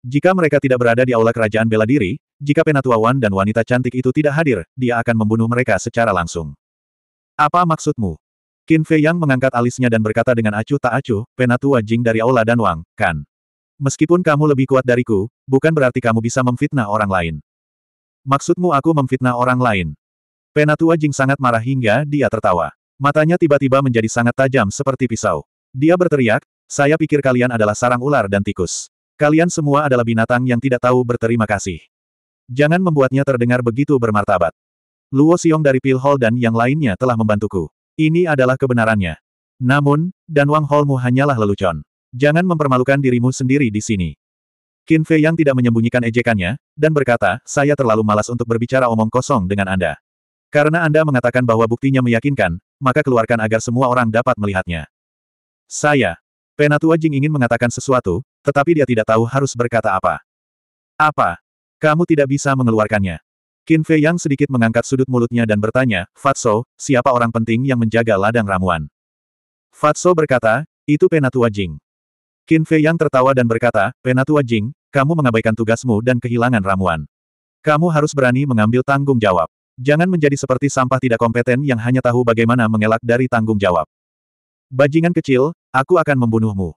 Jika mereka tidak berada di aula kerajaan bela diri, jika Penatua Wan dan wanita cantik itu tidak hadir, dia akan membunuh mereka secara langsung. Apa maksudmu? Qin Fei Yang mengangkat alisnya dan berkata dengan acuh tak acuh, Penatua Jing dari aula dan Wang, kan? Meskipun kamu lebih kuat dariku, bukan berarti kamu bisa memfitnah orang lain. Maksudmu aku memfitnah orang lain? Penatua Jing sangat marah hingga dia tertawa. Matanya tiba-tiba menjadi sangat tajam seperti pisau. Dia berteriak, saya pikir kalian adalah sarang ular dan tikus. Kalian semua adalah binatang yang tidak tahu berterima kasih. Jangan membuatnya terdengar begitu bermartabat. Luo Xiong dari Pil Hall dan yang lainnya telah membantuku. Ini adalah kebenarannya. Namun, Dan Wang Holmu hanyalah lelucon. Jangan mempermalukan dirimu sendiri di sini. Qin Fei yang tidak menyembunyikan ejekannya, dan berkata, saya terlalu malas untuk berbicara omong kosong dengan Anda. Karena Anda mengatakan bahwa buktinya meyakinkan, maka keluarkan agar semua orang dapat melihatnya. Saya. Penatua Jing ingin mengatakan sesuatu, tetapi dia tidak tahu harus berkata apa. Apa? Kamu tidak bisa mengeluarkannya. Qin Fei yang sedikit mengangkat sudut mulutnya dan bertanya, Fatso, siapa orang penting yang menjaga ladang ramuan? Fatso berkata, itu Penatua Jing. Qin Fei Yang tertawa dan berkata, Penatua Jing, kamu mengabaikan tugasmu dan kehilangan ramuan. Kamu harus berani mengambil tanggung jawab. Jangan menjadi seperti sampah tidak kompeten yang hanya tahu bagaimana mengelak dari tanggung jawab. Bajingan kecil, aku akan membunuhmu.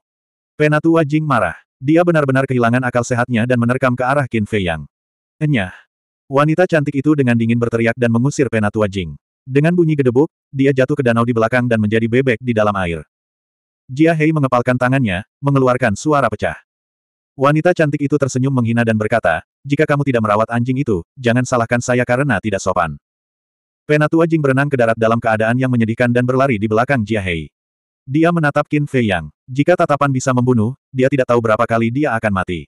Penatua Jing marah. Dia benar-benar kehilangan akal sehatnya dan menerkam ke arah Qin Fei Yang. Enyah. Wanita cantik itu dengan dingin berteriak dan mengusir Penatua Jing. Dengan bunyi gedebuk, dia jatuh ke danau di belakang dan menjadi bebek di dalam air. Jia Hei mengepalkan tangannya, mengeluarkan suara pecah. Wanita cantik itu tersenyum menghina dan berkata, jika kamu tidak merawat anjing itu, jangan salahkan saya karena tidak sopan. Penatua Jing berenang ke darat dalam keadaan yang menyedihkan dan berlari di belakang Jia Hei. Dia menatap Qin Fei Yang. Jika tatapan bisa membunuh, dia tidak tahu berapa kali dia akan mati.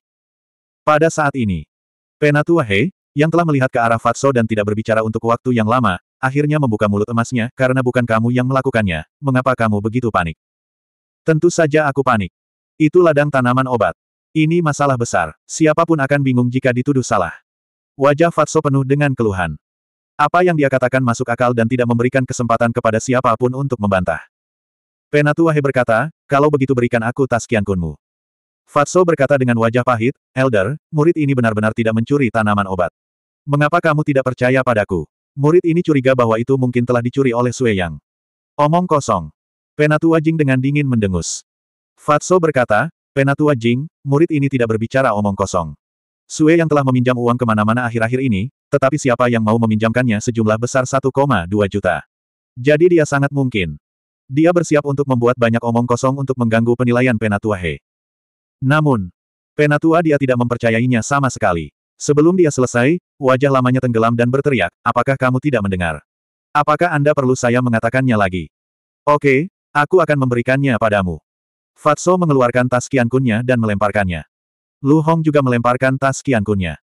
Pada saat ini, Penatua Hei, yang telah melihat ke arah Fatso dan tidak berbicara untuk waktu yang lama, akhirnya membuka mulut emasnya, karena bukan kamu yang melakukannya, mengapa kamu begitu panik? Tentu saja aku panik. Itu ladang tanaman obat. Ini masalah besar, siapapun akan bingung jika dituduh salah. Wajah Fatso penuh dengan keluhan. Apa yang dia katakan masuk akal dan tidak memberikan kesempatan kepada siapapun untuk membantah. Penatuahe berkata, kalau begitu berikan aku tas kiankunmu. Fatso berkata dengan wajah pahit, Elder, murid ini benar-benar tidak mencuri tanaman obat. Mengapa kamu tidak percaya padaku? Murid ini curiga bahwa itu mungkin telah dicuri oleh Sueyang. Omong kosong. Penatua Jing dengan dingin mendengus. Fatso berkata, Penatua Jing, murid ini tidak berbicara omong kosong. Sue yang telah meminjam uang kemana-mana akhir-akhir ini, tetapi siapa yang mau meminjamkannya sejumlah besar 1,2 juta. Jadi dia sangat mungkin. Dia bersiap untuk membuat banyak omong kosong untuk mengganggu penilaian Penatua He. Namun, Penatua dia tidak mempercayainya sama sekali. Sebelum dia selesai, wajah lamanya tenggelam dan berteriak, apakah kamu tidak mendengar? Apakah Anda perlu saya mengatakannya lagi? Oke, Aku akan memberikannya padamu. Fatso mengeluarkan tas kiankunnya dan melemparkannya. Lu Hong juga melemparkan tas kiankunnya.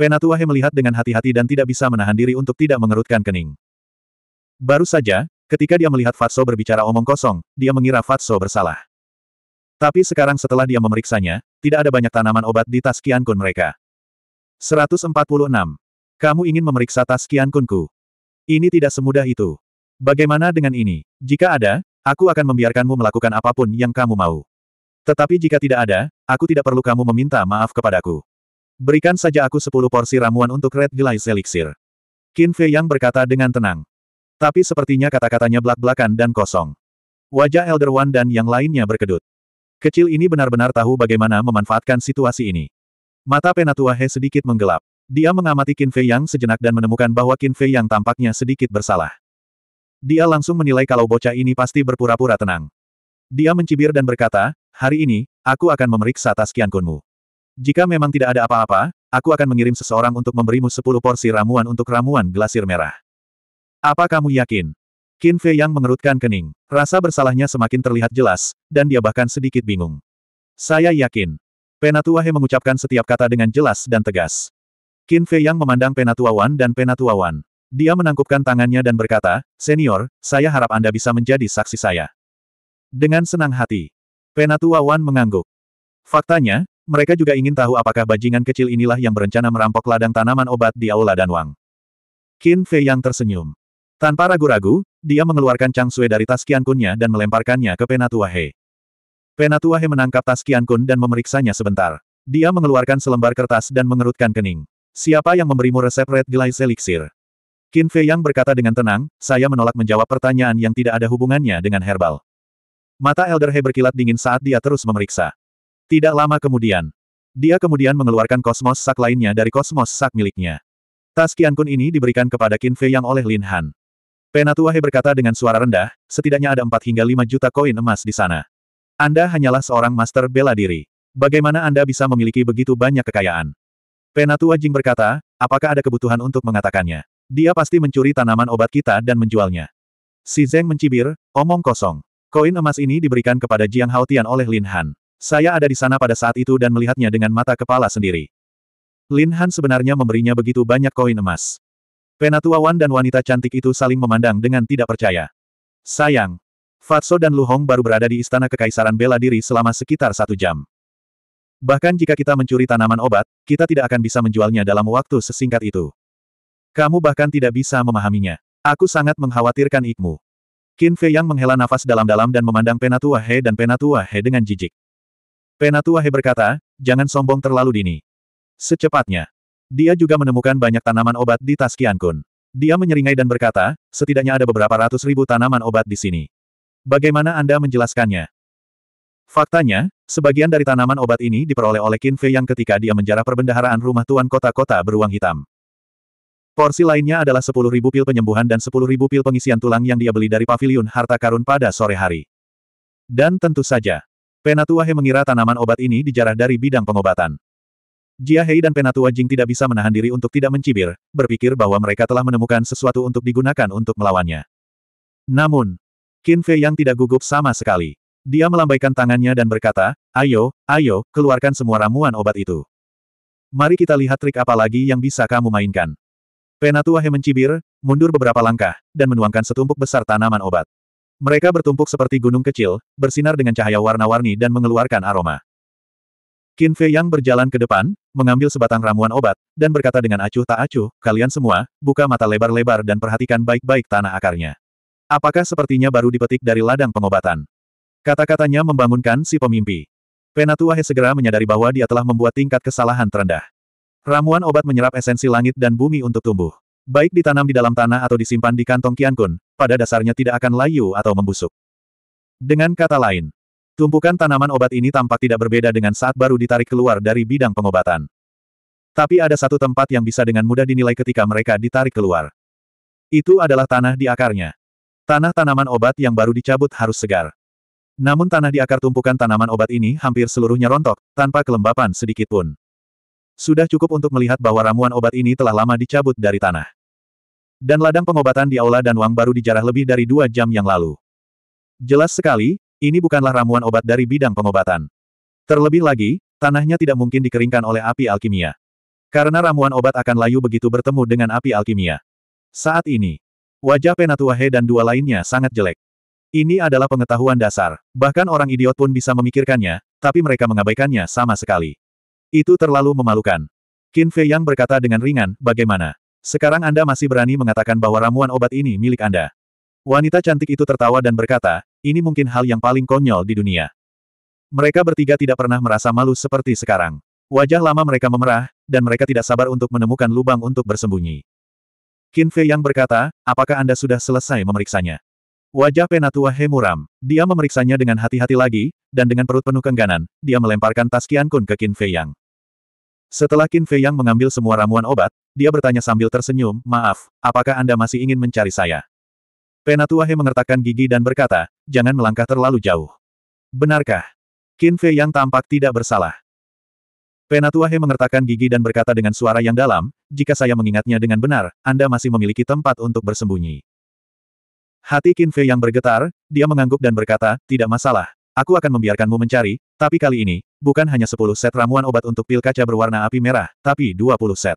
Penatuahe melihat dengan hati-hati dan tidak bisa menahan diri untuk tidak mengerutkan kening. Baru saja, ketika dia melihat Fatso berbicara omong kosong, dia mengira Fatso bersalah. Tapi sekarang setelah dia memeriksanya, tidak ada banyak tanaman obat di tas kiankun mereka. 146. Kamu ingin memeriksa tas kiankunku? Ini tidak semudah itu. Bagaimana dengan ini? Jika ada, Aku akan membiarkanmu melakukan apapun yang kamu mau. Tetapi jika tidak ada, aku tidak perlu kamu meminta maaf kepadaku. Berikan saja aku sepuluh porsi ramuan untuk Red Glaze Elixir. Qin Fei Yang berkata dengan tenang. Tapi sepertinya kata-katanya belak-belakan dan kosong. Wajah Elder One dan yang lainnya berkedut. Kecil ini benar-benar tahu bagaimana memanfaatkan situasi ini. Mata Penatua He sedikit menggelap. Dia mengamati Qin Fei Yang sejenak dan menemukan bahwa Qin Fei Yang tampaknya sedikit bersalah. Dia langsung menilai kalau bocah ini pasti berpura-pura tenang. Dia mencibir dan berkata, hari ini, aku akan memeriksa tas kiankunmu. Jika memang tidak ada apa-apa, aku akan mengirim seseorang untuk memberimu sepuluh porsi ramuan untuk ramuan glasir merah. Apa kamu yakin? Qin Fei yang mengerutkan kening. Rasa bersalahnya semakin terlihat jelas, dan dia bahkan sedikit bingung. Saya yakin. Penatua He mengucapkan setiap kata dengan jelas dan tegas. Qin Fei yang memandang Penatua Wan dan Penatua Wan. Dia menangkupkan tangannya dan berkata, Senior, saya harap Anda bisa menjadi saksi saya. Dengan senang hati. Penatua Wan mengangguk. Faktanya, mereka juga ingin tahu apakah bajingan kecil inilah yang berencana merampok ladang tanaman obat di Aula Danwang. Qin Fei yang tersenyum. Tanpa ragu-ragu, dia mengeluarkan Chang Sui dari tas Kunnya dan melemparkannya ke Penatua He. Penatua He menangkap tas Kun dan memeriksanya sebentar. Dia mengeluarkan selembar kertas dan mengerutkan kening. Siapa yang memberimu resep Red Glaze Elixir? Qin Fei Yang berkata dengan tenang, saya menolak menjawab pertanyaan yang tidak ada hubungannya dengan herbal. Mata Elder He berkilat dingin saat dia terus memeriksa. Tidak lama kemudian, dia kemudian mengeluarkan kosmos sak lainnya dari kosmos sak miliknya. Tas Kun ini diberikan kepada Qin Fei Yang oleh Lin Han. Penatua He berkata dengan suara rendah, setidaknya ada 4 hingga 5 juta koin emas di sana. Anda hanyalah seorang master bela diri. Bagaimana Anda bisa memiliki begitu banyak kekayaan? Penatua Jing berkata, apakah ada kebutuhan untuk mengatakannya? Dia pasti mencuri tanaman obat kita dan menjualnya. Si Zeng mencibir, omong kosong. Koin emas ini diberikan kepada Jiang Haotian oleh Lin Han. Saya ada di sana pada saat itu dan melihatnya dengan mata kepala sendiri. Lin Han sebenarnya memberinya begitu banyak koin emas. Penatua wan dan wanita cantik itu saling memandang dengan tidak percaya. Sayang. Fatso dan Lu Hong baru berada di istana kekaisaran bela diri selama sekitar satu jam. Bahkan jika kita mencuri tanaman obat, kita tidak akan bisa menjualnya dalam waktu sesingkat itu. Kamu bahkan tidak bisa memahaminya. Aku sangat mengkhawatirkan ikmu. Qin Fei Yang menghela nafas dalam-dalam dan memandang Penatua He dan Penatua He dengan jijik. Penatua He berkata, jangan sombong terlalu dini. Secepatnya. Dia juga menemukan banyak tanaman obat di tas Kun. Dia menyeringai dan berkata, setidaknya ada beberapa ratus ribu tanaman obat di sini. Bagaimana Anda menjelaskannya? Faktanya, sebagian dari tanaman obat ini diperoleh oleh Qin Fei Yang ketika dia menjarah perbendaharaan rumah tuan kota-kota beruang hitam. Porsi lainnya adalah 10.000 pil penyembuhan dan 10.000 pil pengisian tulang yang dia beli dari Pavilion harta karun pada sore hari. Dan tentu saja, Penatua He mengira tanaman obat ini dijarah dari bidang pengobatan. Jia Hei dan Penatua Jing tidak bisa menahan diri untuk tidak mencibir, berpikir bahwa mereka telah menemukan sesuatu untuk digunakan untuk melawannya. Namun, Qin Fei yang tidak gugup sama sekali. Dia melambaikan tangannya dan berkata, ayo, ayo, keluarkan semua ramuan obat itu. Mari kita lihat trik apa lagi yang bisa kamu mainkan. He mencibir, mundur beberapa langkah, dan menuangkan setumpuk besar tanaman obat. Mereka bertumpuk seperti gunung kecil, bersinar dengan cahaya warna-warni dan mengeluarkan aroma. Qin Fei Yang berjalan ke depan, mengambil sebatang ramuan obat, dan berkata dengan acuh tak acuh, kalian semua, buka mata lebar-lebar dan perhatikan baik-baik tanah akarnya. Apakah sepertinya baru dipetik dari ladang pengobatan? Kata-katanya membangunkan si pemimpi. Penatua He segera menyadari bahwa dia telah membuat tingkat kesalahan terendah. Ramuan obat menyerap esensi langit dan bumi untuk tumbuh. Baik ditanam di dalam tanah atau disimpan di kantong Kiankun, pada dasarnya tidak akan layu atau membusuk. Dengan kata lain, tumpukan tanaman obat ini tampak tidak berbeda dengan saat baru ditarik keluar dari bidang pengobatan. Tapi ada satu tempat yang bisa dengan mudah dinilai ketika mereka ditarik keluar. Itu adalah tanah di akarnya. Tanah tanaman obat yang baru dicabut harus segar. Namun tanah di akar tumpukan tanaman obat ini hampir seluruhnya rontok, tanpa kelembapan sedikit pun. Sudah cukup untuk melihat bahwa ramuan obat ini telah lama dicabut dari tanah. Dan ladang pengobatan di aula dan Wang baru dijarah lebih dari dua jam yang lalu. Jelas sekali, ini bukanlah ramuan obat dari bidang pengobatan. Terlebih lagi, tanahnya tidak mungkin dikeringkan oleh api alkimia. Karena ramuan obat akan layu begitu bertemu dengan api alkimia. Saat ini, wajah Penatua He dan dua lainnya sangat jelek. Ini adalah pengetahuan dasar, bahkan orang idiot pun bisa memikirkannya, tapi mereka mengabaikannya sama sekali. Itu terlalu memalukan. Qin Fei Yang berkata dengan ringan, bagaimana? Sekarang Anda masih berani mengatakan bahwa ramuan obat ini milik Anda. Wanita cantik itu tertawa dan berkata, ini mungkin hal yang paling konyol di dunia. Mereka bertiga tidak pernah merasa malu seperti sekarang. Wajah lama mereka memerah, dan mereka tidak sabar untuk menemukan lubang untuk bersembunyi. Qin Fei Yang berkata, apakah Anda sudah selesai memeriksanya? Wajah penatua He muram. Dia memeriksanya dengan hati-hati lagi, dan dengan perut penuh kengganan, dia melemparkan tas Qian Kun ke Qin Fei Yang. Setelah Qin Fei Yang mengambil semua ramuan obat, dia bertanya sambil tersenyum, maaf, apakah Anda masih ingin mencari saya? Penatua He mengertakkan gigi dan berkata, jangan melangkah terlalu jauh. Benarkah? Qin Fei Yang tampak tidak bersalah. Penatua He mengertakkan gigi dan berkata dengan suara yang dalam, jika saya mengingatnya dengan benar, Anda masih memiliki tempat untuk bersembunyi. Hati Qin Fei yang bergetar, dia mengangguk dan berkata, tidak masalah, Aku akan membiarkanmu mencari, tapi kali ini, bukan hanya 10 set ramuan obat untuk pil kaca berwarna api merah, tapi 20 set.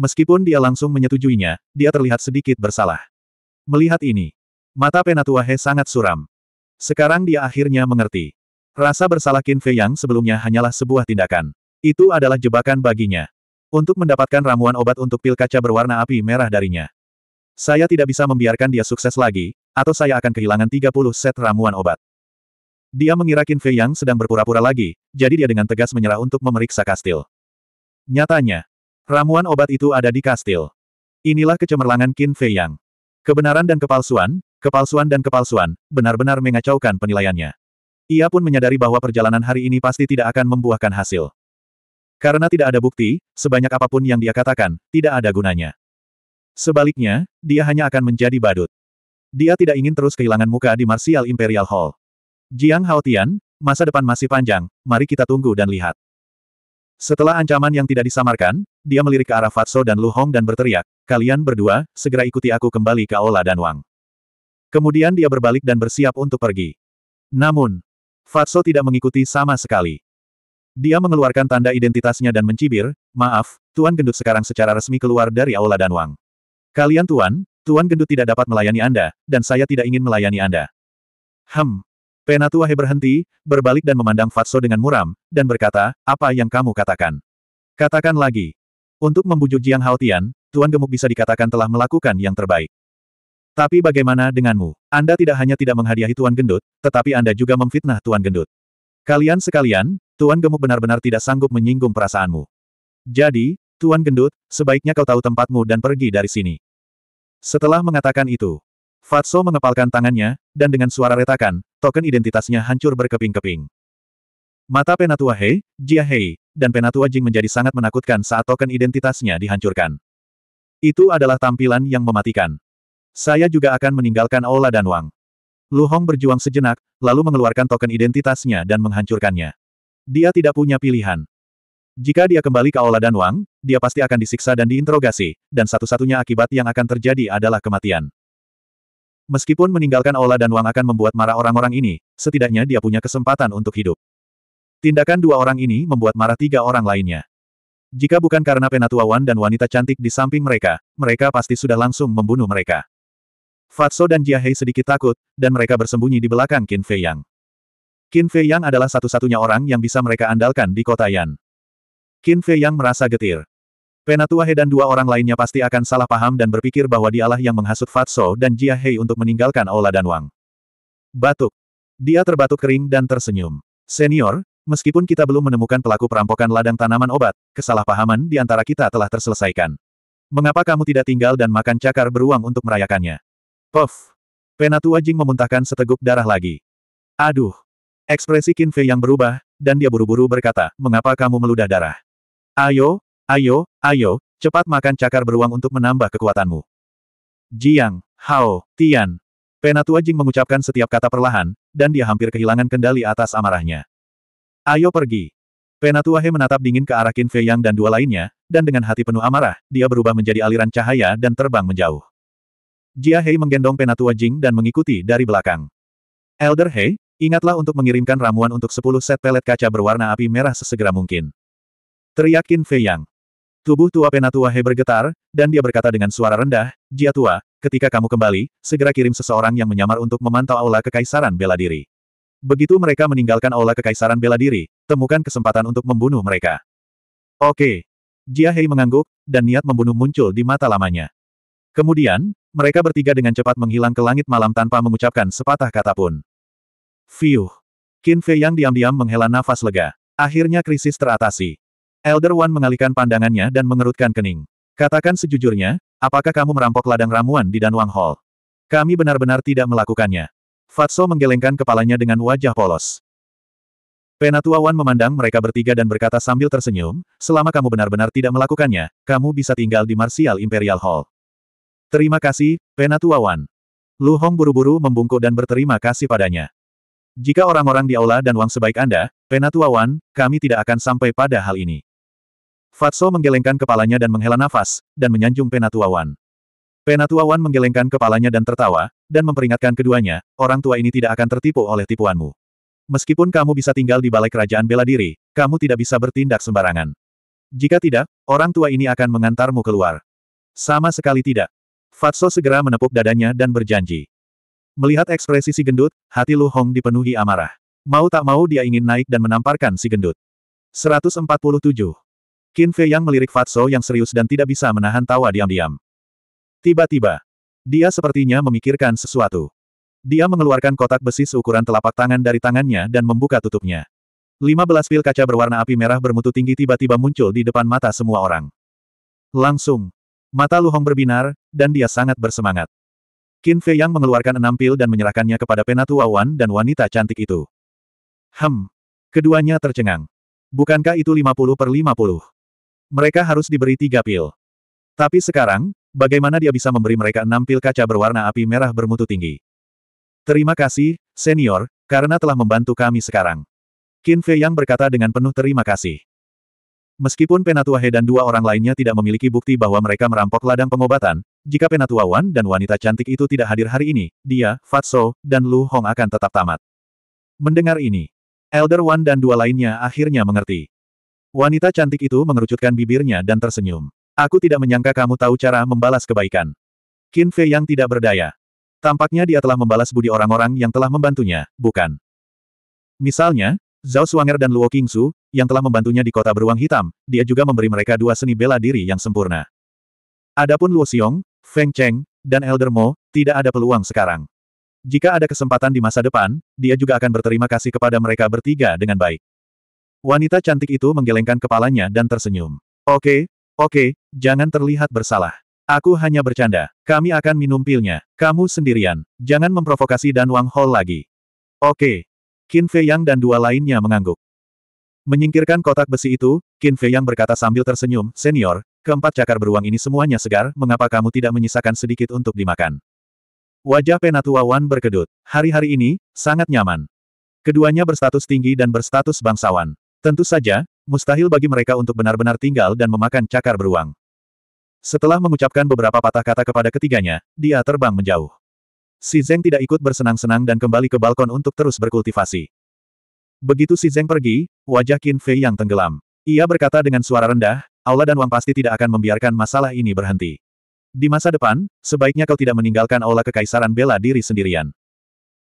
Meskipun dia langsung menyetujuinya, dia terlihat sedikit bersalah. Melihat ini, mata Penatua He sangat suram. Sekarang dia akhirnya mengerti. Rasa bersalah Qin Fei yang sebelumnya hanyalah sebuah tindakan. Itu adalah jebakan baginya. Untuk mendapatkan ramuan obat untuk pil kaca berwarna api merah darinya. Saya tidak bisa membiarkan dia sukses lagi, atau saya akan kehilangan 30 set ramuan obat. Dia mengira Qin Fei Yang sedang berpura-pura lagi, jadi dia dengan tegas menyerah untuk memeriksa kastil. Nyatanya, ramuan obat itu ada di kastil. Inilah kecemerlangan Qin Fei Yang. Kebenaran dan kepalsuan, kepalsuan dan kepalsuan, benar-benar mengacaukan penilaiannya. Ia pun menyadari bahwa perjalanan hari ini pasti tidak akan membuahkan hasil. Karena tidak ada bukti, sebanyak apapun yang dia katakan, tidak ada gunanya. Sebaliknya, dia hanya akan menjadi badut. Dia tidak ingin terus kehilangan muka di Martial Imperial Hall. Jiang Haotian, masa depan masih panjang, mari kita tunggu dan lihat. Setelah ancaman yang tidak disamarkan, dia melirik ke arah Fatso dan Lu Hong dan berteriak, kalian berdua, segera ikuti aku kembali ke Aula dan Wang. Kemudian dia berbalik dan bersiap untuk pergi. Namun, Fatso tidak mengikuti sama sekali. Dia mengeluarkan tanda identitasnya dan mencibir, maaf, Tuan Gendut sekarang secara resmi keluar dari Aula dan Wang. Kalian Tuan, Tuan Gendut tidak dapat melayani Anda, dan saya tidak ingin melayani Anda. Hmm. Penatua He berhenti, berbalik dan memandang Fatso dengan muram, dan berkata, apa yang kamu katakan? Katakan lagi. Untuk membujuk Jiang Haotian, Tuan Gemuk bisa dikatakan telah melakukan yang terbaik. Tapi bagaimana denganmu? Anda tidak hanya tidak menghadiahi Tuan Gendut, tetapi Anda juga memfitnah Tuan Gendut. Kalian sekalian, Tuan Gemuk benar-benar tidak sanggup menyinggung perasaanmu. Jadi, Tuan Gendut, sebaiknya kau tahu tempatmu dan pergi dari sini. Setelah mengatakan itu, Fatso mengepalkan tangannya, dan dengan suara retakan, token identitasnya hancur berkeping-keping. Mata Penatua Hei, Jia Hei, dan Penatua Jing menjadi sangat menakutkan saat token identitasnya dihancurkan. Itu adalah tampilan yang mematikan. Saya juga akan meninggalkan Aula dan Wang. Lu Hong berjuang sejenak, lalu mengeluarkan token identitasnya dan menghancurkannya. Dia tidak punya pilihan. Jika dia kembali ke Aula dan Wang, dia pasti akan disiksa dan diinterogasi, dan satu-satunya akibat yang akan terjadi adalah kematian. Meskipun meninggalkan Aula dan Wang akan membuat marah orang-orang ini, setidaknya dia punya kesempatan untuk hidup. Tindakan dua orang ini membuat marah tiga orang lainnya. Jika bukan karena Penatua Wan dan wanita cantik di samping mereka, mereka pasti sudah langsung membunuh mereka. Fatso dan Jia sedikit takut, dan mereka bersembunyi di belakang Qin Fei Yang. Qin Fei Yang adalah satu-satunya orang yang bisa mereka andalkan di kota Yan. Qin Fei Yang merasa getir. Penatua He dan dua orang lainnya pasti akan salah paham dan berpikir bahwa dialah yang menghasut Fatso dan Jia Hei untuk meninggalkan Aula dan Wang. Batuk. Dia terbatuk kering dan tersenyum. Senior, meskipun kita belum menemukan pelaku perampokan ladang tanaman obat, kesalahpahaman di antara kita telah terselesaikan. Mengapa kamu tidak tinggal dan makan cakar beruang untuk merayakannya? Puff. Penatua Jing memuntahkan seteguk darah lagi. Aduh. Ekspresi Qin Fei yang berubah, dan dia buru-buru berkata, mengapa kamu meludah darah? Ayo, Ayo, ayo, cepat makan cakar beruang untuk menambah kekuatanmu. Jiang, Hao, Tian. Penatua Jing mengucapkan setiap kata perlahan, dan dia hampir kehilangan kendali atas amarahnya. Ayo pergi. Penatua He menatap dingin ke arah Qin Fei Yang dan dua lainnya, dan dengan hati penuh amarah, dia berubah menjadi aliran cahaya dan terbang menjauh. Jia Hei menggendong Penatua Jing dan mengikuti dari belakang. Elder Hei, ingatlah untuk mengirimkan ramuan untuk 10 set pelet kaca berwarna api merah sesegera mungkin. Teriak Qin Fei Yang. Tubuh tua Penatua He bergetar, dan dia berkata dengan suara rendah, Jia tua, ketika kamu kembali, segera kirim seseorang yang menyamar untuk memantau Aula Kekaisaran Bela Diri. Begitu mereka meninggalkan Aula Kekaisaran Bela Diri, temukan kesempatan untuk membunuh mereka. Oke. Jia Hei mengangguk, dan niat membunuh muncul di mata lamanya. Kemudian, mereka bertiga dengan cepat menghilang ke langit malam tanpa mengucapkan sepatah kata pun. Fiuh. Qin Fei yang diam-diam menghela nafas lega. Akhirnya krisis teratasi. Elder One mengalihkan pandangannya dan mengerutkan kening. Katakan sejujurnya, apakah kamu merampok ladang ramuan di Danwang Hall? Kami benar-benar tidak melakukannya. Fatso menggelengkan kepalanya dengan wajah polos. Penatua Wan memandang mereka bertiga dan berkata sambil tersenyum, selama kamu benar-benar tidak melakukannya, kamu bisa tinggal di Martial Imperial Hall. Terima kasih, Penatua Wan. Lu Hong buru-buru membungkuk dan berterima kasih padanya. Jika orang-orang di aula dan Wang sebaik Anda, Penatua Wan, kami tidak akan sampai pada hal ini. Fatso menggelengkan kepalanya dan menghela nafas, dan menyanjung Penatua Wan. Penatua Wan menggelengkan kepalanya dan tertawa, dan memperingatkan keduanya, orang tua ini tidak akan tertipu oleh tipuanmu. Meskipun kamu bisa tinggal di balai kerajaan bela diri, kamu tidak bisa bertindak sembarangan. Jika tidak, orang tua ini akan mengantarmu keluar. Sama sekali tidak. Fatso segera menepuk dadanya dan berjanji. Melihat ekspresi si gendut, hati Lu Hong dipenuhi amarah. Mau tak mau dia ingin naik dan menamparkan si gendut. 147. Qin Fei yang melirik Fatso yang serius dan tidak bisa menahan tawa diam-diam. Tiba-tiba, dia sepertinya memikirkan sesuatu. Dia mengeluarkan kotak besi seukuran telapak tangan dari tangannya dan membuka tutupnya. 15 pil kaca berwarna api merah bermutu tinggi tiba-tiba muncul di depan mata semua orang. Langsung, mata Lu Hong berbinar, dan dia sangat bersemangat. Qin Fei Yang mengeluarkan enam pil dan menyerahkannya kepada penatua Wan dan wanita cantik itu. Hem. Keduanya tercengang. Bukankah itu 50 per 50? Mereka harus diberi tiga pil. Tapi sekarang, bagaimana dia bisa memberi mereka enam pil kaca berwarna api merah bermutu tinggi? Terima kasih, senior, karena telah membantu kami sekarang. Qin Fei Yang berkata dengan penuh terima kasih. Meskipun Penatua He dan dua orang lainnya tidak memiliki bukti bahwa mereka merampok ladang pengobatan, jika Penatua Wan dan wanita cantik itu tidak hadir hari ini, dia, Fatso, dan Lu Hong akan tetap tamat. Mendengar ini, Elder Wan dan dua lainnya akhirnya mengerti. Wanita cantik itu mengerucutkan bibirnya dan tersenyum. Aku tidak menyangka kamu tahu cara membalas kebaikan. Qin Fei yang tidak berdaya. Tampaknya dia telah membalas budi orang-orang yang telah membantunya, bukan? Misalnya, Zhao Suanger dan Luo Qingsu, yang telah membantunya di kota beruang hitam, dia juga memberi mereka dua seni bela diri yang sempurna. Adapun Luo Xiong, Feng Cheng, dan Elder Mo, tidak ada peluang sekarang. Jika ada kesempatan di masa depan, dia juga akan berterima kasih kepada mereka bertiga dengan baik. Wanita cantik itu menggelengkan kepalanya dan tersenyum. Oke, oke, jangan terlihat bersalah. Aku hanya bercanda. Kami akan minum pilnya. Kamu sendirian. Jangan memprovokasi Dan Wang Hall lagi. Oke. Qin Fei Yang dan dua lainnya mengangguk. Menyingkirkan kotak besi itu, Qin Fei Yang berkata sambil tersenyum, Senior, keempat cakar beruang ini semuanya segar, mengapa kamu tidak menyisakan sedikit untuk dimakan? Wajah Penatua Wan berkedut. Hari-hari ini, sangat nyaman. Keduanya berstatus tinggi dan berstatus bangsawan. Tentu saja, mustahil bagi mereka untuk benar-benar tinggal dan memakan cakar beruang. Setelah mengucapkan beberapa patah kata kepada ketiganya, dia terbang menjauh. Si Zeng tidak ikut bersenang-senang dan kembali ke balkon untuk terus berkultivasi. Begitu si Zeng pergi, wajah Qin Fei yang tenggelam. Ia berkata dengan suara rendah, Aula dan Wang pasti tidak akan membiarkan masalah ini berhenti. Di masa depan, sebaiknya kau tidak meninggalkan Aula Kekaisaran bela diri sendirian.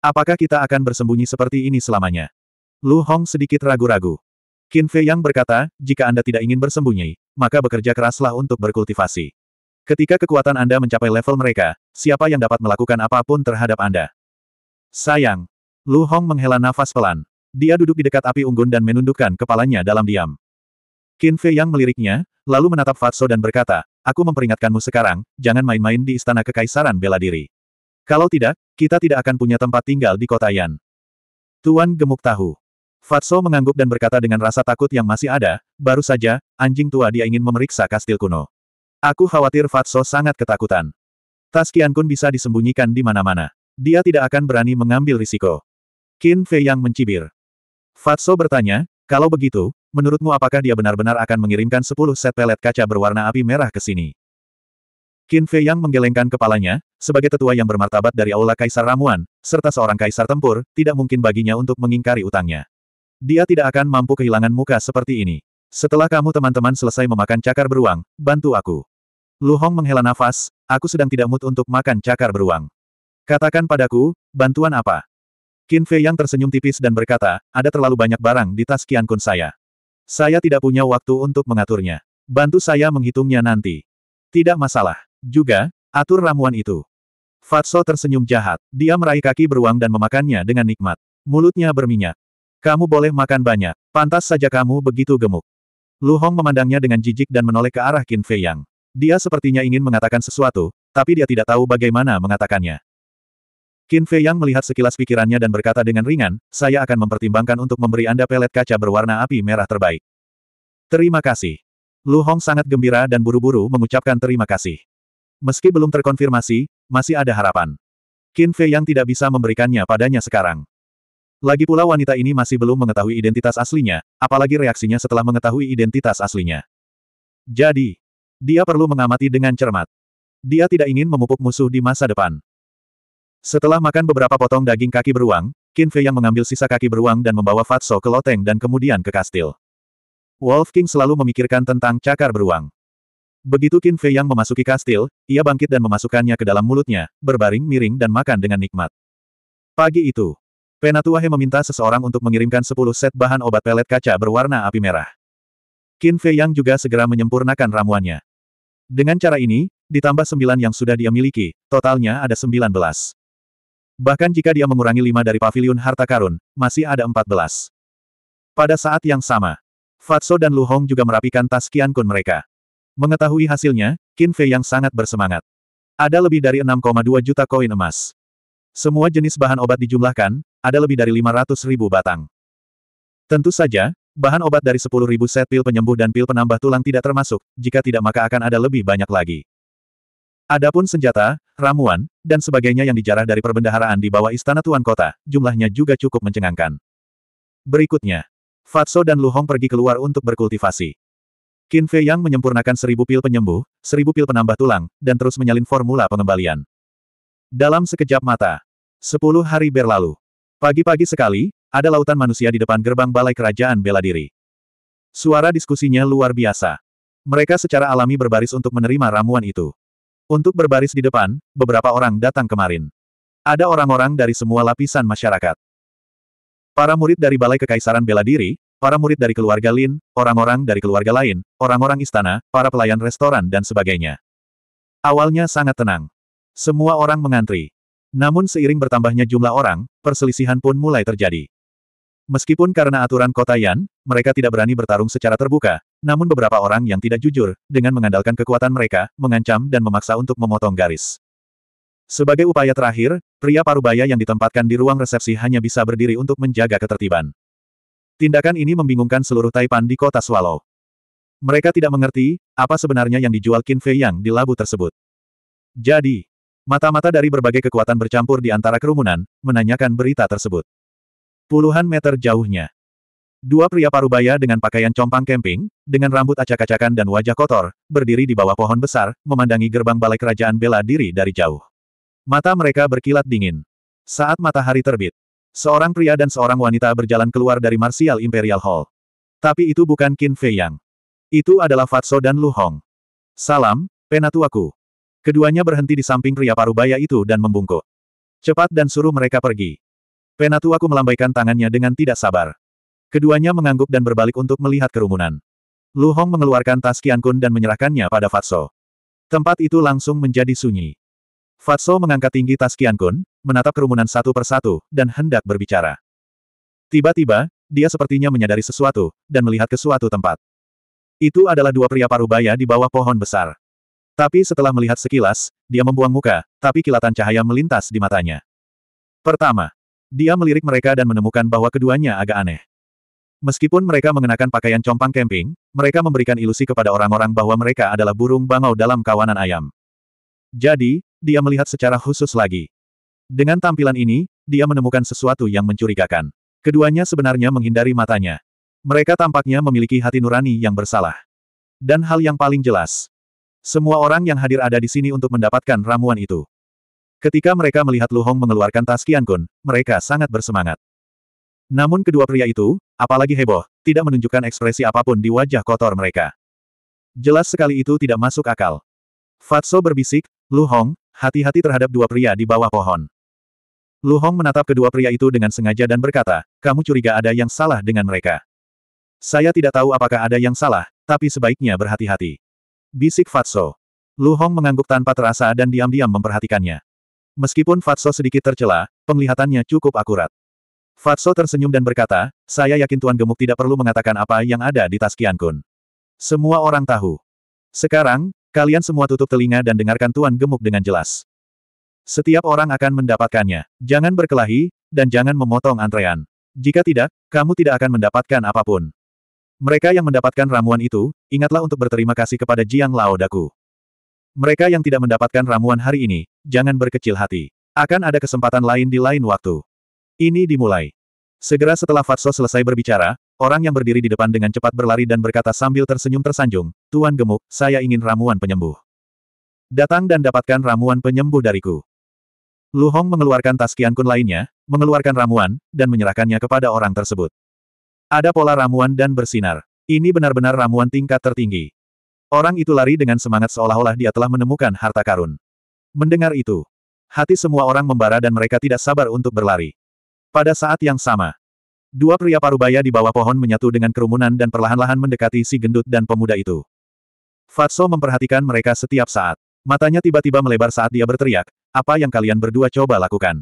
Apakah kita akan bersembunyi seperti ini selamanya? Lu Hong sedikit ragu-ragu. Qin Fei Yang berkata, jika Anda tidak ingin bersembunyi, maka bekerja keraslah untuk berkultivasi. Ketika kekuatan Anda mencapai level mereka, siapa yang dapat melakukan apapun terhadap Anda? Sayang. Lu Hong menghela nafas pelan. Dia duduk di dekat api unggun dan menundukkan kepalanya dalam diam. Qin Fei Yang meliriknya, lalu menatap Fatso dan berkata, Aku memperingatkanmu sekarang, jangan main-main di istana kekaisaran bela diri. Kalau tidak, kita tidak akan punya tempat tinggal di kota Yan. Tuan gemuk tahu. Fatso mengangguk dan berkata dengan rasa takut yang masih ada, baru saja, anjing tua dia ingin memeriksa kastil kuno. Aku khawatir Fatso sangat ketakutan. Taskian Kun bisa disembunyikan di mana-mana. Dia tidak akan berani mengambil risiko. Qin Fei yang mencibir. Fatso bertanya, kalau begitu, menurutmu apakah dia benar-benar akan mengirimkan 10 set pelet kaca berwarna api merah ke sini? Qin Fei yang menggelengkan kepalanya, sebagai tetua yang bermartabat dari Aula Kaisar Ramuan, serta seorang kaisar tempur, tidak mungkin baginya untuk mengingkari utangnya. Dia tidak akan mampu kehilangan muka seperti ini. Setelah kamu teman-teman selesai memakan cakar beruang, bantu aku. Lu Hong menghela nafas, aku sedang tidak mood untuk makan cakar beruang. Katakan padaku, bantuan apa? Qin Fei yang tersenyum tipis dan berkata, ada terlalu banyak barang di tas Qian Kun saya. Saya tidak punya waktu untuk mengaturnya. Bantu saya menghitungnya nanti. Tidak masalah. Juga, atur ramuan itu. Fatso tersenyum jahat. Dia meraih kaki beruang dan memakannya dengan nikmat. Mulutnya berminyak. Kamu boleh makan banyak. Pantas saja kamu begitu gemuk. Lu Hong memandangnya dengan jijik dan menoleh ke arah Qin Fei Yang. Dia sepertinya ingin mengatakan sesuatu, tapi dia tidak tahu bagaimana mengatakannya. Qin Fei Yang melihat sekilas pikirannya dan berkata dengan ringan, saya akan mempertimbangkan untuk memberi Anda pelet kaca berwarna api merah terbaik. Terima kasih. Lu Hong sangat gembira dan buru-buru mengucapkan terima kasih. Meski belum terkonfirmasi, masih ada harapan. Qin Fei Yang tidak bisa memberikannya padanya sekarang. Lagi pula wanita ini masih belum mengetahui identitas aslinya, apalagi reaksinya setelah mengetahui identitas aslinya. Jadi, dia perlu mengamati dengan cermat. Dia tidak ingin memupuk musuh di masa depan. Setelah makan beberapa potong daging kaki beruang, Qin Fei yang mengambil sisa kaki beruang dan membawa Fatso ke loteng dan kemudian ke kastil. Wolf King selalu memikirkan tentang cakar beruang. Begitu Qin Fei yang memasuki kastil, ia bangkit dan memasukkannya ke dalam mulutnya, berbaring miring dan makan dengan nikmat. Pagi itu, Penatuahe meminta seseorang untuk mengirimkan 10 set bahan obat pelet kaca berwarna api merah. Qin Fei Yang juga segera menyempurnakan ramuannya. Dengan cara ini, ditambah 9 yang sudah dia miliki, totalnya ada 19. Bahkan jika dia mengurangi 5 dari pavilion harta karun, masih ada 14. Pada saat yang sama, Fatso dan Lu Hong juga merapikan tas Kun mereka. Mengetahui hasilnya, Qin Fei Yang sangat bersemangat. Ada lebih dari 6,2 juta koin emas. Semua jenis bahan obat dijumlahkan, ada lebih dari 500 ribu batang. Tentu saja, bahan obat dari 10 ribu set pil penyembuh dan pil penambah tulang tidak termasuk, jika tidak maka akan ada lebih banyak lagi. Adapun senjata, ramuan, dan sebagainya yang dijarah dari perbendaharaan di bawah istana Tuan Kota, jumlahnya juga cukup mencengangkan. Berikutnya, Fatso dan Lu Hong pergi keluar untuk berkultivasi. Qin Fei Yang menyempurnakan seribu pil penyembuh, seribu pil penambah tulang, dan terus menyalin formula pengembalian. Dalam sekejap mata, sepuluh hari berlalu. Pagi-pagi sekali, ada lautan manusia di depan gerbang balai kerajaan bela diri. Suara diskusinya luar biasa. Mereka secara alami berbaris untuk menerima ramuan itu. Untuk berbaris di depan, beberapa orang datang kemarin. Ada orang-orang dari semua lapisan masyarakat. Para murid dari Balai Kekaisaran Bela Diri, para murid dari keluarga Lin, orang-orang dari keluarga lain, orang-orang istana, para pelayan restoran dan sebagainya. Awalnya sangat tenang. Semua orang mengantri. Namun seiring bertambahnya jumlah orang, perselisihan pun mulai terjadi. Meskipun karena aturan kota Yan, mereka tidak berani bertarung secara terbuka, namun beberapa orang yang tidak jujur, dengan mengandalkan kekuatan mereka, mengancam dan memaksa untuk memotong garis. Sebagai upaya terakhir, pria parubaya yang ditempatkan di ruang resepsi hanya bisa berdiri untuk menjaga ketertiban. Tindakan ini membingungkan seluruh Taipan di kota Swallow. Mereka tidak mengerti, apa sebenarnya yang dijual Qin Fei Yang di labu tersebut. Jadi, Mata-mata dari berbagai kekuatan bercampur di antara kerumunan, menanyakan berita tersebut. Puluhan meter jauhnya. Dua pria parubaya dengan pakaian compang camping, dengan rambut acak-acakan dan wajah kotor, berdiri di bawah pohon besar, memandangi gerbang balai kerajaan bela diri dari jauh. Mata mereka berkilat dingin. Saat matahari terbit, seorang pria dan seorang wanita berjalan keluar dari Martial Imperial Hall. Tapi itu bukan Qin Fei Yang. Itu adalah Fatso dan Lu Hong. Salam, penatuaku. Keduanya berhenti di samping pria parubaya itu dan membungkuk. Cepat dan suruh mereka pergi. Penatuaku melambaikan tangannya dengan tidak sabar. Keduanya mengangguk dan berbalik untuk melihat kerumunan. Lu Hong mengeluarkan tas Kun dan menyerahkannya pada Fatso. Tempat itu langsung menjadi sunyi. Fatso mengangkat tinggi tas Kun, menatap kerumunan satu persatu, dan hendak berbicara. Tiba-tiba, dia sepertinya menyadari sesuatu, dan melihat ke suatu tempat. Itu adalah dua pria parubaya di bawah pohon besar. Tapi setelah melihat sekilas, dia membuang muka, tapi kilatan cahaya melintas di matanya. Pertama, dia melirik mereka dan menemukan bahwa keduanya agak aneh. Meskipun mereka mengenakan pakaian compang camping, mereka memberikan ilusi kepada orang-orang bahwa mereka adalah burung bangau dalam kawanan ayam. Jadi, dia melihat secara khusus lagi. Dengan tampilan ini, dia menemukan sesuatu yang mencurigakan. Keduanya sebenarnya menghindari matanya. Mereka tampaknya memiliki hati nurani yang bersalah. Dan hal yang paling jelas, semua orang yang hadir ada di sini untuk mendapatkan ramuan itu. Ketika mereka melihat Lu Hong mengeluarkan tas Qian Kun, mereka sangat bersemangat. Namun kedua pria itu, apalagi heboh, tidak menunjukkan ekspresi apapun di wajah kotor mereka. Jelas sekali itu tidak masuk akal. Fatso berbisik, Lu Hong, hati-hati terhadap dua pria di bawah pohon. Lu Hong menatap kedua pria itu dengan sengaja dan berkata, kamu curiga ada yang salah dengan mereka. Saya tidak tahu apakah ada yang salah, tapi sebaiknya berhati-hati. Bisik Fatso. Lu Hong mengangguk tanpa terasa dan diam-diam memperhatikannya. Meskipun Fatso sedikit tercela, penglihatannya cukup akurat. Fatso tersenyum dan berkata, saya yakin Tuan Gemuk tidak perlu mengatakan apa yang ada di tas Kian Kun. Semua orang tahu. Sekarang, kalian semua tutup telinga dan dengarkan Tuan Gemuk dengan jelas. Setiap orang akan mendapatkannya. Jangan berkelahi, dan jangan memotong antrean. Jika tidak, kamu tidak akan mendapatkan apapun. Mereka yang mendapatkan ramuan itu, ingatlah untuk berterima kasih kepada Jiang Lao Daku. Mereka yang tidak mendapatkan ramuan hari ini, jangan berkecil hati. Akan ada kesempatan lain di lain waktu. Ini dimulai. Segera setelah Fatso selesai berbicara, orang yang berdiri di depan dengan cepat berlari dan berkata sambil tersenyum tersanjung, Tuan Gemuk, saya ingin ramuan penyembuh. Datang dan dapatkan ramuan penyembuh dariku. Lu Hong mengeluarkan tas Kun lainnya, mengeluarkan ramuan, dan menyerahkannya kepada orang tersebut. Ada pola ramuan dan bersinar. Ini benar-benar ramuan tingkat tertinggi. Orang itu lari dengan semangat seolah-olah dia telah menemukan harta karun. Mendengar itu, hati semua orang membara dan mereka tidak sabar untuk berlari. Pada saat yang sama, dua pria parubaya di bawah pohon menyatu dengan kerumunan dan perlahan-lahan mendekati si gendut dan pemuda itu. Fatso memperhatikan mereka setiap saat. Matanya tiba-tiba melebar saat dia berteriak, apa yang kalian berdua coba lakukan?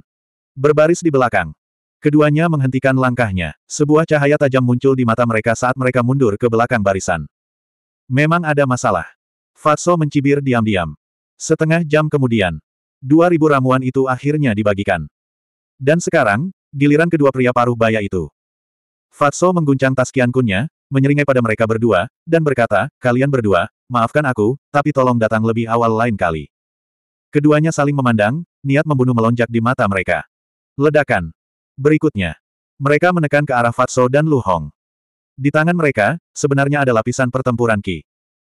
Berbaris di belakang, Keduanya menghentikan langkahnya. Sebuah cahaya tajam muncul di mata mereka saat mereka mundur ke belakang barisan. Memang ada masalah. Fatso mencibir diam-diam. Setengah jam kemudian, dua ribu ramuan itu akhirnya dibagikan. Dan sekarang, giliran kedua pria paruh baya itu. Fatso mengguncang tas kiankunnya, menyeringai pada mereka berdua, dan berkata, kalian berdua, maafkan aku, tapi tolong datang lebih awal lain kali. Keduanya saling memandang, niat membunuh melonjak di mata mereka. Ledakan. Berikutnya, mereka menekan ke arah Fatso dan Lu Hong. Di tangan mereka, sebenarnya ada lapisan pertempuran Ki.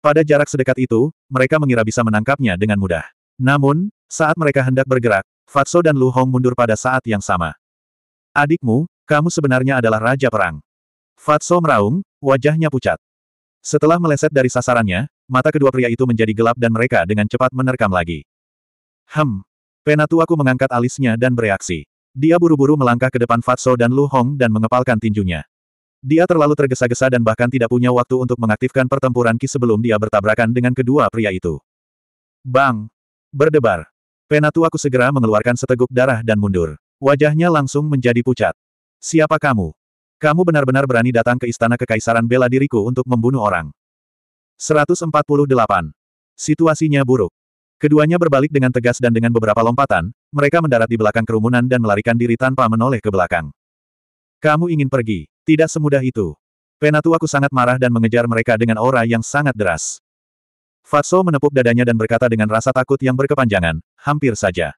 Pada jarak sedekat itu, mereka mengira bisa menangkapnya dengan mudah. Namun, saat mereka hendak bergerak, Fatso dan Lu Hong mundur pada saat yang sama. Adikmu, kamu sebenarnya adalah Raja Perang. Fatso meraung, wajahnya pucat. Setelah meleset dari sasarannya, mata kedua pria itu menjadi gelap dan mereka dengan cepat menerkam lagi. Hem. Penatuaku mengangkat alisnya dan bereaksi. Dia buru-buru melangkah ke depan Fatso dan Lu Hong dan mengepalkan tinjunya. Dia terlalu tergesa-gesa dan bahkan tidak punya waktu untuk mengaktifkan pertempuran Ki sebelum dia bertabrakan dengan kedua pria itu. Bang! Berdebar! Penatuaku segera mengeluarkan seteguk darah dan mundur. Wajahnya langsung menjadi pucat. Siapa kamu? Kamu benar-benar berani datang ke istana kekaisaran bela diriku untuk membunuh orang. 148. Situasinya buruk. Keduanya berbalik dengan tegas dan dengan beberapa lompatan, mereka mendarat di belakang kerumunan dan melarikan diri tanpa menoleh ke belakang. Kamu ingin pergi, tidak semudah itu. Penatuaku sangat marah dan mengejar mereka dengan aura yang sangat deras. Fatso menepuk dadanya dan berkata dengan rasa takut yang berkepanjangan, hampir saja.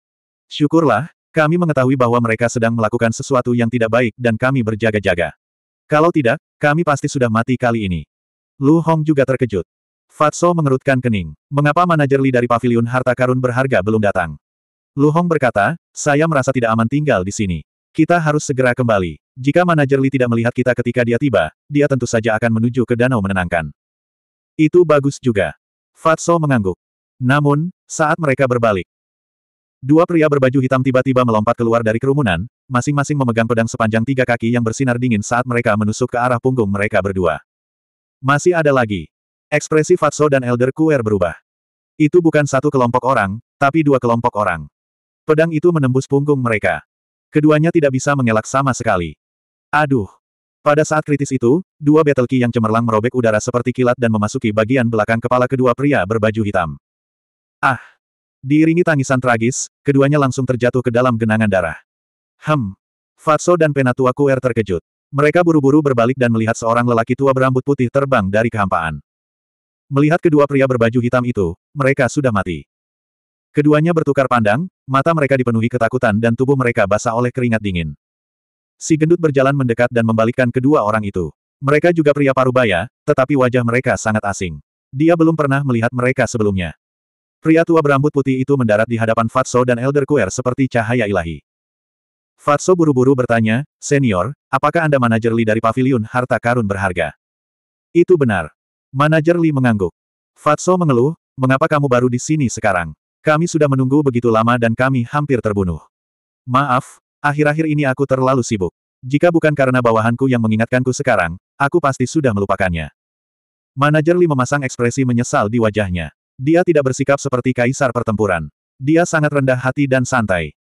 Syukurlah, kami mengetahui bahwa mereka sedang melakukan sesuatu yang tidak baik dan kami berjaga-jaga. Kalau tidak, kami pasti sudah mati kali ini. Lu Hong juga terkejut. Fatso mengerutkan kening. Mengapa manajer Li dari pavilion harta karun berharga belum datang? Lu Hong berkata, saya merasa tidak aman tinggal di sini. Kita harus segera kembali. Jika manajer Li tidak melihat kita ketika dia tiba, dia tentu saja akan menuju ke danau menenangkan. Itu bagus juga. Fatso mengangguk. Namun, saat mereka berbalik, dua pria berbaju hitam tiba-tiba melompat keluar dari kerumunan, masing-masing memegang pedang sepanjang tiga kaki yang bersinar dingin saat mereka menusuk ke arah punggung mereka berdua. Masih ada lagi, Ekspresi Fatso dan Elder Kuer berubah. Itu bukan satu kelompok orang, tapi dua kelompok orang. Pedang itu menembus punggung mereka. Keduanya tidak bisa mengelak sama sekali. Aduh. Pada saat kritis itu, dua battle key yang cemerlang merobek udara seperti kilat dan memasuki bagian belakang kepala kedua pria berbaju hitam. Ah! Diiringi tangisan tragis, keduanya langsung terjatuh ke dalam genangan darah. Hem! Fatso dan Penatua Kuer terkejut. Mereka buru-buru berbalik dan melihat seorang lelaki tua berambut putih terbang dari kehampaan. Melihat kedua pria berbaju hitam itu, mereka sudah mati. Keduanya bertukar pandang, mata mereka dipenuhi ketakutan dan tubuh mereka basah oleh keringat dingin. Si gendut berjalan mendekat dan membalikkan kedua orang itu. Mereka juga pria parubaya, tetapi wajah mereka sangat asing. Dia belum pernah melihat mereka sebelumnya. Pria tua berambut putih itu mendarat di hadapan Fatso dan Elder Kuer seperti cahaya ilahi. Fatso buru-buru bertanya, Senior, apakah Anda manajer Li dari pavilion harta karun berharga? Itu benar. Manajer Li mengangguk. Fatso mengeluh, mengapa kamu baru di sini sekarang? Kami sudah menunggu begitu lama dan kami hampir terbunuh. Maaf, akhir-akhir ini aku terlalu sibuk. Jika bukan karena bawahanku yang mengingatkanku sekarang, aku pasti sudah melupakannya. Manajer Li memasang ekspresi menyesal di wajahnya. Dia tidak bersikap seperti kaisar pertempuran. Dia sangat rendah hati dan santai.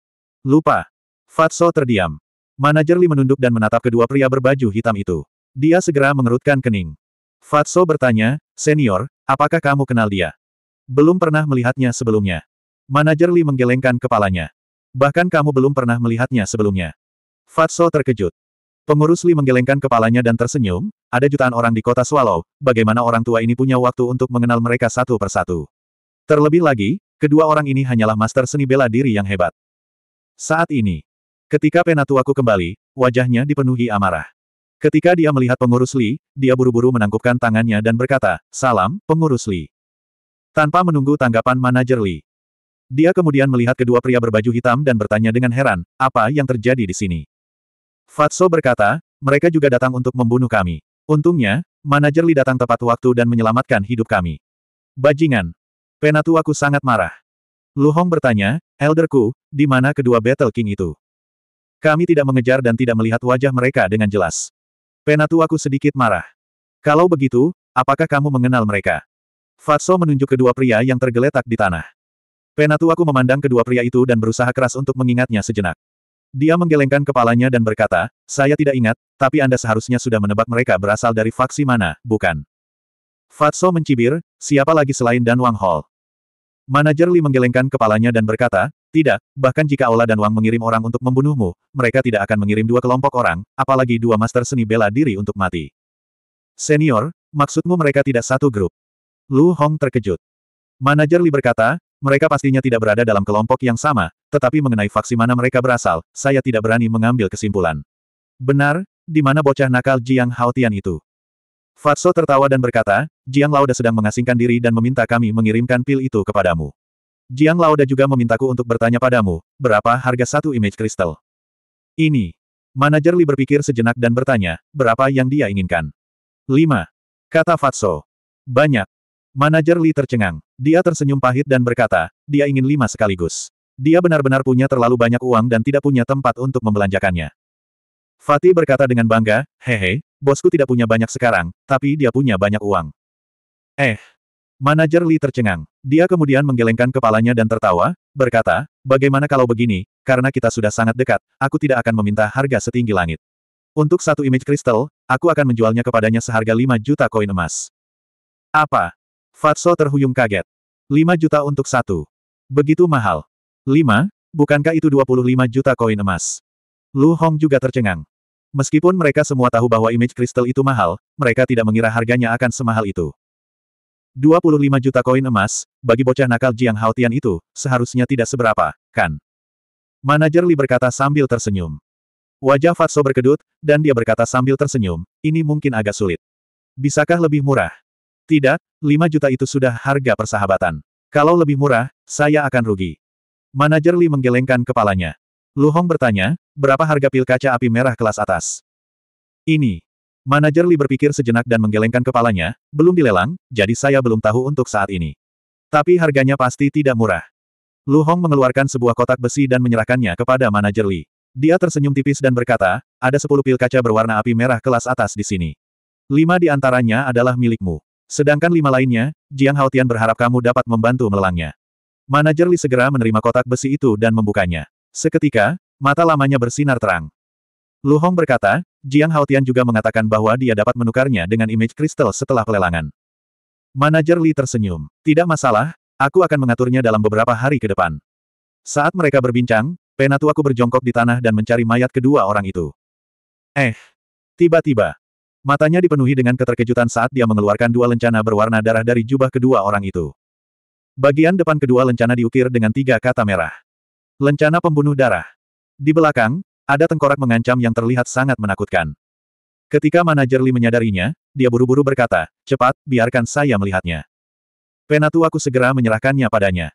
Lupa. Fatso terdiam. Manajer Li menunduk dan menatap kedua pria berbaju hitam itu. Dia segera mengerutkan kening. Fatso bertanya, Senior, apakah kamu kenal dia? Belum pernah melihatnya sebelumnya. Manajer Li menggelengkan kepalanya. Bahkan kamu belum pernah melihatnya sebelumnya. Fatso terkejut. Pengurus Li menggelengkan kepalanya dan tersenyum, ada jutaan orang di kota Swallow, bagaimana orang tua ini punya waktu untuk mengenal mereka satu persatu. Terlebih lagi, kedua orang ini hanyalah master seni bela diri yang hebat. Saat ini, ketika penatuaku kembali, wajahnya dipenuhi amarah. Ketika dia melihat pengurus Li, dia buru-buru menangkupkan tangannya dan berkata, Salam, pengurus Li. Tanpa menunggu tanggapan manajer Li. Dia kemudian melihat kedua pria berbaju hitam dan bertanya dengan heran, apa yang terjadi di sini? Fatso berkata, mereka juga datang untuk membunuh kami. Untungnya, manajer Li datang tepat waktu dan menyelamatkan hidup kami. Bajingan. Penatuaku sangat marah. Lu Hong bertanya, Elderku, di mana kedua Battle King itu? Kami tidak mengejar dan tidak melihat wajah mereka dengan jelas. Penatuaku sedikit marah. Kalau begitu, apakah kamu mengenal mereka? Fatso menunjuk kedua pria yang tergeletak di tanah. Penatuaku memandang kedua pria itu dan berusaha keras untuk mengingatnya sejenak. Dia menggelengkan kepalanya dan berkata, saya tidak ingat, tapi Anda seharusnya sudah menebak mereka berasal dari faksi mana, bukan? Fatso mencibir, siapa lagi selain Dan Wang Hall? Manajer Li menggelengkan kepalanya dan berkata, tidak, bahkan jika Aula dan Wang mengirim orang untuk membunuhmu, mereka tidak akan mengirim dua kelompok orang, apalagi dua master seni bela diri untuk mati. Senior, maksudmu mereka tidak satu grup? Lu Hong terkejut. Manajer Li berkata, mereka pastinya tidak berada dalam kelompok yang sama, tetapi mengenai faksi mana mereka berasal, saya tidak berani mengambil kesimpulan. Benar, di mana bocah nakal Jiang Haotian itu? Fatso tertawa dan berkata, Jiang Laoda sedang mengasingkan diri dan meminta kami mengirimkan pil itu kepadamu. Jiang Laoda juga memintaku untuk bertanya padamu, berapa harga satu image kristal? Ini. Manajer Li berpikir sejenak dan bertanya, berapa yang dia inginkan? Lima, Kata Fatso. Banyak. Manajer Li tercengang. Dia tersenyum pahit dan berkata, dia ingin lima sekaligus. Dia benar-benar punya terlalu banyak uang dan tidak punya tempat untuk membelanjakannya. Fatih berkata dengan bangga, hehe, bosku tidak punya banyak sekarang, tapi dia punya banyak uang. Eh. Manajer Li tercengang. Dia kemudian menggelengkan kepalanya dan tertawa, berkata, bagaimana kalau begini, karena kita sudah sangat dekat, aku tidak akan meminta harga setinggi langit. Untuk satu image kristal, aku akan menjualnya kepadanya seharga 5 juta koin emas. Apa? Fatso terhuyung kaget. 5 juta untuk satu. Begitu mahal. 5, bukankah itu 25 juta koin emas? Lu Hong juga tercengang. Meskipun mereka semua tahu bahwa image kristal itu mahal, mereka tidak mengira harganya akan semahal itu. 25 juta koin emas, bagi bocah nakal Jiang Haotian itu, seharusnya tidak seberapa, kan? Manajer Li berkata sambil tersenyum. Wajah Fatso berkedut, dan dia berkata sambil tersenyum, ini mungkin agak sulit. Bisakah lebih murah? Tidak, 5 juta itu sudah harga persahabatan. Kalau lebih murah, saya akan rugi. Manajer Li menggelengkan kepalanya. Lu Hong bertanya, berapa harga pil kaca api merah kelas atas? Ini. Manajer Li berpikir sejenak dan menggelengkan kepalanya, belum dilelang, jadi saya belum tahu untuk saat ini. Tapi harganya pasti tidak murah. Lu Hong mengeluarkan sebuah kotak besi dan menyerahkannya kepada manajer Li. Dia tersenyum tipis dan berkata, ada 10 pil kaca berwarna api merah kelas atas di sini. Lima di antaranya adalah milikmu. Sedangkan lima lainnya, Jiang Haotian berharap kamu dapat membantu melelangnya. Manajer Li segera menerima kotak besi itu dan membukanya. Seketika, mata lamanya bersinar terang. Lu Hong berkata, Jiang Haotian juga mengatakan bahwa dia dapat menukarnya dengan image kristal setelah pelelangan. Manajer Li tersenyum. Tidak masalah, aku akan mengaturnya dalam beberapa hari ke depan. Saat mereka berbincang, penatuaku berjongkok di tanah dan mencari mayat kedua orang itu. Eh. Tiba-tiba. Matanya dipenuhi dengan keterkejutan saat dia mengeluarkan dua lencana berwarna darah dari jubah kedua orang itu. Bagian depan kedua lencana diukir dengan tiga kata merah. Lencana pembunuh darah. Di belakang, ada tengkorak mengancam yang terlihat sangat menakutkan. Ketika manajer Li menyadarinya, dia buru-buru berkata, cepat, biarkan saya melihatnya. Penatu aku segera menyerahkannya padanya.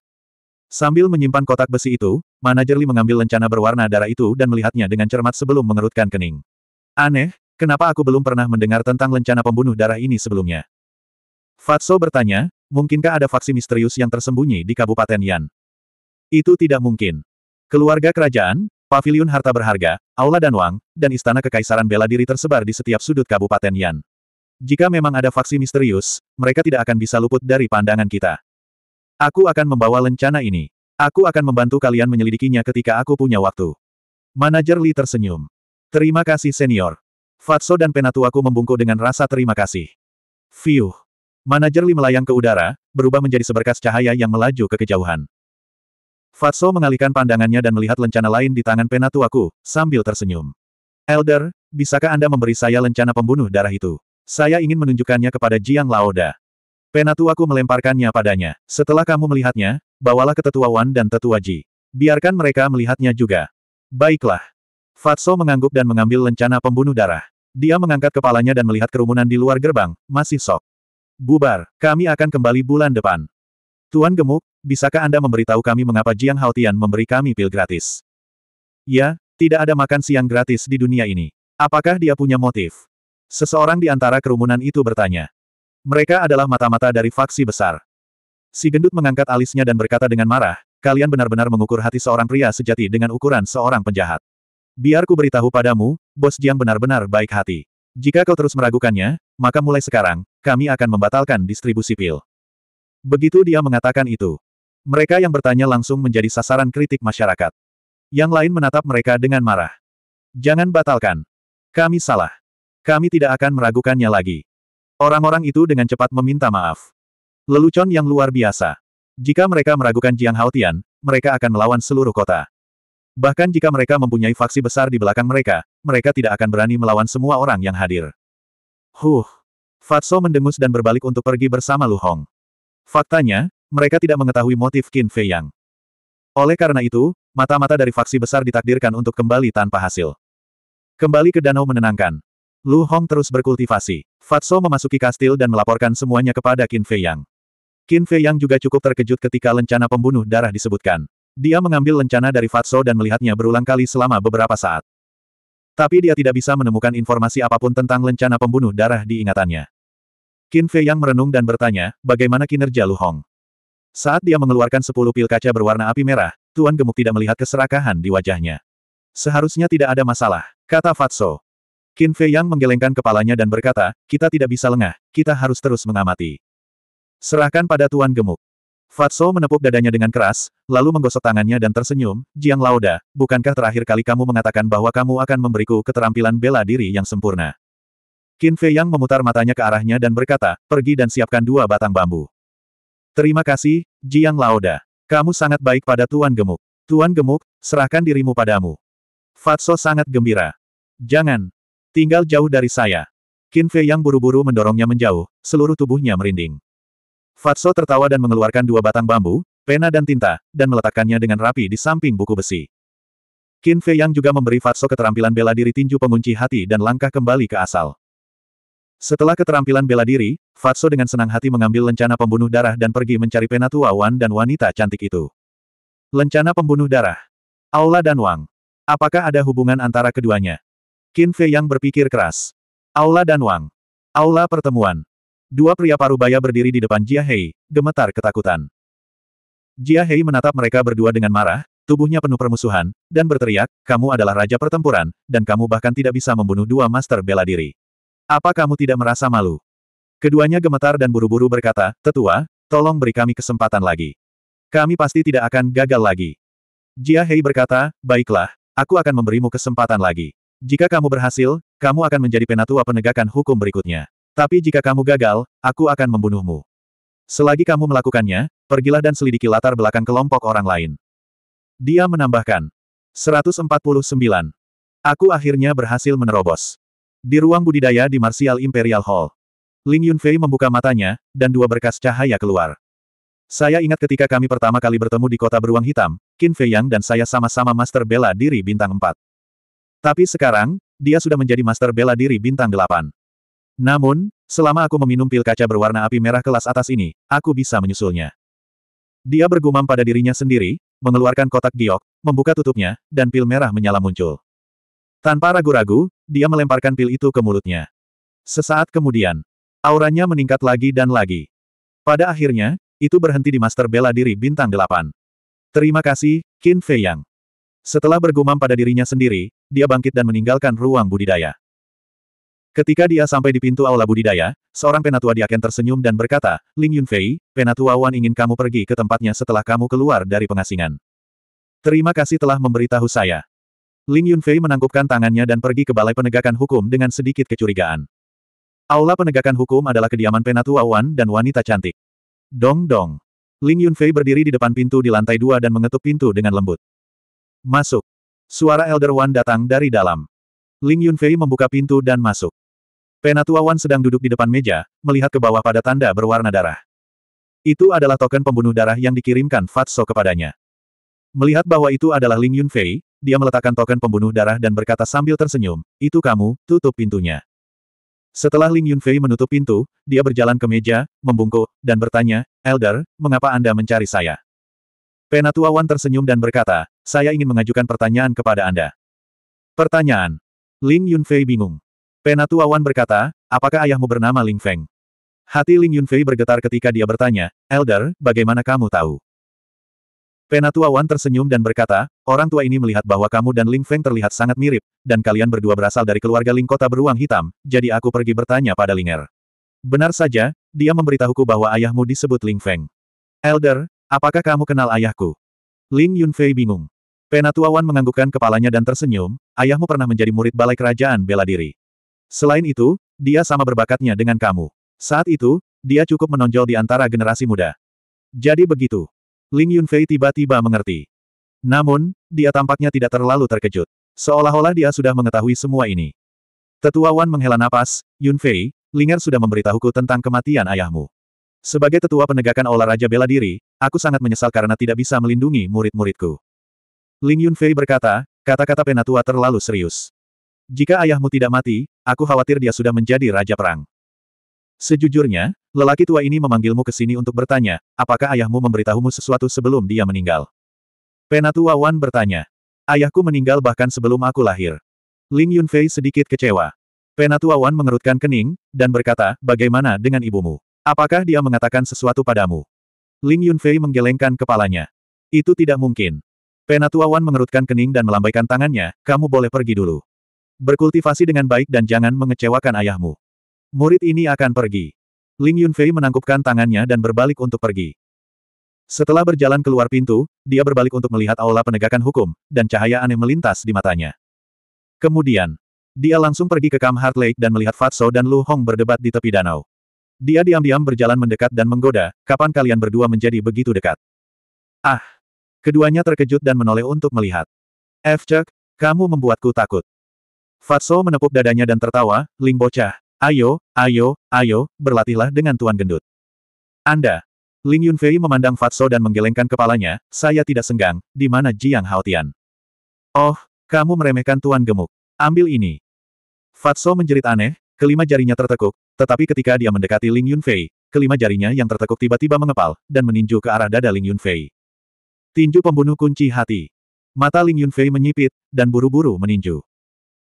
Sambil menyimpan kotak besi itu, manajer Li mengambil lencana berwarna darah itu dan melihatnya dengan cermat sebelum mengerutkan kening. Aneh, kenapa aku belum pernah mendengar tentang lencana pembunuh darah ini sebelumnya? Fatso bertanya, mungkinkah ada faksi misterius yang tersembunyi di Kabupaten Yan? Itu tidak mungkin. Keluarga kerajaan, pavilion harta berharga, aula dan wang, dan istana kekaisaran bela diri tersebar di setiap sudut Kabupaten Yan. Jika memang ada faksi misterius, mereka tidak akan bisa luput dari pandangan kita. Aku akan membawa lencana ini. Aku akan membantu kalian menyelidikinya ketika aku punya waktu. Manajer Li tersenyum. Terima kasih senior. Fatso dan penatuaku membungkuk dengan rasa terima kasih. Fiuh. Manajer Li melayang ke udara, berubah menjadi seberkas cahaya yang melaju ke kejauhan. Fatso mengalihkan pandangannya dan melihat lencana lain di tangan penatuaku, sambil tersenyum. Elder, bisakah Anda memberi saya lencana pembunuh darah itu? Saya ingin menunjukkannya kepada Jiang Laoda. Penatuaku melemparkannya padanya. Setelah kamu melihatnya, bawalah ke tetua Wan dan tetua Ji. Biarkan mereka melihatnya juga. Baiklah. Fatso mengangguk dan mengambil lencana pembunuh darah. Dia mengangkat kepalanya dan melihat kerumunan di luar gerbang, masih sok. Bubar, kami akan kembali bulan depan. Tuan Gemuk, bisakah Anda memberitahu kami mengapa Jiang Haotian memberi kami pil gratis? Ya, tidak ada makan siang gratis di dunia ini. Apakah dia punya motif? Seseorang di antara kerumunan itu bertanya. Mereka adalah mata-mata dari faksi besar. Si gendut mengangkat alisnya dan berkata dengan marah, kalian benar-benar mengukur hati seorang pria sejati dengan ukuran seorang penjahat. Biar ku beritahu padamu, bos Jiang benar-benar baik hati. Jika kau terus meragukannya, maka mulai sekarang, kami akan membatalkan distribusi pil. Begitu dia mengatakan itu, mereka yang bertanya langsung menjadi sasaran kritik masyarakat. Yang lain menatap mereka dengan marah. Jangan batalkan. Kami salah. Kami tidak akan meragukannya lagi. Orang-orang itu dengan cepat meminta maaf. Lelucon yang luar biasa. Jika mereka meragukan Jiang Haotian, mereka akan melawan seluruh kota. Bahkan jika mereka mempunyai faksi besar di belakang mereka, mereka tidak akan berani melawan semua orang yang hadir. Huh! Fatso mendengus dan berbalik untuk pergi bersama Lu Hong. Faktanya, mereka tidak mengetahui motif Qin Fei Yang. Oleh karena itu, mata-mata dari faksi besar ditakdirkan untuk kembali tanpa hasil. Kembali ke danau menenangkan. Lu Hong terus berkultivasi. Fatso memasuki kastil dan melaporkan semuanya kepada Qin Fei Yang. Qin Fei Yang juga cukup terkejut ketika lencana pembunuh darah disebutkan. Dia mengambil lencana dari Fatso dan melihatnya berulang kali selama beberapa saat. Tapi dia tidak bisa menemukan informasi apapun tentang lencana pembunuh darah di ingatannya. Qin Fei Yang merenung dan bertanya, bagaimana kinerja Lu Hong? Saat dia mengeluarkan sepuluh pil kaca berwarna api merah, Tuan Gemuk tidak melihat keserakahan di wajahnya. Seharusnya tidak ada masalah, kata Fatso. Qin Fei Yang menggelengkan kepalanya dan berkata, kita tidak bisa lengah, kita harus terus mengamati. Serahkan pada Tuan Gemuk. Fatso menepuk dadanya dengan keras, lalu menggosok tangannya dan tersenyum, Jiang Lauda, bukankah terakhir kali kamu mengatakan bahwa kamu akan memberiku keterampilan bela diri yang sempurna? Qin Fei Yang memutar matanya ke arahnya dan berkata, pergi dan siapkan dua batang bambu. Terima kasih, Jiang Laoda, kamu sangat baik pada Tuan Gemuk. Tuan Gemuk, serahkan dirimu padamu. Fatso sangat gembira. Jangan. Tinggal jauh dari saya. Qin Fei yang buru-buru mendorongnya menjauh, seluruh tubuhnya merinding. Fatso tertawa dan mengeluarkan dua batang bambu, pena dan tinta, dan meletakkannya dengan rapi di samping buku besi. Qin Fei yang juga memberi Fatso keterampilan bela diri tinju pengunci hati dan langkah kembali ke asal. Setelah keterampilan bela diri, Fatso dengan senang hati mengambil lencana pembunuh darah dan pergi mencari Penatua Wan dan wanita cantik itu. Lencana pembunuh darah. Aula dan Wang. Apakah ada hubungan antara keduanya? Qin Fei yang berpikir keras. Aula dan Wang. Aula pertemuan. Dua pria parubaya berdiri di depan Jia Hei, gemetar ketakutan. Jia Hei menatap mereka berdua dengan marah, tubuhnya penuh permusuhan, dan berteriak, kamu adalah raja pertempuran, dan kamu bahkan tidak bisa membunuh dua master bela diri. Apa kamu tidak merasa malu? Keduanya gemetar dan buru-buru berkata, Tetua, tolong beri kami kesempatan lagi. Kami pasti tidak akan gagal lagi. Jia Hei berkata, baiklah, aku akan memberimu kesempatan lagi. Jika kamu berhasil, kamu akan menjadi penatua penegakan hukum berikutnya. Tapi jika kamu gagal, aku akan membunuhmu. Selagi kamu melakukannya, pergilah dan selidiki latar belakang kelompok orang lain. Dia menambahkan. 149. Aku akhirnya berhasil menerobos. Di ruang budidaya di Martial Imperial Hall. Ling Yunfei membuka matanya, dan dua berkas cahaya keluar. Saya ingat ketika kami pertama kali bertemu di kota beruang hitam, Qin Fei dan saya sama-sama master bela diri bintang 4. Tapi sekarang, dia sudah menjadi master bela diri bintang 8. Namun, selama aku meminum pil kaca berwarna api merah kelas atas ini, aku bisa menyusulnya. Dia bergumam pada dirinya sendiri, mengeluarkan kotak giok, membuka tutupnya, dan pil merah menyala muncul. Tanpa ragu-ragu, dia melemparkan pil itu ke mulutnya. Sesaat kemudian, auranya meningkat lagi dan lagi. Pada akhirnya, itu berhenti di master bela diri bintang delapan. Terima kasih, Qin Fei Yang. Setelah bergumam pada dirinya sendiri, dia bangkit dan meninggalkan ruang budidaya. Ketika dia sampai di pintu aula budidaya, seorang penatua diaken tersenyum dan berkata, Ling Yunfei, penatua Wan ingin kamu pergi ke tempatnya setelah kamu keluar dari pengasingan. Terima kasih telah memberitahu saya. Ling Yunfei menangkupkan tangannya dan pergi ke Balai Penegakan Hukum dengan sedikit kecurigaan. Aula penegakan hukum adalah kediaman penatua Wan dan wanita cantik. Dong dong. Ling Yunfei berdiri di depan pintu di lantai dua dan mengetuk pintu dengan lembut. Masuk. Suara Elder Wan datang dari dalam. Ling Yunfei membuka pintu dan masuk. Penatua Wan sedang duduk di depan meja, melihat ke bawah pada tanda berwarna darah. Itu adalah token pembunuh darah yang dikirimkan Fatso kepadanya. Melihat bahwa itu adalah Ling Yunfei, dia meletakkan token pembunuh darah dan berkata sambil tersenyum, itu kamu, tutup pintunya. Setelah Ling Yunfei menutup pintu, dia berjalan ke meja, membungkuk, dan bertanya, Elder, mengapa Anda mencari saya? Penatua Wan tersenyum dan berkata, saya ingin mengajukan pertanyaan kepada Anda. Pertanyaan. Ling Yunfei bingung. Penatua Wan berkata, apakah ayahmu bernama Ling Feng? Hati Ling Yunfei bergetar ketika dia bertanya, Elder, bagaimana kamu tahu? Penatua Wan tersenyum dan berkata, orang tua ini melihat bahwa kamu dan Ling Feng terlihat sangat mirip, dan kalian berdua berasal dari keluarga Ling Kota Beruang Hitam, jadi aku pergi bertanya pada Ling Er. Benar saja, dia memberitahuku bahwa ayahmu disebut Ling Feng. Elder, apakah kamu kenal ayahku? Ling Yunfei bingung. Penatua Wan menganggukkan kepalanya dan tersenyum, ayahmu pernah menjadi murid balai kerajaan bela diri. Selain itu, dia sama berbakatnya dengan kamu. Saat itu, dia cukup menonjol di antara generasi muda. Jadi begitu. Ling Yunfei tiba-tiba mengerti. Namun, dia tampaknya tidak terlalu terkejut. Seolah-olah dia sudah mengetahui semua ini. Tetua Wan menghela napas, Yunfei, Linger sudah memberitahuku tentang kematian ayahmu. Sebagai tetua penegakan olahraga bela diri, aku sangat menyesal karena tidak bisa melindungi murid-muridku. Ling Yunfei berkata, kata-kata penatua terlalu serius. Jika ayahmu tidak mati, aku khawatir dia sudah menjadi raja perang. Sejujurnya, Lelaki tua ini memanggilmu ke sini untuk bertanya, apakah ayahmu memberitahumu sesuatu sebelum dia meninggal? Penatua Wan bertanya. Ayahku meninggal bahkan sebelum aku lahir. Ling Yunfei sedikit kecewa. Penatua Wan mengerutkan kening, dan berkata, bagaimana dengan ibumu? Apakah dia mengatakan sesuatu padamu? Ling Yunfei menggelengkan kepalanya. Itu tidak mungkin. Penatua Wan mengerutkan kening dan melambaikan tangannya, kamu boleh pergi dulu. Berkultivasi dengan baik dan jangan mengecewakan ayahmu. Murid ini akan pergi. Ling Yunfei menangkupkan tangannya dan berbalik untuk pergi. Setelah berjalan keluar pintu, dia berbalik untuk melihat aula penegakan hukum, dan cahaya aneh melintas di matanya. Kemudian, dia langsung pergi ke Kam Heart Lake dan melihat Fatso dan Lu Hong berdebat di tepi danau. Dia diam-diam berjalan mendekat dan menggoda, kapan kalian berdua menjadi begitu dekat? Ah! Keduanya terkejut dan menoleh untuk melihat. F. Cek, kamu membuatku takut. Fatso menepuk dadanya dan tertawa, Ling bocah, Ayo, ayo, ayo, berlatihlah dengan Tuan Gendut. Anda. Ling Yunfei memandang Fatso dan menggelengkan kepalanya, saya tidak senggang, di mana Jiang Haotian. Oh, kamu meremehkan Tuan Gemuk. Ambil ini. Fatso menjerit aneh, kelima jarinya tertekuk, tetapi ketika dia mendekati Ling Yunfei, kelima jarinya yang tertekuk tiba-tiba mengepal, dan meninju ke arah dada Ling Yunfei. Tinju pembunuh kunci hati. Mata Ling Yunfei menyipit, dan buru-buru meninju.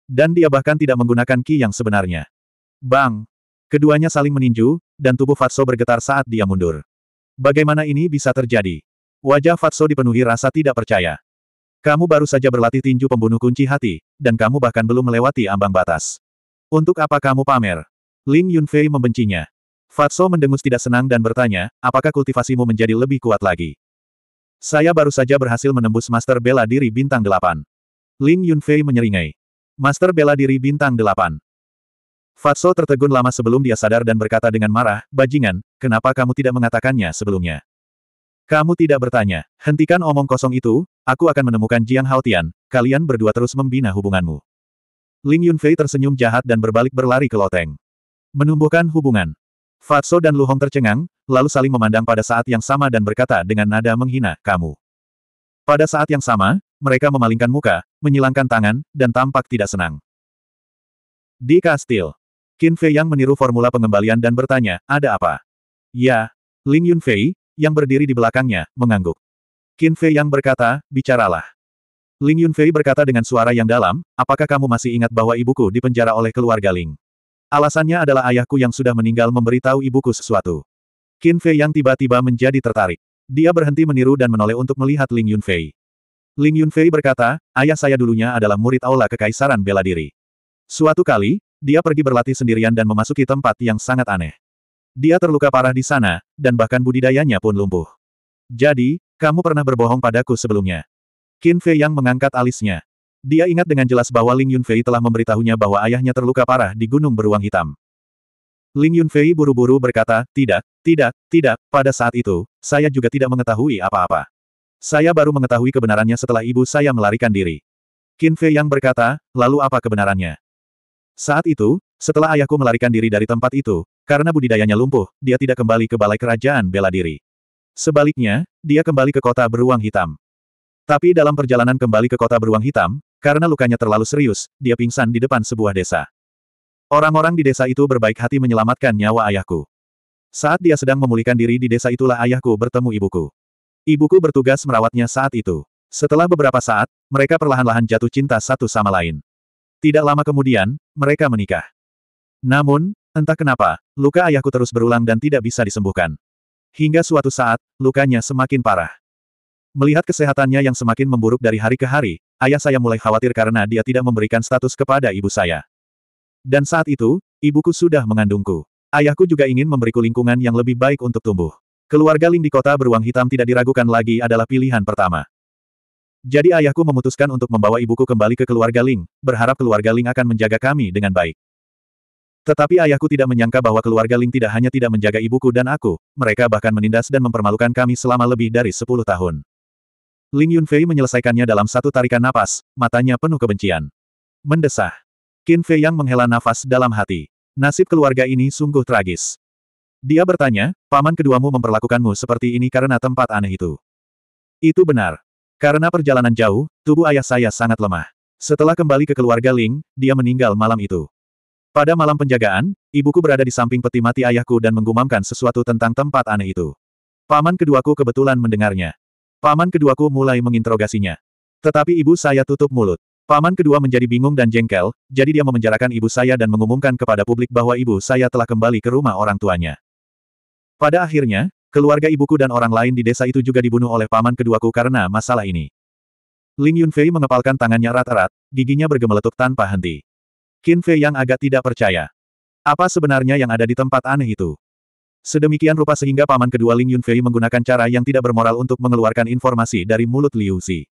Dan dia bahkan tidak menggunakan ki yang sebenarnya. Bang! Keduanya saling meninju, dan tubuh Fatso bergetar saat dia mundur. Bagaimana ini bisa terjadi? Wajah Fatso dipenuhi rasa tidak percaya. Kamu baru saja berlatih tinju pembunuh kunci hati, dan kamu bahkan belum melewati ambang batas. Untuk apa kamu pamer? Ling Yunfei membencinya. Fatso mendengus tidak senang dan bertanya, apakah kultivasimu menjadi lebih kuat lagi? Saya baru saja berhasil menembus Master Bela Diri Bintang 8. Ling Yunfei menyeringai. Master Bela Diri Bintang 8. Fatso tertegun lama sebelum dia sadar dan berkata dengan marah, Bajingan, kenapa kamu tidak mengatakannya sebelumnya? Kamu tidak bertanya, hentikan omong kosong itu, aku akan menemukan Jiang Haotian, kalian berdua terus membina hubunganmu. Ling Yunfei tersenyum jahat dan berbalik berlari ke loteng. Menumbuhkan hubungan. Fatso dan Lu Hong tercengang, lalu saling memandang pada saat yang sama dan berkata dengan nada menghina, kamu. Pada saat yang sama, mereka memalingkan muka, menyilangkan tangan, dan tampak tidak senang. Di kastil, Qin Fei yang meniru formula pengembalian dan bertanya, ada apa? Ya, Ling Yunfei, yang berdiri di belakangnya, mengangguk. Qin Fei yang berkata, bicaralah. Ling Yunfei berkata dengan suara yang dalam, apakah kamu masih ingat bahwa ibuku dipenjara oleh keluarga Ling? Alasannya adalah ayahku yang sudah meninggal memberitahu ibuku sesuatu. Qin Fei yang tiba-tiba menjadi tertarik. Dia berhenti meniru dan menoleh untuk melihat Ling Yunfei. Ling Yunfei berkata, ayah saya dulunya adalah murid aula kekaisaran bela diri. Suatu kali, dia pergi berlatih sendirian dan memasuki tempat yang sangat aneh. Dia terluka parah di sana, dan bahkan budidayanya pun lumpuh. Jadi, kamu pernah berbohong padaku sebelumnya. Qin Fei yang mengangkat alisnya. Dia ingat dengan jelas bahwa Ling Yunfei telah memberitahunya bahwa ayahnya terluka parah di Gunung Beruang Hitam. Ling Yunfei buru-buru berkata, tidak, tidak, tidak, pada saat itu, saya juga tidak mengetahui apa-apa. Saya baru mengetahui kebenarannya setelah ibu saya melarikan diri. Qin Fei yang berkata, lalu apa kebenarannya? Saat itu, setelah ayahku melarikan diri dari tempat itu, karena budidayanya lumpuh, dia tidak kembali ke balai kerajaan bela diri. Sebaliknya, dia kembali ke kota beruang hitam. Tapi dalam perjalanan kembali ke kota beruang hitam, karena lukanya terlalu serius, dia pingsan di depan sebuah desa. Orang-orang di desa itu berbaik hati menyelamatkan nyawa ayahku. Saat dia sedang memulihkan diri di desa itulah ayahku bertemu ibuku. Ibuku bertugas merawatnya saat itu. Setelah beberapa saat, mereka perlahan-lahan jatuh cinta satu sama lain. Tidak lama kemudian, mereka menikah. Namun, entah kenapa, luka ayahku terus berulang dan tidak bisa disembuhkan. Hingga suatu saat, lukanya semakin parah. Melihat kesehatannya yang semakin memburuk dari hari ke hari, ayah saya mulai khawatir karena dia tidak memberikan status kepada ibu saya. Dan saat itu, ibuku sudah mengandungku. Ayahku juga ingin memberiku lingkungan yang lebih baik untuk tumbuh. Keluarga Ling di kota beruang hitam tidak diragukan lagi adalah pilihan pertama. Jadi ayahku memutuskan untuk membawa ibuku kembali ke keluarga Ling, berharap keluarga Ling akan menjaga kami dengan baik. Tetapi ayahku tidak menyangka bahwa keluarga Ling tidak hanya tidak menjaga ibuku dan aku, mereka bahkan menindas dan mempermalukan kami selama lebih dari sepuluh tahun. Ling Yunfei menyelesaikannya dalam satu tarikan napas, matanya penuh kebencian. Mendesah. Qin Fei yang menghela nafas dalam hati. Nasib keluarga ini sungguh tragis. Dia bertanya, paman keduamu memperlakukanmu seperti ini karena tempat aneh itu. Itu benar. Karena perjalanan jauh, tubuh ayah saya sangat lemah. Setelah kembali ke keluarga Ling, dia meninggal malam itu. Pada malam penjagaan, ibuku berada di samping peti mati ayahku dan menggumamkan sesuatu tentang tempat aneh itu. Paman keduaku kebetulan mendengarnya. Paman keduaku mulai menginterogasinya. Tetapi ibu saya tutup mulut. Paman kedua menjadi bingung dan jengkel, jadi dia memenjarakan ibu saya dan mengumumkan kepada publik bahwa ibu saya telah kembali ke rumah orang tuanya. Pada akhirnya, Keluarga ibuku dan orang lain di desa itu juga dibunuh oleh paman keduaku karena masalah ini. Ling Yunfei mengepalkan tangannya rata-rata, giginya bergemeletuk tanpa henti. Qin Fei yang agak tidak percaya. Apa sebenarnya yang ada di tempat aneh itu? Sedemikian rupa sehingga paman kedua Ling Yunfei menggunakan cara yang tidak bermoral untuk mengeluarkan informasi dari mulut Liu Xi.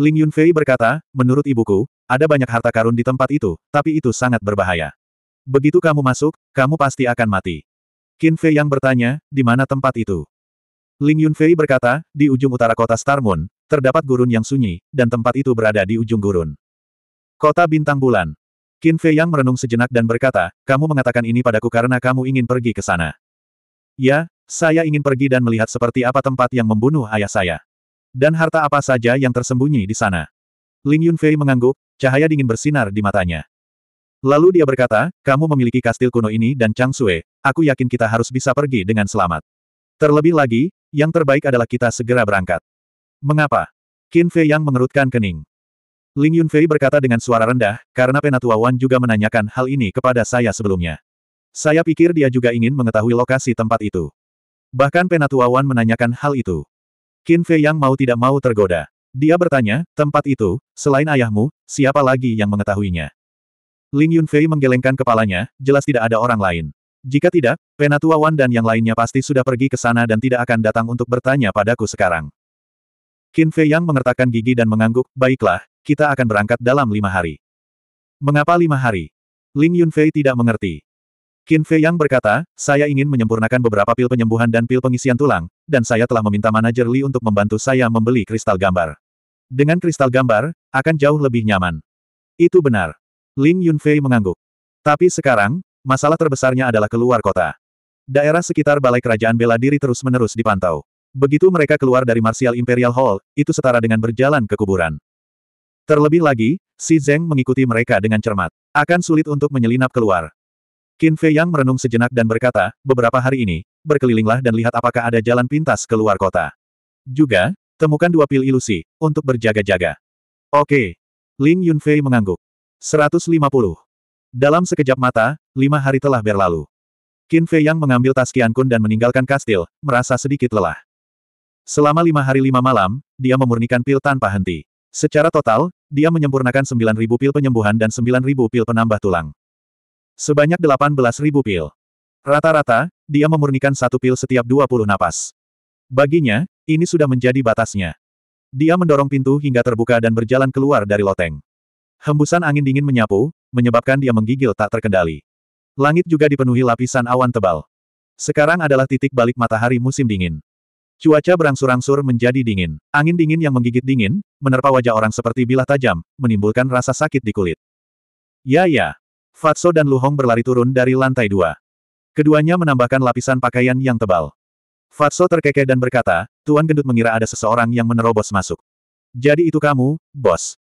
Ling Yunfei berkata, menurut ibuku, ada banyak harta karun di tempat itu, tapi itu sangat berbahaya. Begitu kamu masuk, kamu pasti akan mati. Qin Fei yang bertanya, di mana tempat itu? Ling Yunfei berkata, di ujung utara kota Star Moon, terdapat gurun yang sunyi, dan tempat itu berada di ujung gurun. Kota Bintang Bulan. Qin Fei yang merenung sejenak dan berkata, kamu mengatakan ini padaku karena kamu ingin pergi ke sana. Ya, saya ingin pergi dan melihat seperti apa tempat yang membunuh ayah saya. Dan harta apa saja yang tersembunyi di sana. Ling Yunfei mengangguk, cahaya dingin bersinar di matanya. Lalu dia berkata, kamu memiliki kastil kuno ini dan Chang Sue, aku yakin kita harus bisa pergi dengan selamat. Terlebih lagi, yang terbaik adalah kita segera berangkat. Mengapa? Qin Fei yang mengerutkan kening. Ling Yunfei berkata dengan suara rendah, karena Penatua Wan juga menanyakan hal ini kepada saya sebelumnya. Saya pikir dia juga ingin mengetahui lokasi tempat itu. Bahkan Penatua Wan menanyakan hal itu. Qin Fei yang mau tidak mau tergoda. Dia bertanya, tempat itu, selain ayahmu, siapa lagi yang mengetahuinya? Ling Yunfei menggelengkan kepalanya, jelas tidak ada orang lain. Jika tidak, Penatua Wan dan yang lainnya pasti sudah pergi ke sana dan tidak akan datang untuk bertanya padaku sekarang. Qin Fei Yang mengertakkan gigi dan mengangguk, baiklah, kita akan berangkat dalam lima hari. Mengapa lima hari? Ling Yunfei tidak mengerti. Qin Fei Yang berkata, saya ingin menyempurnakan beberapa pil penyembuhan dan pil pengisian tulang, dan saya telah meminta manajer Li untuk membantu saya membeli kristal gambar. Dengan kristal gambar, akan jauh lebih nyaman. Itu benar. Lin Yunfei mengangguk. Tapi sekarang, masalah terbesarnya adalah keluar kota. Daerah sekitar Balai Kerajaan Bela Diri terus-menerus dipantau. Begitu mereka keluar dari Martial Imperial Hall, itu setara dengan berjalan ke kuburan. Terlebih lagi, Si Zeng mengikuti mereka dengan cermat. Akan sulit untuk menyelinap keluar. Qin Fei Yang merenung sejenak dan berkata, beberapa hari ini, berkelilinglah dan lihat apakah ada jalan pintas keluar kota. Juga, temukan dua pil ilusi, untuk berjaga-jaga. Oke. Ling Yunfei mengangguk. 150. Dalam sekejap mata, lima hari telah berlalu. Qin Fei Yang mengambil tas Kun dan meninggalkan kastil, merasa sedikit lelah. Selama lima hari lima malam, dia memurnikan pil tanpa henti. Secara total, dia menyempurnakan 9.000 pil penyembuhan dan 9.000 pil penambah tulang. Sebanyak 18.000 pil. Rata-rata, dia memurnikan satu pil setiap 20 napas. Baginya, ini sudah menjadi batasnya. Dia mendorong pintu hingga terbuka dan berjalan keluar dari loteng. Hembusan angin dingin menyapu, menyebabkan dia menggigil tak terkendali. Langit juga dipenuhi lapisan awan tebal. Sekarang adalah titik balik matahari musim dingin. Cuaca berangsur-angsur menjadi dingin. Angin dingin yang menggigit dingin, menerpa wajah orang seperti bilah tajam, menimbulkan rasa sakit di kulit. Ya ya. Fatso dan Luhong berlari turun dari lantai dua. Keduanya menambahkan lapisan pakaian yang tebal. Fatso terkekeh dan berkata, Tuan Gendut mengira ada seseorang yang menerobos masuk. Jadi itu kamu, bos.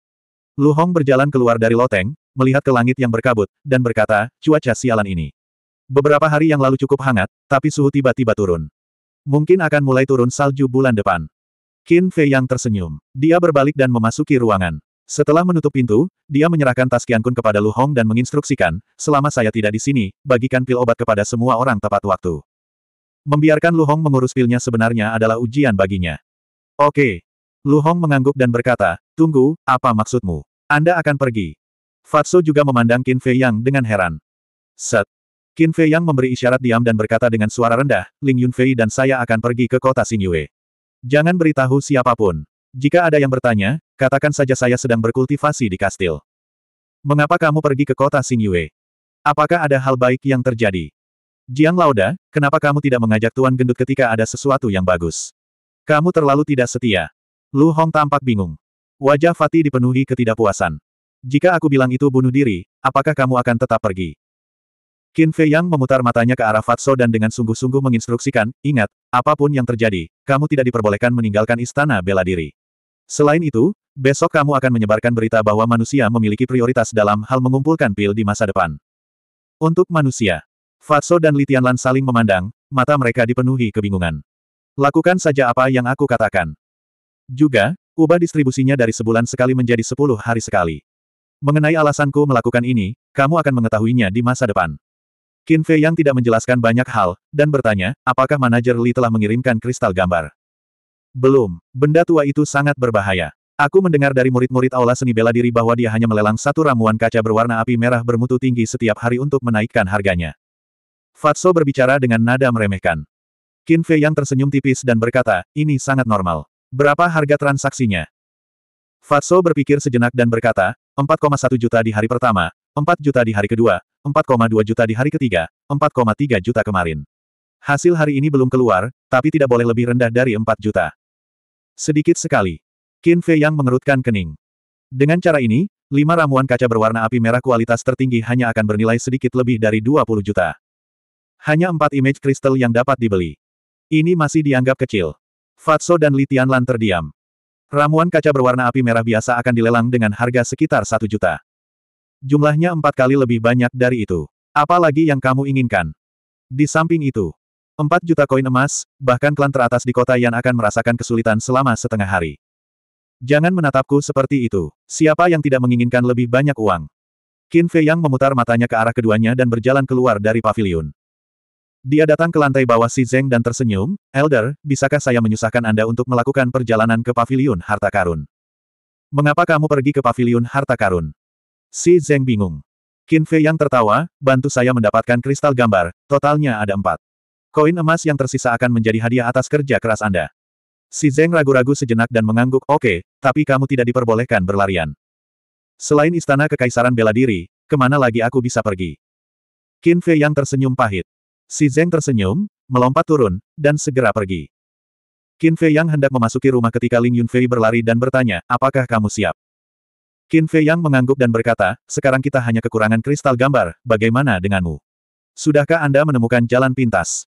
Lu Hong berjalan keluar dari loteng, melihat ke langit yang berkabut, dan berkata, cuaca sialan ini. Beberapa hari yang lalu cukup hangat, tapi suhu tiba-tiba turun. Mungkin akan mulai turun salju bulan depan. Qin Fei yang tersenyum. Dia berbalik dan memasuki ruangan. Setelah menutup pintu, dia menyerahkan tas Qiankun kepada Lu Hong dan menginstruksikan, selama saya tidak di sini, bagikan pil obat kepada semua orang tepat waktu. Membiarkan Lu Hong mengurus pilnya sebenarnya adalah ujian baginya. Oke. Lu Hong mengangguk dan berkata, tunggu, apa maksudmu? Anda akan pergi. Fatso juga memandang Qin Fei Yang dengan heran. Set. Qin Fei Yang memberi isyarat diam dan berkata dengan suara rendah, Ling Yunfei dan saya akan pergi ke kota Xingyue. Jangan beritahu siapapun. Jika ada yang bertanya, katakan saja saya sedang berkultivasi di kastil. Mengapa kamu pergi ke kota Xingyue? Apakah ada hal baik yang terjadi? Jiang Lauda, kenapa kamu tidak mengajak Tuan Gendut ketika ada sesuatu yang bagus? Kamu terlalu tidak setia. Lu Hong tampak bingung. Wajah Fatih dipenuhi ketidakpuasan. Jika aku bilang itu bunuh diri, apakah kamu akan tetap pergi? Qin Fei Yang memutar matanya ke arah Fatso dan dengan sungguh-sungguh menginstruksikan, ingat, apapun yang terjadi, kamu tidak diperbolehkan meninggalkan istana bela diri. Selain itu, besok kamu akan menyebarkan berita bahwa manusia memiliki prioritas dalam hal mengumpulkan pil di masa depan. Untuk manusia, Fatso dan Litianlan saling memandang, mata mereka dipenuhi kebingungan. Lakukan saja apa yang aku katakan. Juga, Ubah distribusinya dari sebulan sekali menjadi sepuluh hari sekali. Mengenai alasanku melakukan ini, kamu akan mengetahuinya di masa depan. Qin Fei yang tidak menjelaskan banyak hal, dan bertanya, apakah manajer Li telah mengirimkan kristal gambar? Belum, benda tua itu sangat berbahaya. Aku mendengar dari murid-murid aula seni bela diri bahwa dia hanya melelang satu ramuan kaca berwarna api merah bermutu tinggi setiap hari untuk menaikkan harganya. Fatso berbicara dengan nada meremehkan. Qin Fei yang tersenyum tipis dan berkata, ini sangat normal. Berapa harga transaksinya? Fatso berpikir sejenak dan berkata, 4,1 juta di hari pertama, 4 juta di hari kedua, 4,2 juta di hari ketiga, 4,3 juta kemarin. Hasil hari ini belum keluar, tapi tidak boleh lebih rendah dari 4 juta. Sedikit sekali. Qin Fei yang mengerutkan kening. Dengan cara ini, lima ramuan kaca berwarna api merah kualitas tertinggi hanya akan bernilai sedikit lebih dari 20 juta. Hanya empat image kristal yang dapat dibeli. Ini masih dianggap kecil. Fatso dan Litianlan terdiam. Ramuan kaca berwarna api merah biasa akan dilelang dengan harga sekitar satu juta. Jumlahnya empat kali lebih banyak dari itu. Apalagi yang kamu inginkan? Di samping itu, empat juta koin emas, bahkan klan teratas di kota yang akan merasakan kesulitan selama setengah hari. Jangan menatapku seperti itu. Siapa yang tidak menginginkan lebih banyak uang? Qin Fei Yang memutar matanya ke arah keduanya dan berjalan keluar dari pavilion. Dia datang ke lantai bawah si Zeng dan tersenyum, Elder, bisakah saya menyusahkan Anda untuk melakukan perjalanan ke paviliun harta karun? Mengapa kamu pergi ke paviliun harta karun? Si Zeng bingung. Qin Fei yang tertawa, bantu saya mendapatkan kristal gambar, totalnya ada empat. Koin emas yang tersisa akan menjadi hadiah atas kerja keras Anda. Si Zeng ragu-ragu sejenak dan mengangguk, oke, okay, tapi kamu tidak diperbolehkan berlarian. Selain istana kekaisaran bela diri, kemana lagi aku bisa pergi? Qin Fei yang tersenyum pahit. Si Zeng tersenyum, melompat turun, dan segera pergi. Qin Fei Yang hendak memasuki rumah ketika Ling Yunfei berlari dan bertanya, apakah kamu siap? Qin Fei Yang mengangguk dan berkata, sekarang kita hanya kekurangan kristal gambar, bagaimana denganmu? Sudahkah Anda menemukan jalan pintas?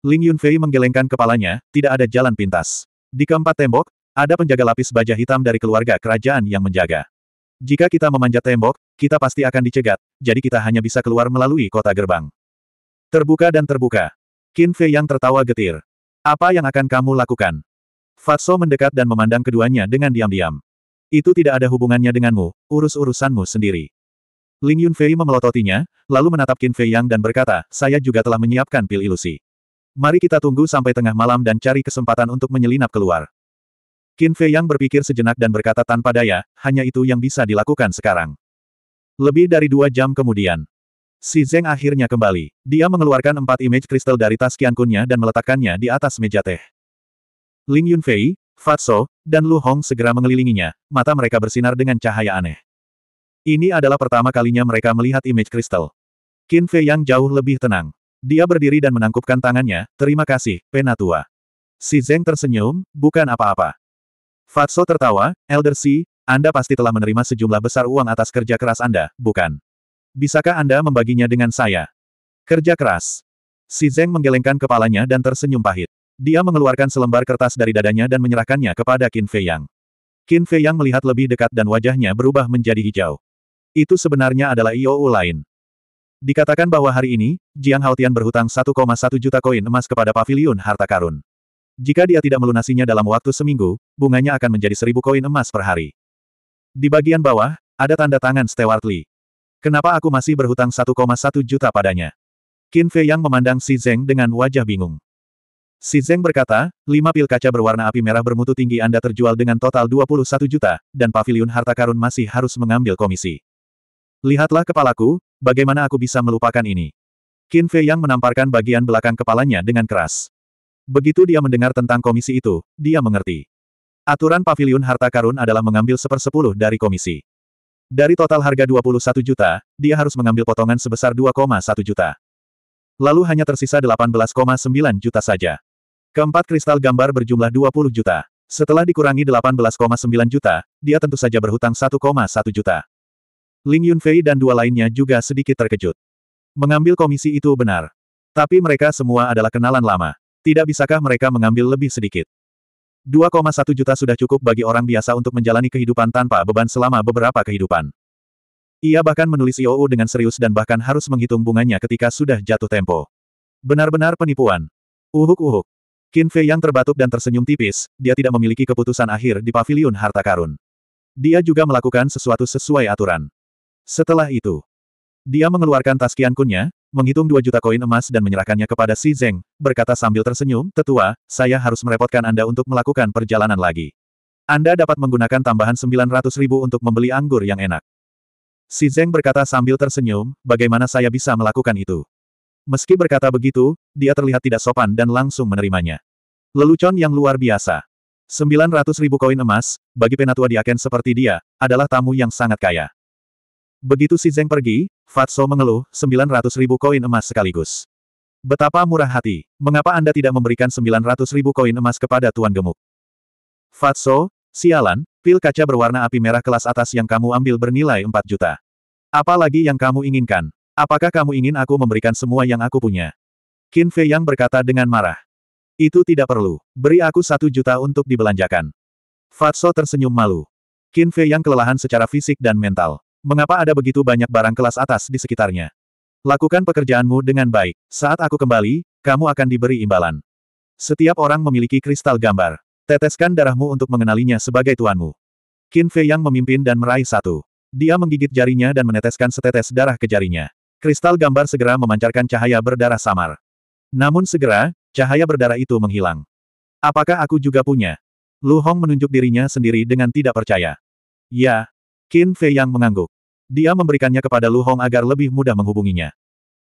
Ling Yunfei menggelengkan kepalanya, tidak ada jalan pintas. Di keempat tembok, ada penjaga lapis baja hitam dari keluarga kerajaan yang menjaga. Jika kita memanjat tembok, kita pasti akan dicegat, jadi kita hanya bisa keluar melalui kota gerbang. Terbuka dan terbuka. Qin Fei yang tertawa getir. Apa yang akan kamu lakukan? Fatso mendekat dan memandang keduanya dengan diam-diam. Itu tidak ada hubungannya denganmu, urus-urusanmu sendiri. Ling Yun Fei memelototinya, lalu menatap Qin Fei Yang dan berkata, saya juga telah menyiapkan pil ilusi. Mari kita tunggu sampai tengah malam dan cari kesempatan untuk menyelinap keluar. Qin Fei Yang berpikir sejenak dan berkata tanpa daya, hanya itu yang bisa dilakukan sekarang. Lebih dari dua jam kemudian, Si Zeng akhirnya kembali. Dia mengeluarkan empat image kristal dari tas kiankunnya dan meletakkannya di atas meja teh. Ling Yunfei, Fatso, dan Lu Hong segera mengelilinginya, mata mereka bersinar dengan cahaya aneh. Ini adalah pertama kalinya mereka melihat image kristal. Qin Fei yang jauh lebih tenang. Dia berdiri dan menangkupkan tangannya, terima kasih, penatua. Si Zeng tersenyum, bukan apa-apa. Fatso tertawa, Elder Si, Anda pasti telah menerima sejumlah besar uang atas kerja keras Anda, bukan? Bisakah Anda membaginya dengan saya? Kerja keras. Si Zeng menggelengkan kepalanya dan tersenyum pahit. Dia mengeluarkan selembar kertas dari dadanya dan menyerahkannya kepada Qin Fei Yang. Qin Fei Yang melihat lebih dekat dan wajahnya berubah menjadi hijau. Itu sebenarnya adalah IOU lain. Dikatakan bahwa hari ini, Jiang Haotian berhutang 1,1 juta koin emas kepada paviliun harta karun. Jika dia tidak melunasinya dalam waktu seminggu, bunganya akan menjadi seribu koin emas per hari. Di bagian bawah, ada tanda tangan Stewart Lee. Kenapa aku masih berhutang 1,1 juta padanya? Qin Fei Yang memandang Si Zeng dengan wajah bingung. Si Zeng berkata, lima pil kaca berwarna api merah bermutu tinggi Anda terjual dengan total 21 juta, dan pavilion harta karun masih harus mengambil komisi. Lihatlah kepalaku, bagaimana aku bisa melupakan ini. Qin Fei Yang menamparkan bagian belakang kepalanya dengan keras. Begitu dia mendengar tentang komisi itu, dia mengerti. Aturan pavilion harta karun adalah mengambil sepersepuluh dari komisi. Dari total harga 21 juta, dia harus mengambil potongan sebesar 2,1 juta. Lalu hanya tersisa 18,9 juta saja. Keempat kristal gambar berjumlah 20 juta. Setelah dikurangi 18,9 juta, dia tentu saja berhutang 1,1 juta. Ling Yunfei dan dua lainnya juga sedikit terkejut. Mengambil komisi itu benar. Tapi mereka semua adalah kenalan lama. Tidak bisakah mereka mengambil lebih sedikit? 2,1 juta sudah cukup bagi orang biasa untuk menjalani kehidupan tanpa beban selama beberapa kehidupan. Ia bahkan menulis IOU dengan serius dan bahkan harus menghitung bunganya ketika sudah jatuh tempo. Benar-benar penipuan. Uhuk-uhuk. Qin Fei yang terbatuk dan tersenyum tipis, dia tidak memiliki keputusan akhir di paviliun harta karun. Dia juga melakukan sesuatu sesuai aturan. Setelah itu, dia mengeluarkan tas kiankunnya, menghitung dua juta koin emas dan menyerahkannya kepada Si Zeng, berkata sambil tersenyum, tetua, saya harus merepotkan Anda untuk melakukan perjalanan lagi. Anda dapat menggunakan tambahan 900 ribu untuk membeli anggur yang enak. Si Zeng berkata sambil tersenyum, bagaimana saya bisa melakukan itu? Meski berkata begitu, dia terlihat tidak sopan dan langsung menerimanya. Lelucon yang luar biasa. 900 ribu koin emas, bagi penatua di Aken seperti dia, adalah tamu yang sangat kaya. Begitu si Zeng pergi, Fatso mengeluh, 900 ribu koin emas sekaligus. Betapa murah hati, mengapa Anda tidak memberikan 900 ribu koin emas kepada Tuan Gemuk? Fatso, sialan, pil kaca berwarna api merah kelas atas yang kamu ambil bernilai 4 juta. Apalagi yang kamu inginkan? Apakah kamu ingin aku memberikan semua yang aku punya? Qin Fei Yang berkata dengan marah. Itu tidak perlu, beri aku satu juta untuk dibelanjakan. Fatso tersenyum malu. Qin Fei Yang kelelahan secara fisik dan mental. Mengapa ada begitu banyak barang kelas atas di sekitarnya? Lakukan pekerjaanmu dengan baik. Saat aku kembali, kamu akan diberi imbalan. Setiap orang memiliki kristal gambar. Teteskan darahmu untuk mengenalinya sebagai tuanmu. Qin Fei Yang memimpin dan meraih satu. Dia menggigit jarinya dan meneteskan setetes darah ke jarinya. Kristal gambar segera memancarkan cahaya berdarah samar. Namun segera, cahaya berdarah itu menghilang. Apakah aku juga punya? Lu Hong menunjuk dirinya sendiri dengan tidak percaya. Ya. Qin Fei Yang mengangguk. Dia memberikannya kepada Lu Hong agar lebih mudah menghubunginya.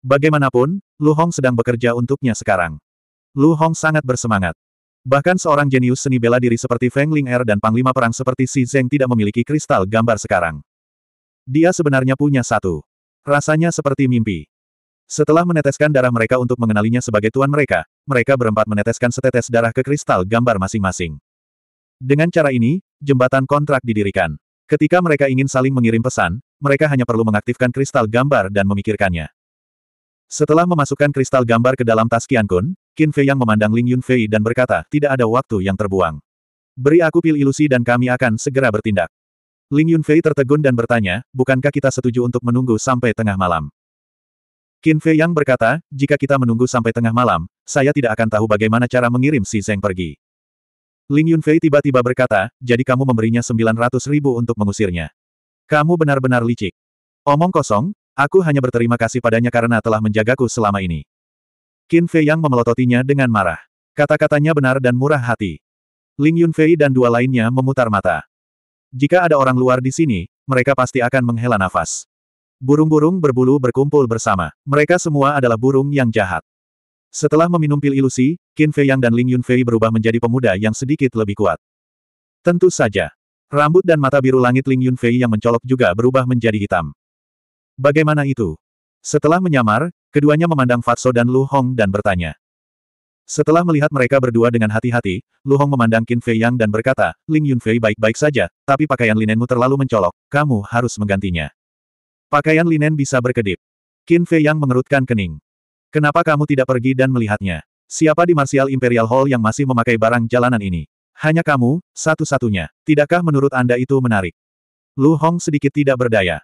Bagaimanapun, Lu Hong sedang bekerja untuknya sekarang. Lu Hong sangat bersemangat. Bahkan seorang jenius seni bela diri seperti Feng Ling Er dan Panglima Perang seperti Si Zeng tidak memiliki kristal gambar sekarang. Dia sebenarnya punya satu. Rasanya seperti mimpi. Setelah meneteskan darah mereka untuk mengenalinya sebagai tuan mereka, mereka berempat meneteskan setetes darah ke kristal gambar masing-masing. Dengan cara ini, jembatan kontrak didirikan. Ketika mereka ingin saling mengirim pesan, mereka hanya perlu mengaktifkan kristal gambar dan memikirkannya. Setelah memasukkan kristal gambar ke dalam tas Qiankun, Kun, Qin Fei yang memandang Ling Yunfei dan berkata, tidak ada waktu yang terbuang. Beri aku pil ilusi dan kami akan segera bertindak. Ling Yunfei tertegun dan bertanya, bukankah kita setuju untuk menunggu sampai tengah malam? Qin Fei Yang berkata, jika kita menunggu sampai tengah malam, saya tidak akan tahu bagaimana cara mengirim si Zeng pergi. Ling Yunfei tiba-tiba berkata, jadi kamu memberinya 900 ribu untuk mengusirnya. Kamu benar-benar licik. Omong kosong, aku hanya berterima kasih padanya karena telah menjagaku selama ini. Qin Fei yang memelototinya dengan marah. Kata-katanya benar dan murah hati. Ling Yunfei dan dua lainnya memutar mata. Jika ada orang luar di sini, mereka pasti akan menghela nafas. Burung-burung berbulu berkumpul bersama. Mereka semua adalah burung yang jahat. Setelah meminum pil ilusi, Qin Fei Yang dan Ling Yun Fei berubah menjadi pemuda yang sedikit lebih kuat. Tentu saja. Rambut dan mata biru langit Ling Yun Fei yang mencolok juga berubah menjadi hitam. Bagaimana itu? Setelah menyamar, keduanya memandang Fatso dan Lu Hong dan bertanya. Setelah melihat mereka berdua dengan hati-hati, Lu Hong memandang Qin Fei Yang dan berkata, Ling Yun Fei baik-baik saja, tapi pakaian linenmu terlalu mencolok, kamu harus menggantinya. Pakaian linen bisa berkedip. Qin Fei Yang mengerutkan kening. Kenapa kamu tidak pergi dan melihatnya? Siapa di Martial Imperial Hall yang masih memakai barang jalanan ini? Hanya kamu, satu-satunya. Tidakkah menurut Anda itu menarik? Lu Hong sedikit tidak berdaya.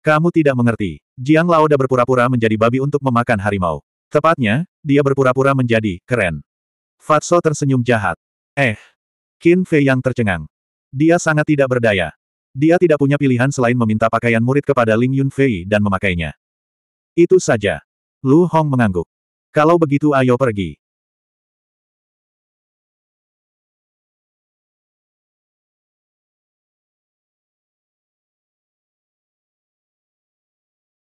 Kamu tidak mengerti. Jiang Laoda berpura-pura menjadi babi untuk memakan harimau. Tepatnya, dia berpura-pura menjadi keren. Fatso tersenyum jahat. Eh. Qin Fei yang tercengang. Dia sangat tidak berdaya. Dia tidak punya pilihan selain meminta pakaian murid kepada Ling Yun Fei dan memakainya. Itu saja. Lu Hong mengangguk. Kalau begitu ayo pergi.